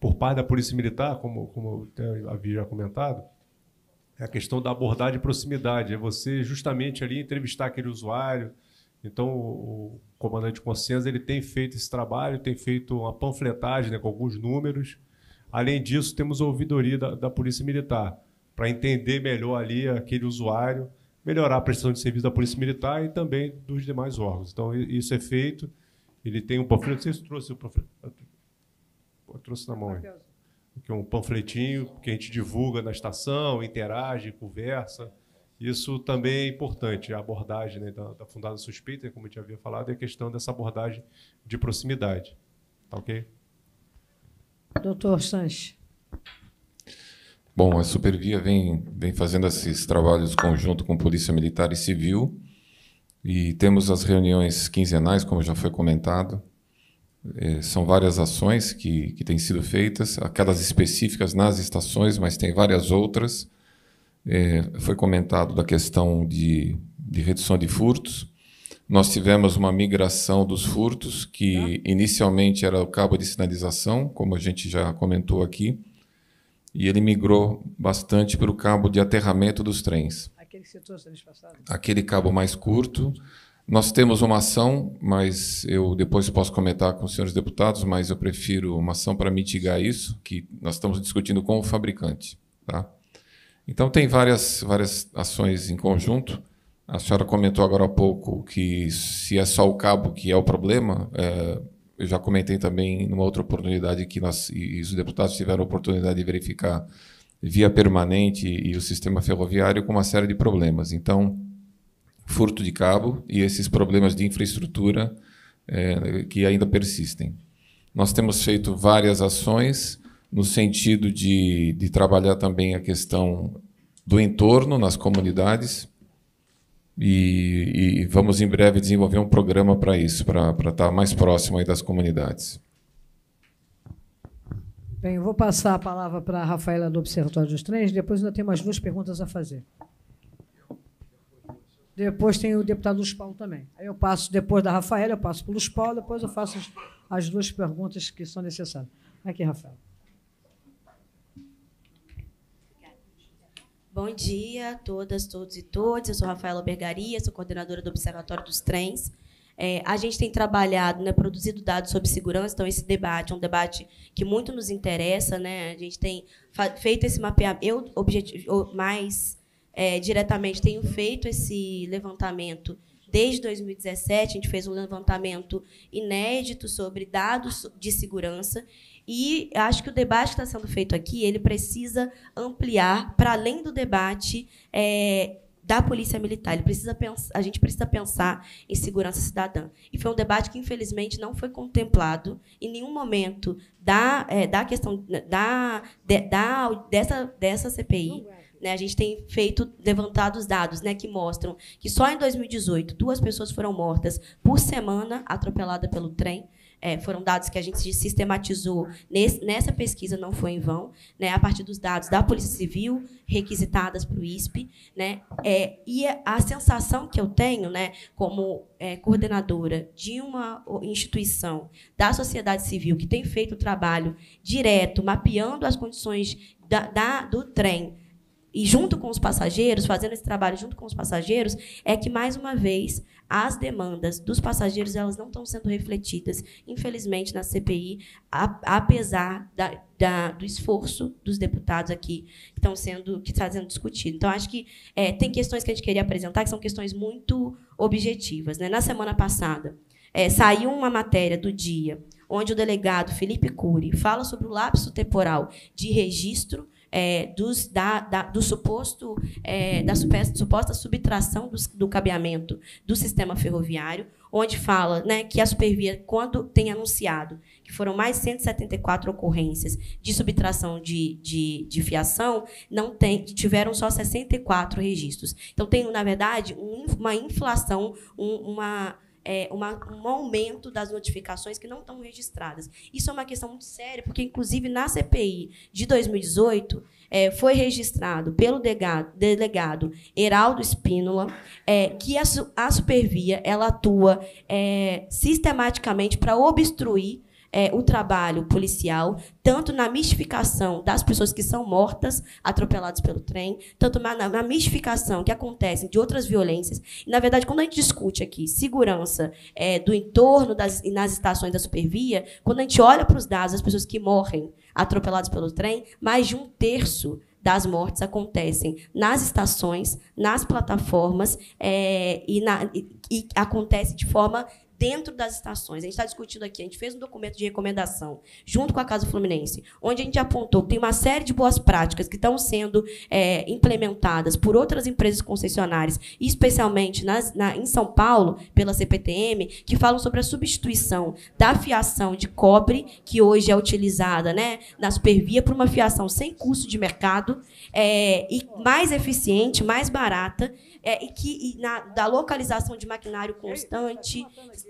por parte da Polícia Militar, como, como eu havia já comentado, é a questão da abordagem de proximidade. É você justamente ali entrevistar aquele usuário, então, o comandante Consciência ele tem feito esse trabalho, tem feito uma panfletagem né, com alguns números. Além disso, temos a ouvidoria da, da Polícia Militar, para entender melhor ali aquele usuário, melhorar a prestação de serviço da Polícia Militar e também dos demais órgãos. Então, isso é feito. Ele tem um panfleto. se trouxe o panfleto? Eu trouxe na mão. Aí. Aqui um panfletinho que a gente divulga na estação, interage, conversa. Isso também é importante, a abordagem né, da, da, fundada suspeita, como eu já havia falado, é a questão dessa abordagem de proximidade. Tá ok? Doutor Sanches. Bom, a Supervia vem, vem fazendo esses trabalhos conjunto com Polícia Militar e Civil e temos as reuniões quinzenais, como já foi comentado. É, são várias ações que, que têm sido feitas, aquelas específicas nas estações, mas tem várias outras é, foi comentado da questão de, de redução de furtos. Nós tivemos uma migração dos furtos, que tá. inicialmente era o cabo de sinalização, como a gente já comentou aqui, e ele migrou bastante para o cabo de aterramento dos trens. Aquele que você trouxe Aquele cabo mais curto. Nós temos uma ação, mas eu depois posso comentar com os senhores deputados, mas eu prefiro uma ação para mitigar isso, que nós estamos discutindo com o fabricante. Tá? Então, tem várias, várias ações em conjunto. A senhora comentou agora há pouco que se é só o cabo que é o problema, é, eu já comentei também numa outra oportunidade que nós e os deputados tiveram a oportunidade de verificar via permanente e o sistema ferroviário com uma série de problemas. Então, furto de cabo e esses problemas de infraestrutura é, que ainda persistem. Nós temos feito várias ações no sentido de, de trabalhar também a questão do entorno nas comunidades. E, e, vamos em breve desenvolver um programa para isso, para estar mais próximo aí das comunidades. Bem, eu vou passar a palavra para a Rafaela do Observatório dos Trens, depois ainda tem mais duas perguntas a fazer. Depois tem o deputado Luiz Paulo também. Aí eu passo, depois da Rafaela, eu passo para o Luiz Paulo, depois eu faço as, as duas perguntas que são necessárias. Aqui, Rafaela. Bom dia a todas, todos e todas. Eu sou Rafaela Bergaria, sou coordenadora do Observatório dos Trens. É, a gente tem trabalhado, né, produzido dados sobre segurança, então esse debate é um debate que muito nos interessa. Né? A gente tem feito esse mapeamento, eu mais é, diretamente tenho feito esse levantamento desde 2017, a gente fez um levantamento inédito sobre dados de segurança e acho que o debate que está sendo feito aqui, ele precisa ampliar para além do debate é, da polícia militar. Ele precisa pensar, a gente precisa pensar em segurança cidadã. E foi um debate que, infelizmente, não foi contemplado em nenhum momento da, é, da questão da, de, da, dessa, dessa CPI. É. Né, a gente tem feito, levantado os dados né, que mostram que só em 2018 duas pessoas foram mortas por semana atropelada pelo trem. É, foram dados que a gente sistematizou nesse, nessa pesquisa, não foi em vão, né, a partir dos dados da Polícia Civil, requisitadas para o ISP. Né, é, e a sensação que eu tenho, né, como é, coordenadora de uma instituição da sociedade civil que tem feito o trabalho direto, mapeando as condições da, da do trem e junto com os passageiros, fazendo esse trabalho junto com os passageiros, é que mais uma vez as demandas dos passageiros elas não estão sendo refletidas, infelizmente, na CPI, a, apesar da, da, do esforço dos deputados aqui que estão sendo que está sendo discutido. Então acho que é, tem questões que a gente queria apresentar que são questões muito objetivas. Né? Na semana passada é, saiu uma matéria do dia onde o delegado Felipe Cury fala sobre o lapso temporal de registro é, dos, da, da, do suposto, é, da suposta subtração do, do cabeamento do sistema ferroviário, onde fala né, que a Supervia, quando tem anunciado que foram mais 174 ocorrências de subtração de, de, de fiação, não tem, tiveram só 64 registros. Então, tem, na verdade, um, uma inflação, um, uma é, uma, um aumento das notificações que não estão registradas. Isso é uma questão muito séria, porque, inclusive, na CPI de 2018, é, foi registrado pelo delegado, delegado Heraldo Espínola é, que a, a, Supervia ela atua é, sistematicamente para obstruir é, o trabalho policial, tanto na mistificação das pessoas que são mortas, atropeladas pelo trem, tanto na, na mistificação que acontece de outras violências. E, na verdade, quando a gente discute aqui segurança é, do entorno das, nas estações da supervia, quando a gente olha para os dados das pessoas que morrem atropeladas pelo trem, mais de um terço das mortes acontecem nas estações, nas plataformas é, e, na, e, e acontece de forma dentro das estações. A gente está discutindo aqui, a gente fez um documento de recomendação junto com a Casa Fluminense, onde a gente apontou que tem uma série de boas práticas que estão sendo é, implementadas por outras empresas concessionárias, especialmente nas, na, em São Paulo, pela CPTM, que falam sobre a substituição da fiação de cobre, que hoje é utilizada né, na supervia, por uma fiação sem custo de mercado é, e mais eficiente, mais barata é, e que e na, da localização de maquinário constante.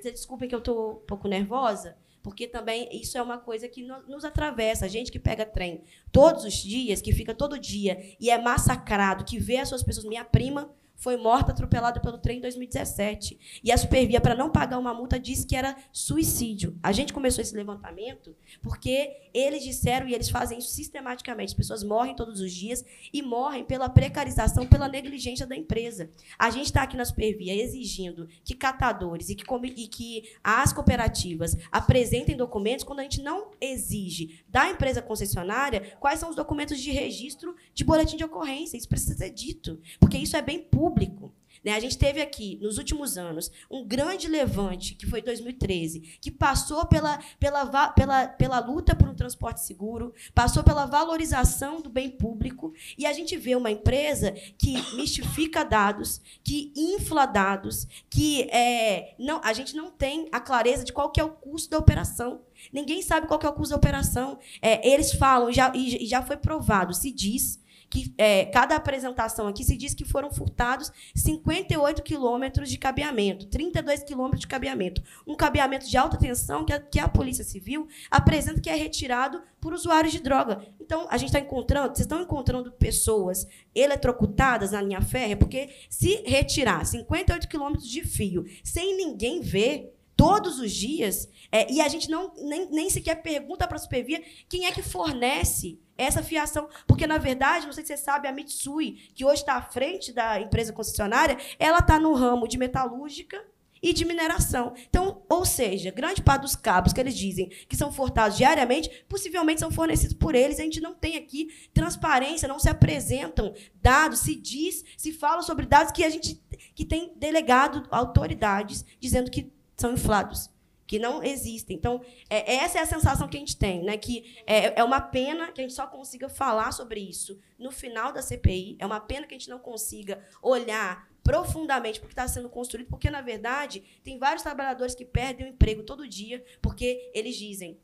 Ei, desculpa que eu estou um pouco nervosa, porque também isso é uma coisa que no, nos atravessa. A gente que pega trem todos os dias, que fica todo dia e é massacrado, que vê as suas pessoas. Minha prima foi morta atropelada pelo trem em 2017. E a Supervia, para não pagar uma multa, disse que era suicídio. A gente começou esse levantamento porque eles disseram, e eles fazem isso sistematicamente, as pessoas morrem todos os dias e morrem pela precarização, pela negligência da empresa. A gente está aqui na Supervia exigindo que catadores e que, e que as cooperativas apresentem documentos quando a gente não exige da empresa concessionária quais são os documentos de registro de boletim de ocorrência. Isso precisa ser dito, porque isso é bem público público. Né? A gente teve aqui, nos últimos anos, um grande levante, que foi 2013, que passou pela, pela, pela, pela luta por um transporte seguro, passou pela valorização do bem público, e a gente vê uma empresa que mistifica dados, que infla dados, que é, não, a gente não tem a clareza de qual que é o custo da operação. Ninguém sabe qual que é o custo da operação. É, eles falam, já, e já foi provado, se diz que é, cada apresentação aqui se diz que foram furtados 58 quilômetros de cabeamento, 32 quilômetros de cabeamento. Um cabeamento de alta tensão que a, que a Polícia Civil apresenta que é retirado por usuários de droga. Então, a gente está encontrando, vocês estão encontrando pessoas eletrocutadas na linha férrea, porque se retirar 58 quilômetros de fio sem ninguém ver, todos os dias, é, e a gente não nem, nem sequer pergunta para a Supervia quem é que fornece essa fiação, porque na verdade, não sei se você sabe, a Mitsui, que hoje está à frente da empresa concessionária, ela está no ramo de metalúrgica e de mineração. Então, ou seja, grande parte dos cabos que eles dizem que são furtados diariamente, possivelmente são fornecidos por eles. A gente não tem aqui transparência, não se apresentam dados, se diz, se fala sobre dados que a gente que tem delegado autoridades dizendo que são inflados que não existem. Então, é, essa é a sensação que a gente tem, né? que é, é uma pena que a gente só consiga falar sobre isso no final da CPI, é uma pena que a gente não consiga olhar profundamente porque está sendo construído, porque, na verdade, tem vários trabalhadores que perdem o emprego todo dia porque eles dizem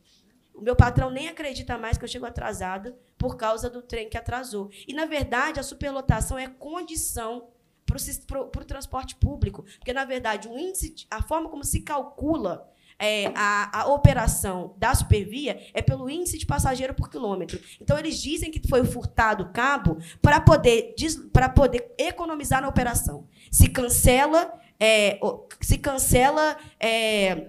o meu patrão nem acredita mais que eu chego atrasada por causa do trem que atrasou. E, na verdade, a superlotação é condição para o transporte público, porque, na verdade, o índice, a forma como se calcula é, a, a operação da supervia é pelo índice de passageiro por quilômetro. Então, eles dizem que foi furtado o cabo para poder, para poder economizar na operação. Se cancela. É, se cancela. É,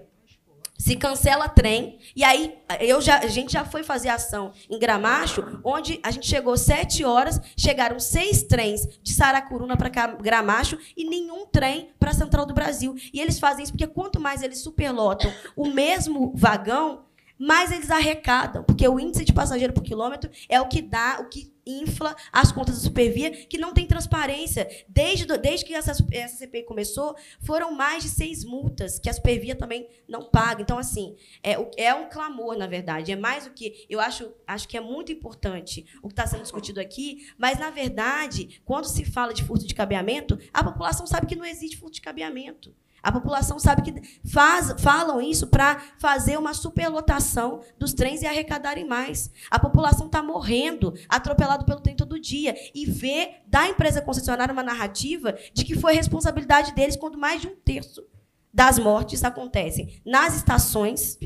se cancela trem. E aí eu já, a gente já foi fazer ação em Gramacho, onde a gente chegou sete horas, chegaram seis trens de Saracuruna para Gramacho e nenhum trem para Central do Brasil. E eles fazem isso porque quanto mais eles superlotam o mesmo vagão, mas eles arrecadam, porque o índice de passageiro por quilômetro é o que dá, o que infla as contas da Supervia, que não tem transparência. Desde, desde que essa, essa CPI começou, foram mais de seis multas que a Supervia também não paga. Então, assim, é, é um clamor, na verdade. É mais do que. Eu acho, acho que é muito importante o que está sendo discutido aqui, mas, na verdade, quando se fala de furto de cabeamento, a população sabe que não existe furto de cabeamento. A população sabe que faz, falam isso para fazer uma superlotação dos trens e arrecadarem mais. A população está morrendo, atropelado pelo trem todo dia. E vê da empresa concessionária uma narrativa de que foi responsabilidade deles quando mais de um terço das mortes acontecem nas estações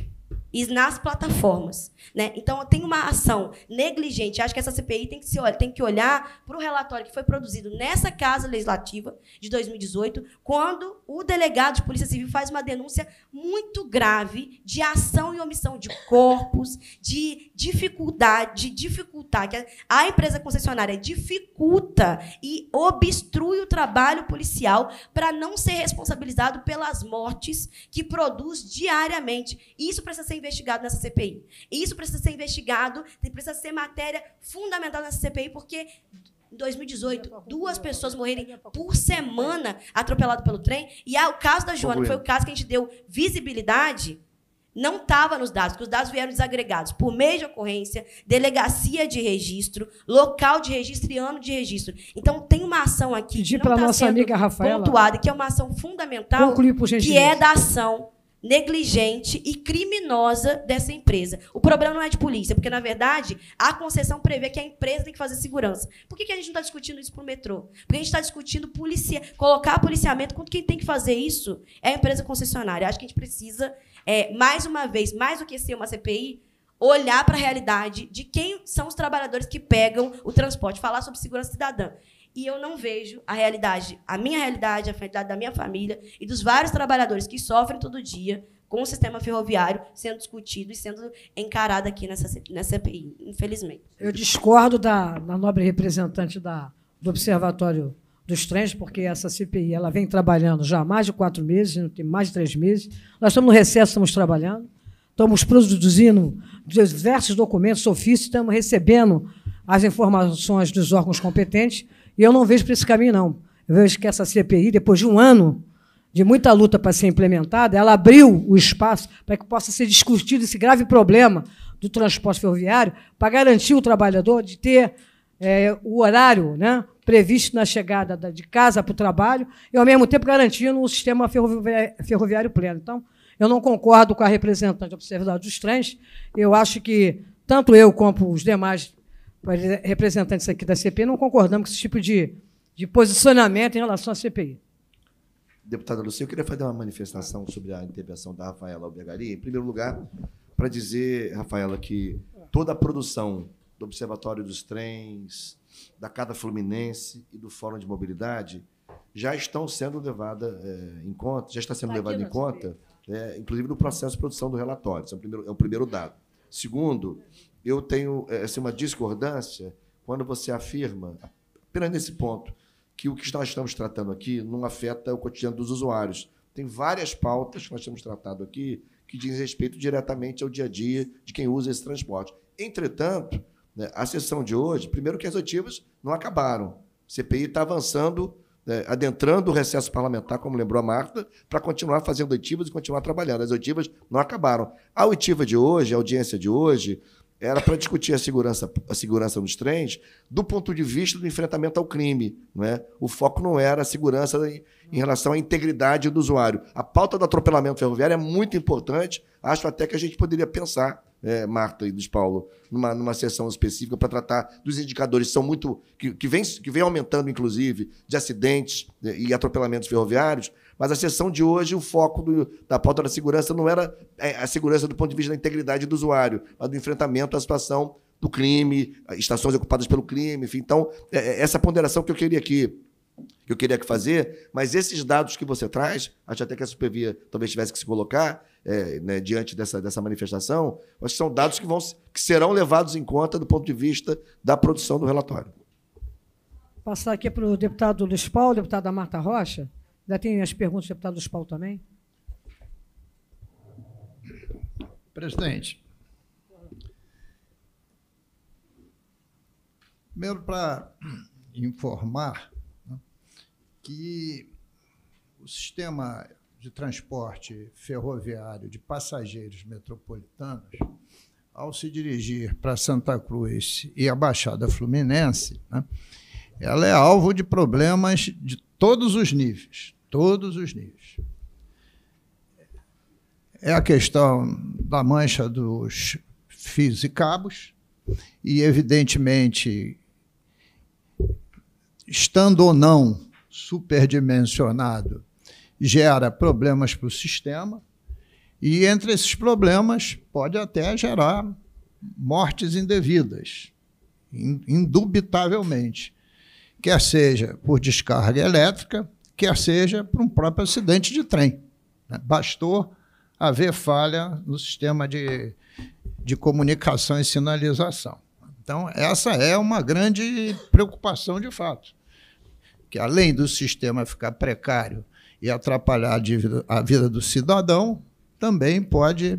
e nas plataformas. Né? Então, tem uma ação negligente. Acho que essa CPI tem que, se, tem que olhar para o relatório que foi produzido nessa Casa Legislativa de 2018, quando o delegado de Polícia Civil faz uma denúncia muito grave de ação e omissão de corpos, de dificuldade, de dificultar, que a empresa concessionária dificulta e obstrui o trabalho policial para não ser responsabilizado pelas mortes que produz diariamente. Isso precisa ser investigado investigado nessa CPI. E isso precisa ser investigado, precisa ser matéria fundamental nessa CPI, porque em 2018, duas pessoas morrerem por semana atropeladas pelo trem. E o caso da Joana, que foi o caso que a gente deu visibilidade, não estava nos dados, porque os dados vieram desagregados por meio de ocorrência, delegacia de registro, local de registro e ano de registro. Então, tem uma ação aqui Pedi que não está sendo amiga Rafaela, pontuada, que é uma ação fundamental, que é da ação negligente e criminosa dessa empresa. O problema não é de polícia, porque, na verdade, a concessão prevê que a empresa tem que fazer segurança. Por que, que a gente não está discutindo isso para o metrô? Porque a gente está discutindo policia, colocar policiamento quando quem tem que fazer isso é a empresa concessionária. Acho que a gente precisa, é, mais uma vez, mais do que ser uma CPI, olhar para a realidade de quem são os trabalhadores que pegam o transporte, falar sobre segurança cidadã e eu não vejo a realidade, a minha realidade, a realidade da minha família e dos vários trabalhadores que sofrem todo dia com o sistema ferroviário sendo discutido e sendo encarado aqui nessa, nessa CPI, infelizmente. Eu discordo da, da nobre representante da, do Observatório dos Trens, porque essa CPI ela vem trabalhando já há mais de quatro meses, tem mais de três meses. Nós estamos no recesso, estamos trabalhando, estamos produzindo diversos documentos, ofícios, estamos recebendo as informações dos órgãos competentes e eu não vejo para esse caminho, não. Eu vejo que essa CPI, depois de um ano de muita luta para ser implementada, ela abriu o espaço para que possa ser discutido esse grave problema do transporte ferroviário, para garantir o trabalhador de ter é, o horário né, previsto na chegada de casa para o trabalho e, ao mesmo tempo, garantindo um sistema ferroviário pleno. Então, eu não concordo com a representante observadora dos trens. Eu acho que tanto eu como os demais representantes aqui da CPI, não concordamos com esse tipo de, de posicionamento em relação à CPI. Deputada Lucia, eu queria fazer uma manifestação sobre a intervenção da Rafaela Albergaria. Em primeiro lugar, para dizer, Rafaela, que toda a produção do Observatório dos Trens, da Cada Fluminense e do Fórum de Mobilidade já estão sendo levada é, em conta, já está sendo tá levada em conta, é, inclusive no processo de produção do relatório. Isso é o primeiro, é o primeiro dado. Segundo, eu tenho eh, assim, uma discordância quando você afirma, apenas nesse ponto, que o que nós estamos tratando aqui não afeta o cotidiano dos usuários. Tem várias pautas que nós temos tratado aqui que dizem respeito diretamente ao dia a dia de quem usa esse transporte. Entretanto, né, a sessão de hoje, primeiro que as ativas não acabaram. O CPI está avançando, né, adentrando o recesso parlamentar, como lembrou a Marta, para continuar fazendo ativas e continuar trabalhando. As ativas não acabaram. A ativa de hoje, a audiência de hoje, era para discutir a segurança, a segurança dos trens do ponto de vista do enfrentamento ao crime. é O foco não era a segurança em, em relação à integridade do usuário. A pauta do atropelamento ferroviário é muito importante. Acho até que a gente poderia pensar, é, Marta e Luiz Paulo, numa, numa sessão específica para tratar dos indicadores que são muito. que, que, vem, que vem aumentando, inclusive, de acidentes né, e atropelamentos ferroviários mas a sessão de hoje, o foco do, da pauta da segurança não era é, a segurança do ponto de vista da integridade do usuário, mas do enfrentamento à situação do crime, estações ocupadas pelo crime, enfim. Então, é, é essa ponderação que eu queria aqui que eu queria que fazer, mas esses dados que você traz, acho até que a Supervia talvez tivesse que se colocar é, né, diante dessa, dessa manifestação, acho que são dados que, vão, que serão levados em conta do ponto de vista da produção do relatório. Passar aqui para o deputado Luiz Paulo, deputada Marta Rocha. Ainda tem as perguntas do deputado dos Paulos também? Presidente. Primeiro, para informar né, que o sistema de transporte ferroviário de passageiros metropolitanos, ao se dirigir para Santa Cruz e a Baixada Fluminense, né, ela é alvo de problemas de todos os níveis todos os níveis. É a questão da mancha dos fios e cabos, e evidentemente, estando ou não superdimensionado, gera problemas para o sistema, e entre esses problemas pode até gerar mortes indevidas, indubitavelmente, quer seja por descarga elétrica, quer seja por um próprio acidente de trem. Né? Bastou haver falha no sistema de, de comunicação e sinalização. Então, essa é uma grande preocupação de fato. Que além do sistema ficar precário e atrapalhar a, dívida, a vida do cidadão, também pode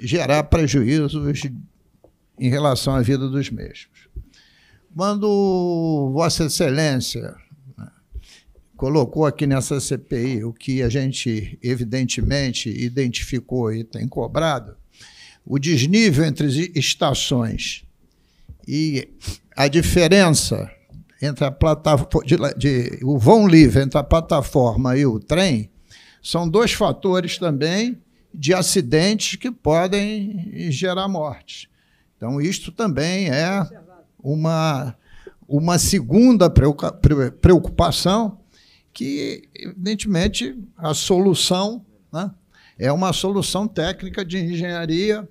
gerar prejuízos em relação à vida dos mesmos. Quando Vossa Excelência colocou aqui nessa CPI o que a gente evidentemente identificou e tem cobrado, o desnível entre estações e a diferença entre a plataforma de, de, o vão livre entre a plataforma e o trem são dois fatores também de acidentes que podem gerar mortes. Então isto também é uma uma segunda preocupação que, evidentemente, a solução né, é uma solução técnica de engenharia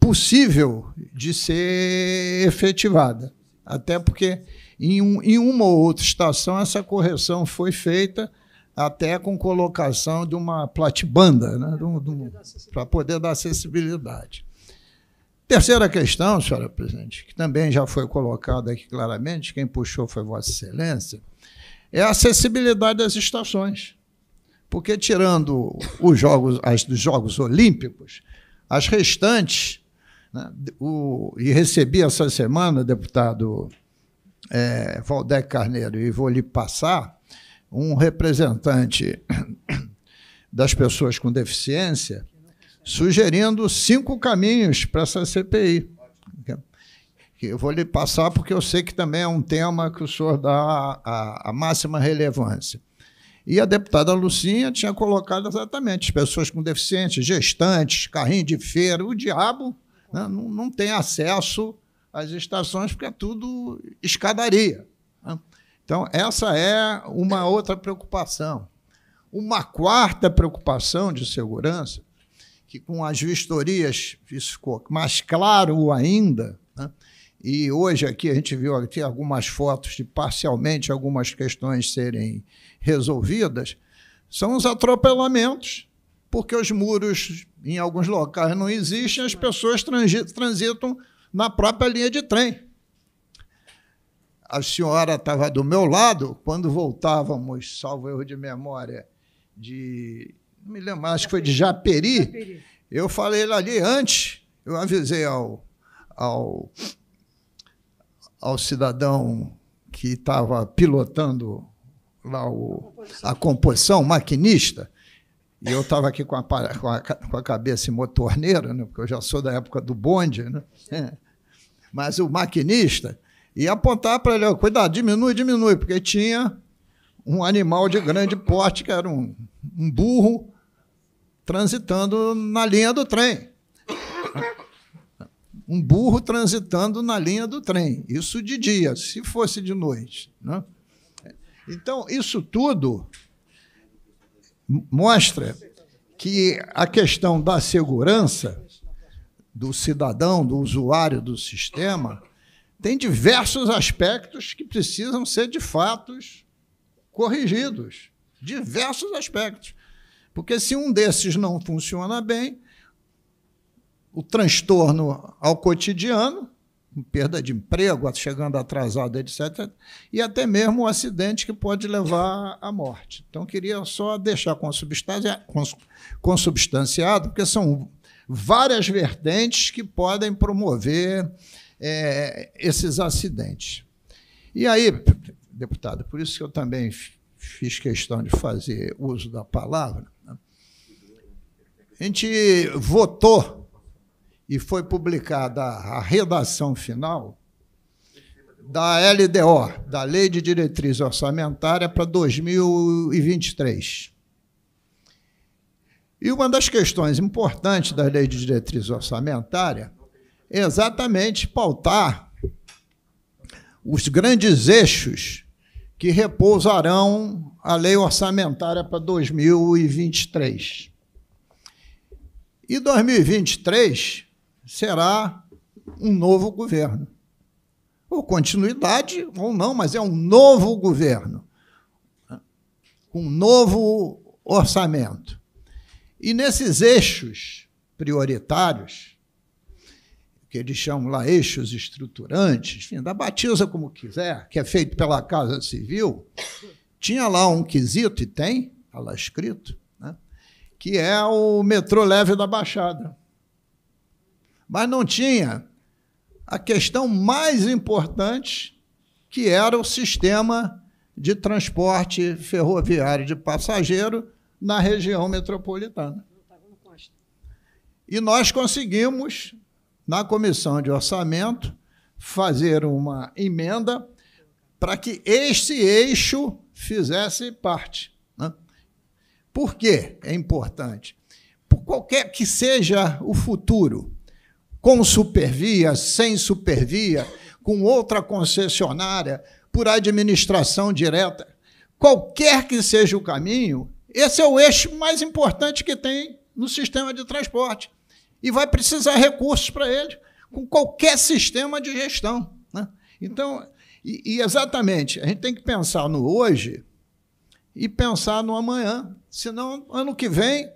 possível de ser efetivada. Até porque em, um, em uma ou outra estação essa correção foi feita até com colocação de uma platibanda né, para poder dar acessibilidade. Terceira questão, senhora presidente, que também já foi colocada aqui claramente, quem puxou foi Vossa Excelência, é a acessibilidade das estações. Porque, tirando os Jogos, as, dos Jogos Olímpicos, as restantes, né, o, e recebi essa semana, deputado é, Valdec Carneiro, e vou lhe passar, um representante das pessoas com deficiência sugerindo cinco caminhos para essa CPI que eu vou lhe passar porque eu sei que também é um tema que o senhor dá a, a, a máxima relevância. E a deputada Lucinha tinha colocado exatamente as pessoas com deficiência, gestantes, carrinho de feira, o diabo né, não, não tem acesso às estações porque é tudo escadaria. Né? Então, essa é uma outra preocupação. Uma quarta preocupação de segurança, que com as vistorias isso ficou mais claro ainda, né, e hoje aqui a gente viu aqui algumas fotos de parcialmente algumas questões serem resolvidas, são os atropelamentos, porque os muros em alguns locais não existem, as pessoas transitam na própria linha de trem. A senhora estava do meu lado quando voltávamos, salvo erro de memória, de. Não me lembro, acho que foi de Japeri. Japeri. Eu falei ali antes, eu avisei ao, ao ao cidadão que estava pilotando lá o, a, composição. a composição, maquinista, e eu estava aqui com a, com, a, com a cabeça em motorneira, né, porque eu já sou da época do bonde, né? mas o maquinista ia apontar para ele, cuidado, diminui, diminui, porque tinha um animal de grande porte, que era um, um burro, transitando na linha do trem um burro transitando na linha do trem. Isso de dia, se fosse de noite. Né? Então, isso tudo mostra que a questão da segurança do cidadão, do usuário do sistema, tem diversos aspectos que precisam ser, de fato, corrigidos. Diversos aspectos. Porque se um desses não funciona bem, o transtorno ao cotidiano, perda de emprego, chegando atrasado, etc., e até mesmo um acidente que pode levar à morte. Então, queria só deixar consubstanciado, porque são várias vertentes que podem promover é, esses acidentes. E aí, deputado, por isso que eu também fiz questão de fazer uso da palavra, né? a gente votou e foi publicada a redação final da LDO, da Lei de Diretriz Orçamentária para 2023. E uma das questões importantes da Lei de Diretriz Orçamentária é exatamente pautar os grandes eixos que repousarão a lei orçamentária para 2023. E 2023 será um novo governo. Ou continuidade ou não, mas é um novo governo, com um novo orçamento. E nesses eixos prioritários, que eles chamam lá eixos estruturantes, enfim, da batiza como quiser, que é feito pela Casa Civil, tinha lá um quesito, e tem, está lá escrito, né, que é o metrô leve da Baixada mas não tinha a questão mais importante, que era o sistema de transporte ferroviário de passageiro na região metropolitana. E nós conseguimos, na comissão de orçamento, fazer uma emenda para que esse eixo fizesse parte. Né? Por que é importante? Por qualquer que seja o futuro com supervia, sem supervia, com outra concessionária, por administração direta. Qualquer que seja o caminho, esse é o eixo mais importante que tem no sistema de transporte. E vai precisar recursos para ele, com qualquer sistema de gestão. Né? Então, e, e exatamente, a gente tem que pensar no hoje e pensar no amanhã. Senão, ano que vem,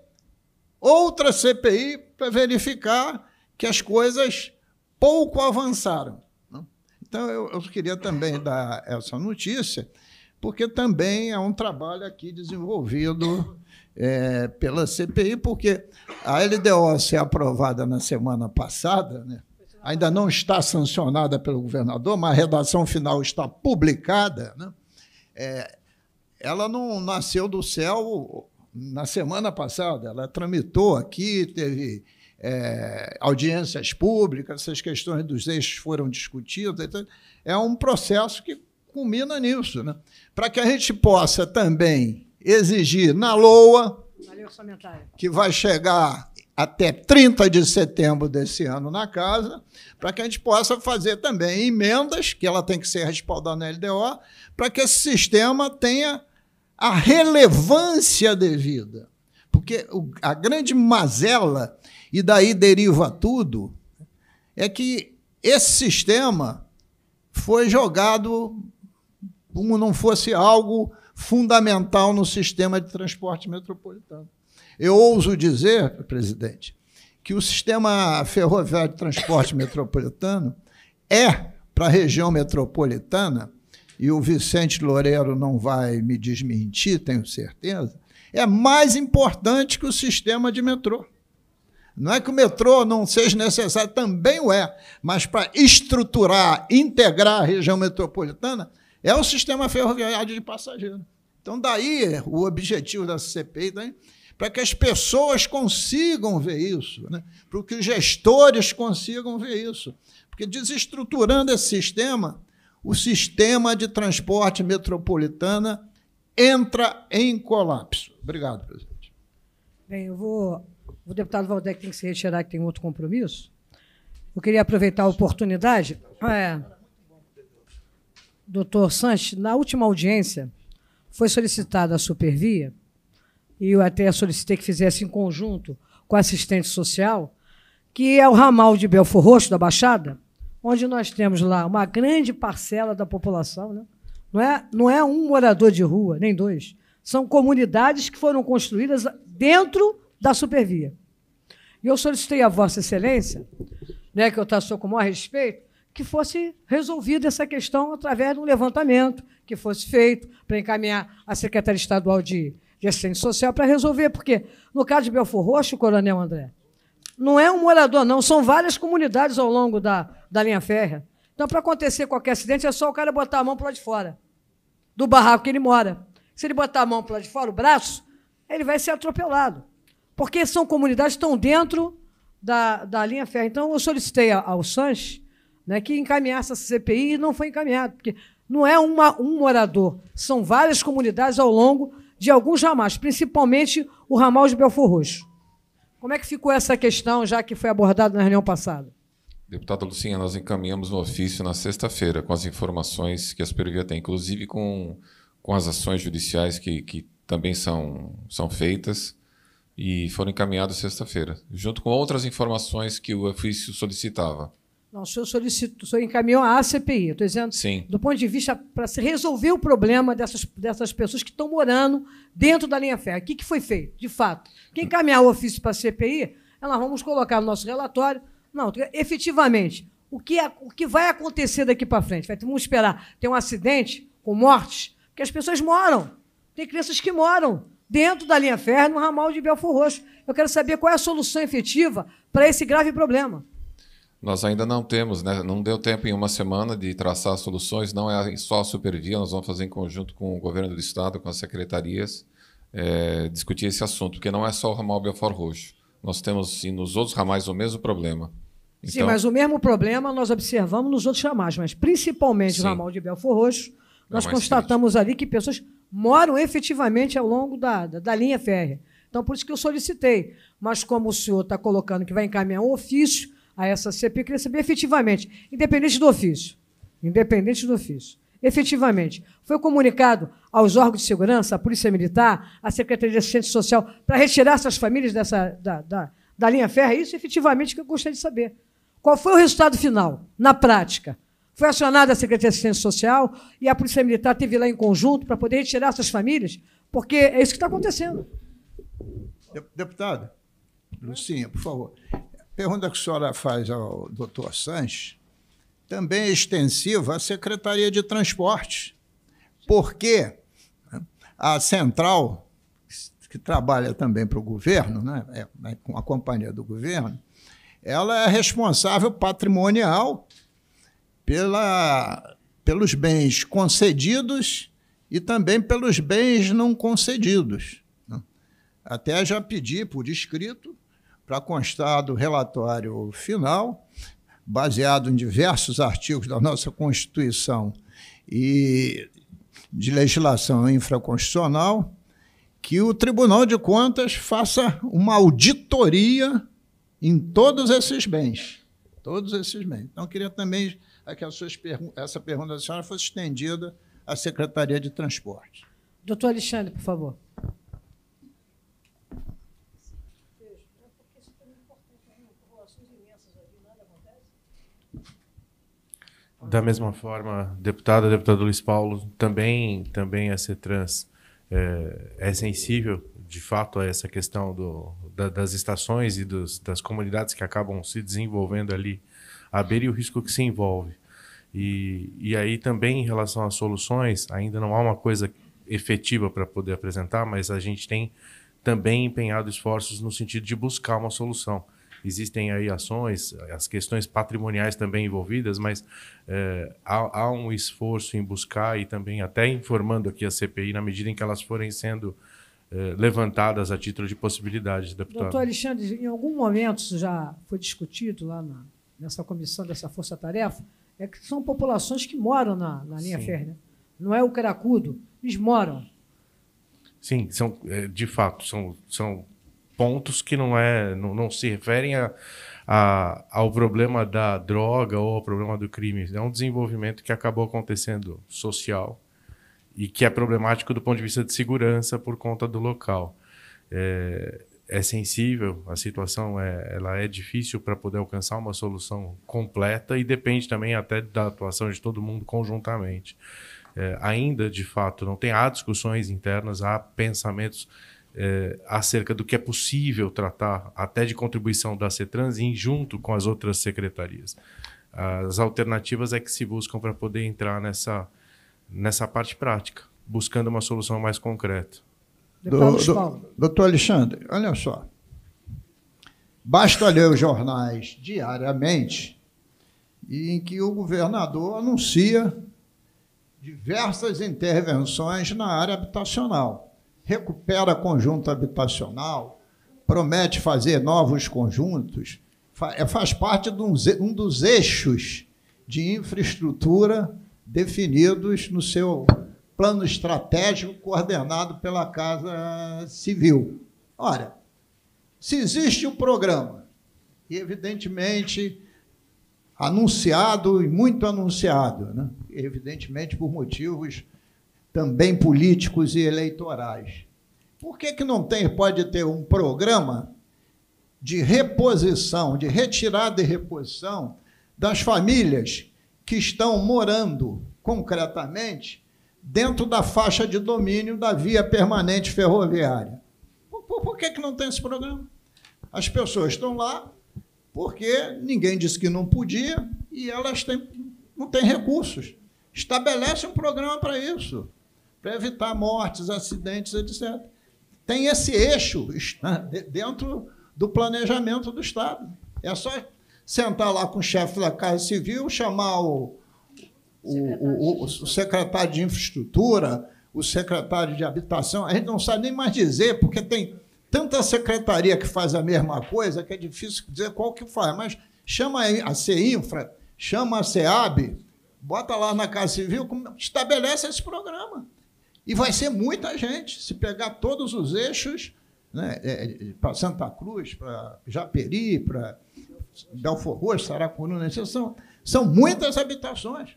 outra CPI para verificar que as coisas pouco avançaram. Né? Então, eu, eu queria também dar essa notícia, porque também é um trabalho aqui desenvolvido é, pela CPI, porque a LDO ser aprovada na semana passada, né? ainda não está sancionada pelo governador, mas a redação final está publicada. Né? É, ela não nasceu do céu na semana passada, ela tramitou aqui, teve é, audiências públicas, essas questões dos eixos foram discutidas. Então, é um processo que culmina nisso. Né? Para que a gente possa também exigir na LOA, que vai chegar até 30 de setembro desse ano na casa, para que a gente possa fazer também emendas, que ela tem que ser respaldada na LDO, para que esse sistema tenha a relevância devida. Porque a grande mazela e daí deriva tudo, é que esse sistema foi jogado como não fosse algo fundamental no sistema de transporte metropolitano. Eu ouso dizer, presidente, que o sistema ferroviário de transporte metropolitano é, para a região metropolitana, e o Vicente Loureiro não vai me desmentir, tenho certeza, é mais importante que o sistema de metrô. Não é que o metrô não seja necessário, também o é, mas para estruturar, integrar a região metropolitana, é o sistema ferroviário de passageiro. Então, daí o objetivo da CPI, para que as pessoas consigam ver isso, né? para que os gestores consigam ver isso. Porque desestruturando esse sistema, o sistema de transporte metropolitana entra em colapso. Obrigado, presidente. Bem, eu vou o deputado Valdec tem que se retirar, que tem outro compromisso. Eu queria aproveitar a oportunidade. É, doutor Sanches, na última audiência, foi solicitada a supervia, e eu até solicitei que fizesse em conjunto com a assistente social, que é o ramal de Belfor Roxo, da Baixada, onde nós temos lá uma grande parcela da população, né? não, é, não é um morador de rua, nem dois. São comunidades que foram construídas dentro da Supervia. E eu solicitei a Vossa Excelência, né, que eu estou com o maior respeito, que fosse resolvida essa questão através de um levantamento que fosse feito para encaminhar a Secretaria Estadual de, de Assistência Social para resolver, porque no caso de Belfor Roxo, Coronel André, não é um morador, não, são várias comunidades ao longo da, da linha férrea. Então, para acontecer qualquer acidente, é só o cara botar a mão para lá de fora do barraco que ele mora. Se ele botar a mão para lá de fora, o braço, ele vai ser atropelado porque são comunidades que estão dentro da, da linha ferro, Então, eu solicitei ao Sanches né, que encaminhasse a CPI e não foi encaminhado, porque não é uma, um morador, são várias comunidades ao longo de alguns ramais, principalmente o ramal de Belfor Roxo. Como é que ficou essa questão, já que foi abordada na reunião passada? Deputada Lucinha, nós encaminhamos um ofício na sexta-feira com as informações que a Supervia tem, inclusive com, com as ações judiciais que, que também são, são feitas e foram encaminhados sexta-feira, junto com outras informações que o ofício solicitava. Não, o senhor, solicito, o senhor encaminhou a CPI, estou dizendo, Sim. do ponto de vista para se resolver o problema dessas, dessas pessoas que estão morando dentro da linha férrea. O que, que foi feito, de fato? Quem encaminhar o ofício para a CPI, nós é vamos colocar no nosso relatório. Não, efetivamente, o que, é, o que vai acontecer daqui para frente? Vai, vamos esperar ter um acidente com mortes, porque as pessoas moram. Tem crianças que moram dentro da linha férrea no ramal de Belfor Roxo. Eu quero saber qual é a solução efetiva para esse grave problema. Nós ainda não temos, né? não deu tempo em uma semana de traçar soluções, não é só a Supervia, nós vamos fazer em conjunto com o governo do Estado, com as secretarias, é, discutir esse assunto, porque não é só o ramal Belfor Roxo. Nós temos nos outros ramais o mesmo problema. Então... Sim, mas o mesmo problema nós observamos nos outros ramais, mas principalmente Sim. no ramal de Belfor Roxo, nós é constatamos ali que pessoas moram efetivamente ao longo da, da, da linha férrea. Então, por isso que eu solicitei. Mas como o senhor está colocando que vai encaminhar um ofício a essa CPI, eu queria saber efetivamente, independente do ofício, independente do ofício, efetivamente, foi comunicado aos órgãos de segurança, à Polícia Militar, à Secretaria de Assistência Social, para retirar essas famílias dessa, da, da, da linha férrea? Isso efetivamente que eu gostaria de saber. Qual foi o resultado final, na prática? Foi acionada a Secretaria de Assistência Social e a Polícia Militar esteve lá em conjunto para poder retirar essas famílias, porque é isso que está acontecendo. Deputado, Lucinha, por favor. a Pergunta que a senhora faz ao doutor Sanches também é extensiva à Secretaria de Transportes, porque a central, que trabalha também para o governo, né, é, né, com a companhia do governo, ela é responsável patrimonial pela, pelos bens concedidos e também pelos bens não concedidos. Né? Até já pedi por escrito para constar do relatório final, baseado em diversos artigos da nossa Constituição e de legislação infraconstitucional, que o Tribunal de Contas faça uma auditoria em todos esses bens. Todos esses bens. Então, queria também é a que essa pergunta da senhora fosse estendida à Secretaria de Transporte. Doutor Alexandre, por favor. Da mesma forma, deputada, deputado Luiz Paulo, também, também a CETRANS é, é sensível, de fato, a essa questão do, da, das estações e dos, das comunidades que acabam se desenvolvendo ali a beira e o risco que se envolve. E, e aí também em relação às soluções, ainda não há uma coisa efetiva para poder apresentar, mas a gente tem também empenhado esforços no sentido de buscar uma solução. Existem aí ações, as questões patrimoniais também envolvidas, mas é, há, há, um esforço em buscar e também até informando aqui a CPI na medida em que elas forem sendo é, levantadas a título de possibilidades, deputado. Doutor Alexandre, em algum momento isso já foi discutido lá na, nessa comissão, dessa força-tarefa, é que são populações que moram na, na linha Sim. férrea. Né? Não é o Caracudo, eles moram. Sim, são, é, de fato, são, são pontos que não, é, não, não se referem a, a, ao problema da droga ou ao problema do crime. É um desenvolvimento que acabou acontecendo social e que é problemático do ponto de vista de segurança por conta do local. É, é sensível, a situação é, ela é difícil para poder alcançar uma solução completa e depende também até da atuação de todo mundo conjuntamente. É, ainda, de fato, não tem há discussões internas, há pensamentos é, acerca do que é possível tratar, até de contribuição da CETRANS, em junto com as outras secretarias. As alternativas é que se buscam para poder entrar nessa, nessa parte prática, buscando uma solução mais concreta do, do, Doutor Alexandre, olha só. Basta ler os jornais diariamente em que o governador anuncia diversas intervenções na área habitacional. Recupera conjunto habitacional, promete fazer novos conjuntos, é, faz parte de um dos eixos de infraestrutura definidos no seu plano estratégico coordenado pela Casa Civil. Ora, se existe um programa, e evidentemente anunciado e muito anunciado, né? evidentemente por motivos também políticos e eleitorais. Por que, que não tem, pode ter um programa de reposição, de retirada e reposição das famílias que estão morando concretamente dentro da faixa de domínio da via permanente ferroviária. Por, por, por que, que não tem esse programa? As pessoas estão lá porque ninguém disse que não podia e elas têm, não têm recursos. Estabelece um programa para isso, para evitar mortes, acidentes, etc. Tem esse eixo dentro do planejamento do Estado. É só sentar lá com o chefe da Casa Civil, chamar o, o, o, o secretário de infraestrutura, o secretário de habitação, a gente não sabe nem mais dizer, porque tem tanta secretaria que faz a mesma coisa que é difícil dizer qual que faz, mas chama a CEINFRA, chama a CEAB, bota lá na Casa Civil, estabelece esse programa. E vai ser muita gente, se pegar todos os eixos, né, é, é, para Santa Cruz, para Japeri, para Belfor Roxo, Saracuruna, são, são muitas habitações.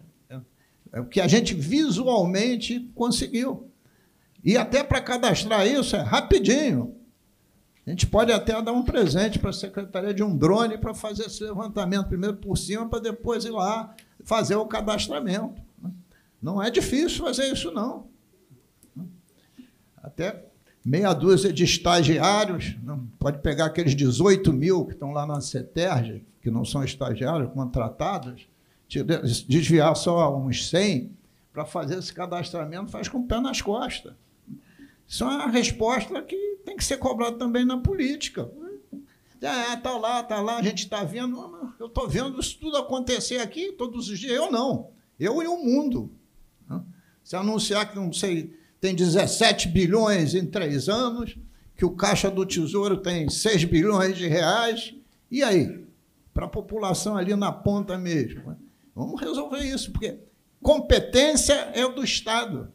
É o que a gente visualmente conseguiu. E até para cadastrar isso é rapidinho. A gente pode até dar um presente para a secretaria de um drone para fazer esse levantamento primeiro por cima, para depois ir lá fazer o cadastramento. Não é difícil fazer isso, não. Até meia dúzia de estagiários, pode pegar aqueles 18 mil que estão lá na ceterge que não são estagiários, contratados, desviar só uns 100 para fazer esse cadastramento, faz com o pé nas costas. Isso é uma resposta que tem que ser cobrada também na política. É, tá lá, tá lá, a gente está vendo, ah, eu estou vendo isso tudo acontecer aqui todos os dias. Eu não, eu e o mundo. Se anunciar que não sei, tem 17 bilhões em três anos, que o caixa do tesouro tem 6 bilhões de reais, e aí? Para a população ali na ponta mesmo. Né? Vamos resolver isso, porque competência é do Estado.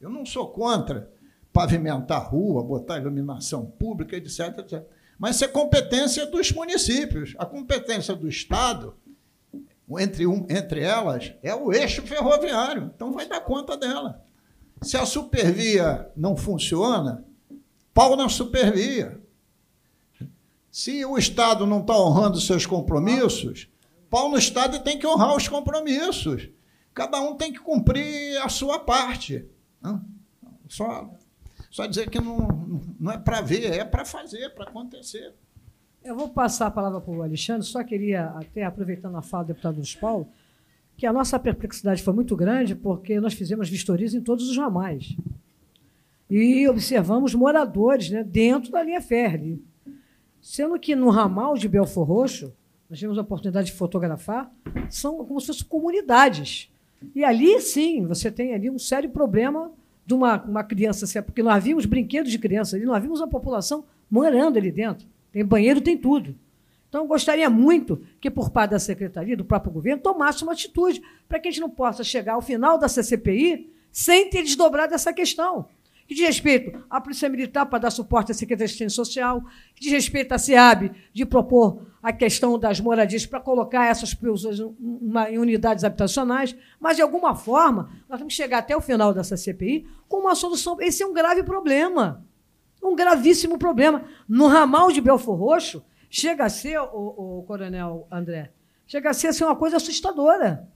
Eu não sou contra pavimentar rua, botar iluminação pública, etc, etc. Mas isso é competência dos municípios. A competência do Estado, entre, um, entre elas, é o eixo ferroviário. Então vai dar conta dela. Se a supervia não funciona, pau na supervia. Se o Estado não está honrando seus compromissos, pau no Estado e tem que honrar os compromissos. Cada um tem que cumprir a sua parte. Só, só dizer que não, não é para ver, é para fazer, para acontecer. Eu vou passar a palavra para o Alexandre, só queria, até aproveitando a fala do deputado Luiz Paulo, que a nossa perplexidade foi muito grande porque nós fizemos vistorias em todos os ramais. E observamos moradores né, dentro da linha férrea. Sendo que no ramal de Belfor Roxo, nós tivemos a oportunidade de fotografar, são como se fossem comunidades. E ali, sim, você tem ali um sério problema de uma, uma criança, é porque não havia brinquedos de criança ali, não havíamos a população morando ali dentro. Tem banheiro, tem tudo. Então, gostaria muito que, por parte da secretaria, do próprio governo, tomasse uma atitude para que a gente não possa chegar ao final da CCPI sem ter desdobrado essa questão que diz respeito à Polícia Militar para dar suporte à Secretaria de Assistência Social, que diz respeito à SEAB de propor a questão das moradias para colocar essas pessoas em unidades habitacionais, mas, de alguma forma, nós temos que chegar até o final dessa CPI com uma solução. Esse é um grave problema, um gravíssimo problema. No ramal de Belfor Roxo, chega a ser, o, o coronel André, chega a ser assim, uma coisa assustadora.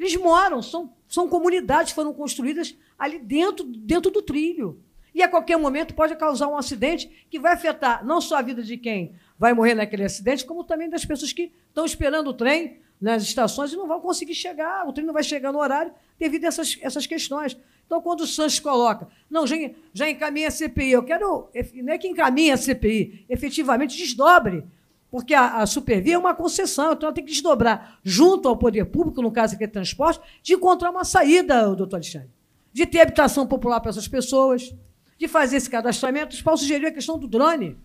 Eles moram, são, são comunidades que foram construídas ali dentro, dentro do trilho. E a qualquer momento pode causar um acidente que vai afetar não só a vida de quem vai morrer naquele acidente, como também das pessoas que estão esperando o trem nas estações e não vão conseguir chegar, o trem não vai chegar no horário devido a essas, essas questões. Então, quando o Sanches coloca, não, já, já encaminha a CPI, eu quero, não é que encaminha a CPI, efetivamente desdobre porque a, a supervia é uma concessão, então ela tem que desdobrar junto ao poder público, no caso aqui é transporte, de encontrar uma saída, doutor Alexandre. De ter habitação popular para essas pessoas, de fazer esse cadastramento. Paulo sugeriu a questão do drone.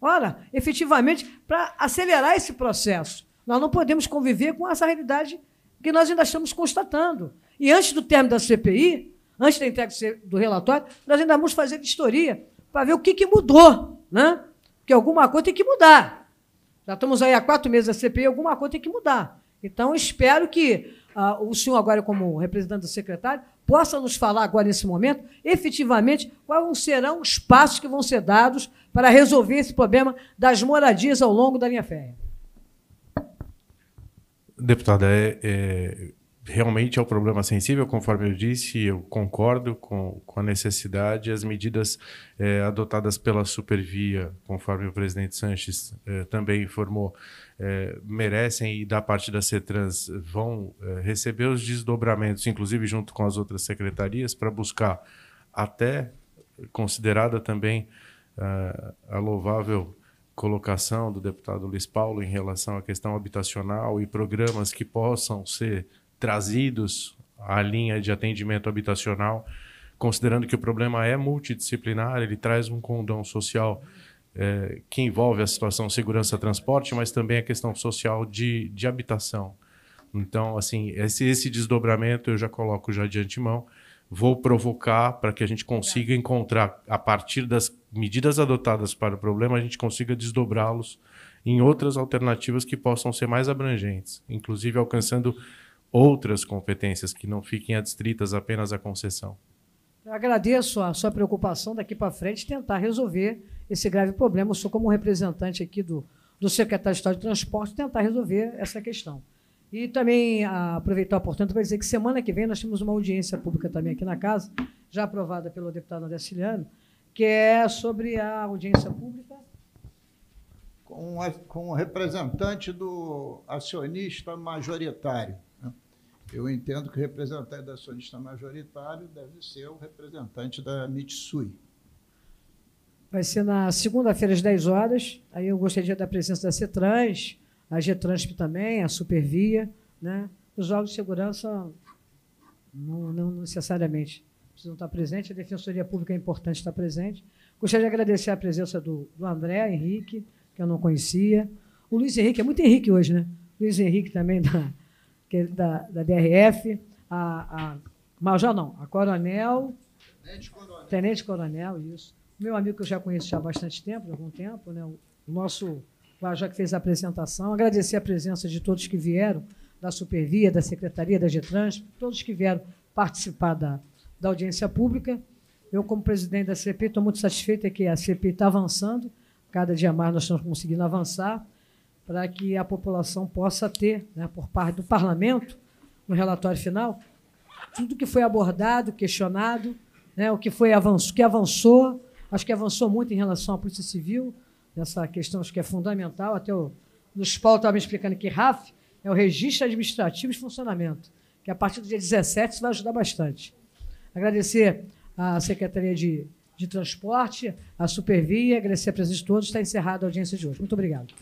Ora, efetivamente, para acelerar esse processo. Nós não podemos conviver com essa realidade que nós ainda estamos constatando. E antes do término da CPI, antes da entrega do relatório, nós ainda vamos fazer vistoria para ver o que, que mudou, né? Porque alguma coisa tem que mudar. Já estamos aí há quatro meses da CPI, alguma coisa tem que mudar. Então, espero que uh, o senhor, agora, como representante do secretário, possa nos falar agora, nesse momento, efetivamente, quais serão os passos que vão ser dados para resolver esse problema das moradias ao longo da linha férrea. Deputada, é, é, realmente é um problema sensível, conforme eu disse, eu concordo com, com a necessidade. As medidas eh, adotadas pela Supervia, conforme o presidente Sanches eh, também informou, eh, merecem e da parte da CETRANS vão receber os desdobramentos, inclusive junto com as outras secretarias, para buscar até considerada também ah, a louvável colocação do deputado Luiz Paulo em relação à questão habitacional e programas que possam ser trazidos à linha de atendimento habitacional, considerando que o problema é multidisciplinar, ele traz um condão social é, que envolve a situação segurança-transporte, mas também a questão social de, de habitação. Então, assim, esse, esse desdobramento eu já coloco já de antemão, vou provocar para que a gente consiga encontrar, a partir das medidas adotadas para o problema, a gente consiga desdobrá-los em outras alternativas que possam ser mais abrangentes, inclusive alcançando outras competências que não fiquem adstritas apenas à concessão. Eu agradeço a sua preocupação daqui para frente tentar resolver esse grave problema. Eu sou como representante aqui do, do secretário de Estado de Transporte tentar resolver essa questão. E também ah, aproveitar a oportunidade para dizer que semana que vem nós temos uma audiência pública também aqui na casa, já aprovada pelo deputado André Ciliano, que é sobre a audiência pública com, a, com o representante do acionista majoritário. Eu entendo que o representante da acionista majoritário deve ser o representante da Mitsui. Vai ser na segunda-feira às 10 horas. Aí eu gostaria da presença da CETRANS, a GETRANSP também, a Supervia. Né? Os órgãos de segurança, não, não necessariamente precisam estar presentes. A Defensoria Pública é importante estar presente. Gostaria de agradecer a presença do, do André Henrique, que eu não conhecia. O Luiz Henrique, é muito Henrique hoje, né? Luiz Henrique também da que, é da, da DRF, a, a Major não, a Coronel. Tenente Coronel. Tenente Coronel, isso. Meu amigo que eu já conheço já há bastante tempo, há algum tempo, né? O nosso já que fez a apresentação. Agradecer a presença de todos que vieram, da Supervia, da Secretaria, da Getrans, todos que vieram participar da, da audiência pública. Eu, como presidente da CP, estou muito satisfeita é que a CP está avançando. Cada dia mais nós estamos conseguindo avançar para que a população possa ter, né, por parte do parlamento, no relatório final, tudo que foi abordado, questionado, né, o que foi que avançou, acho que avançou muito em relação à Polícia Civil, nessa questão acho que é fundamental, até o nos Paulo estava me explicando que RAF é o Registro Administrativo de Funcionamento, que a partir do dia 17 isso vai ajudar bastante. Agradecer à Secretaria de, de Transporte, à Supervia, agradecer a presença de todos. Está encerrada a audiência de hoje. Muito obrigado.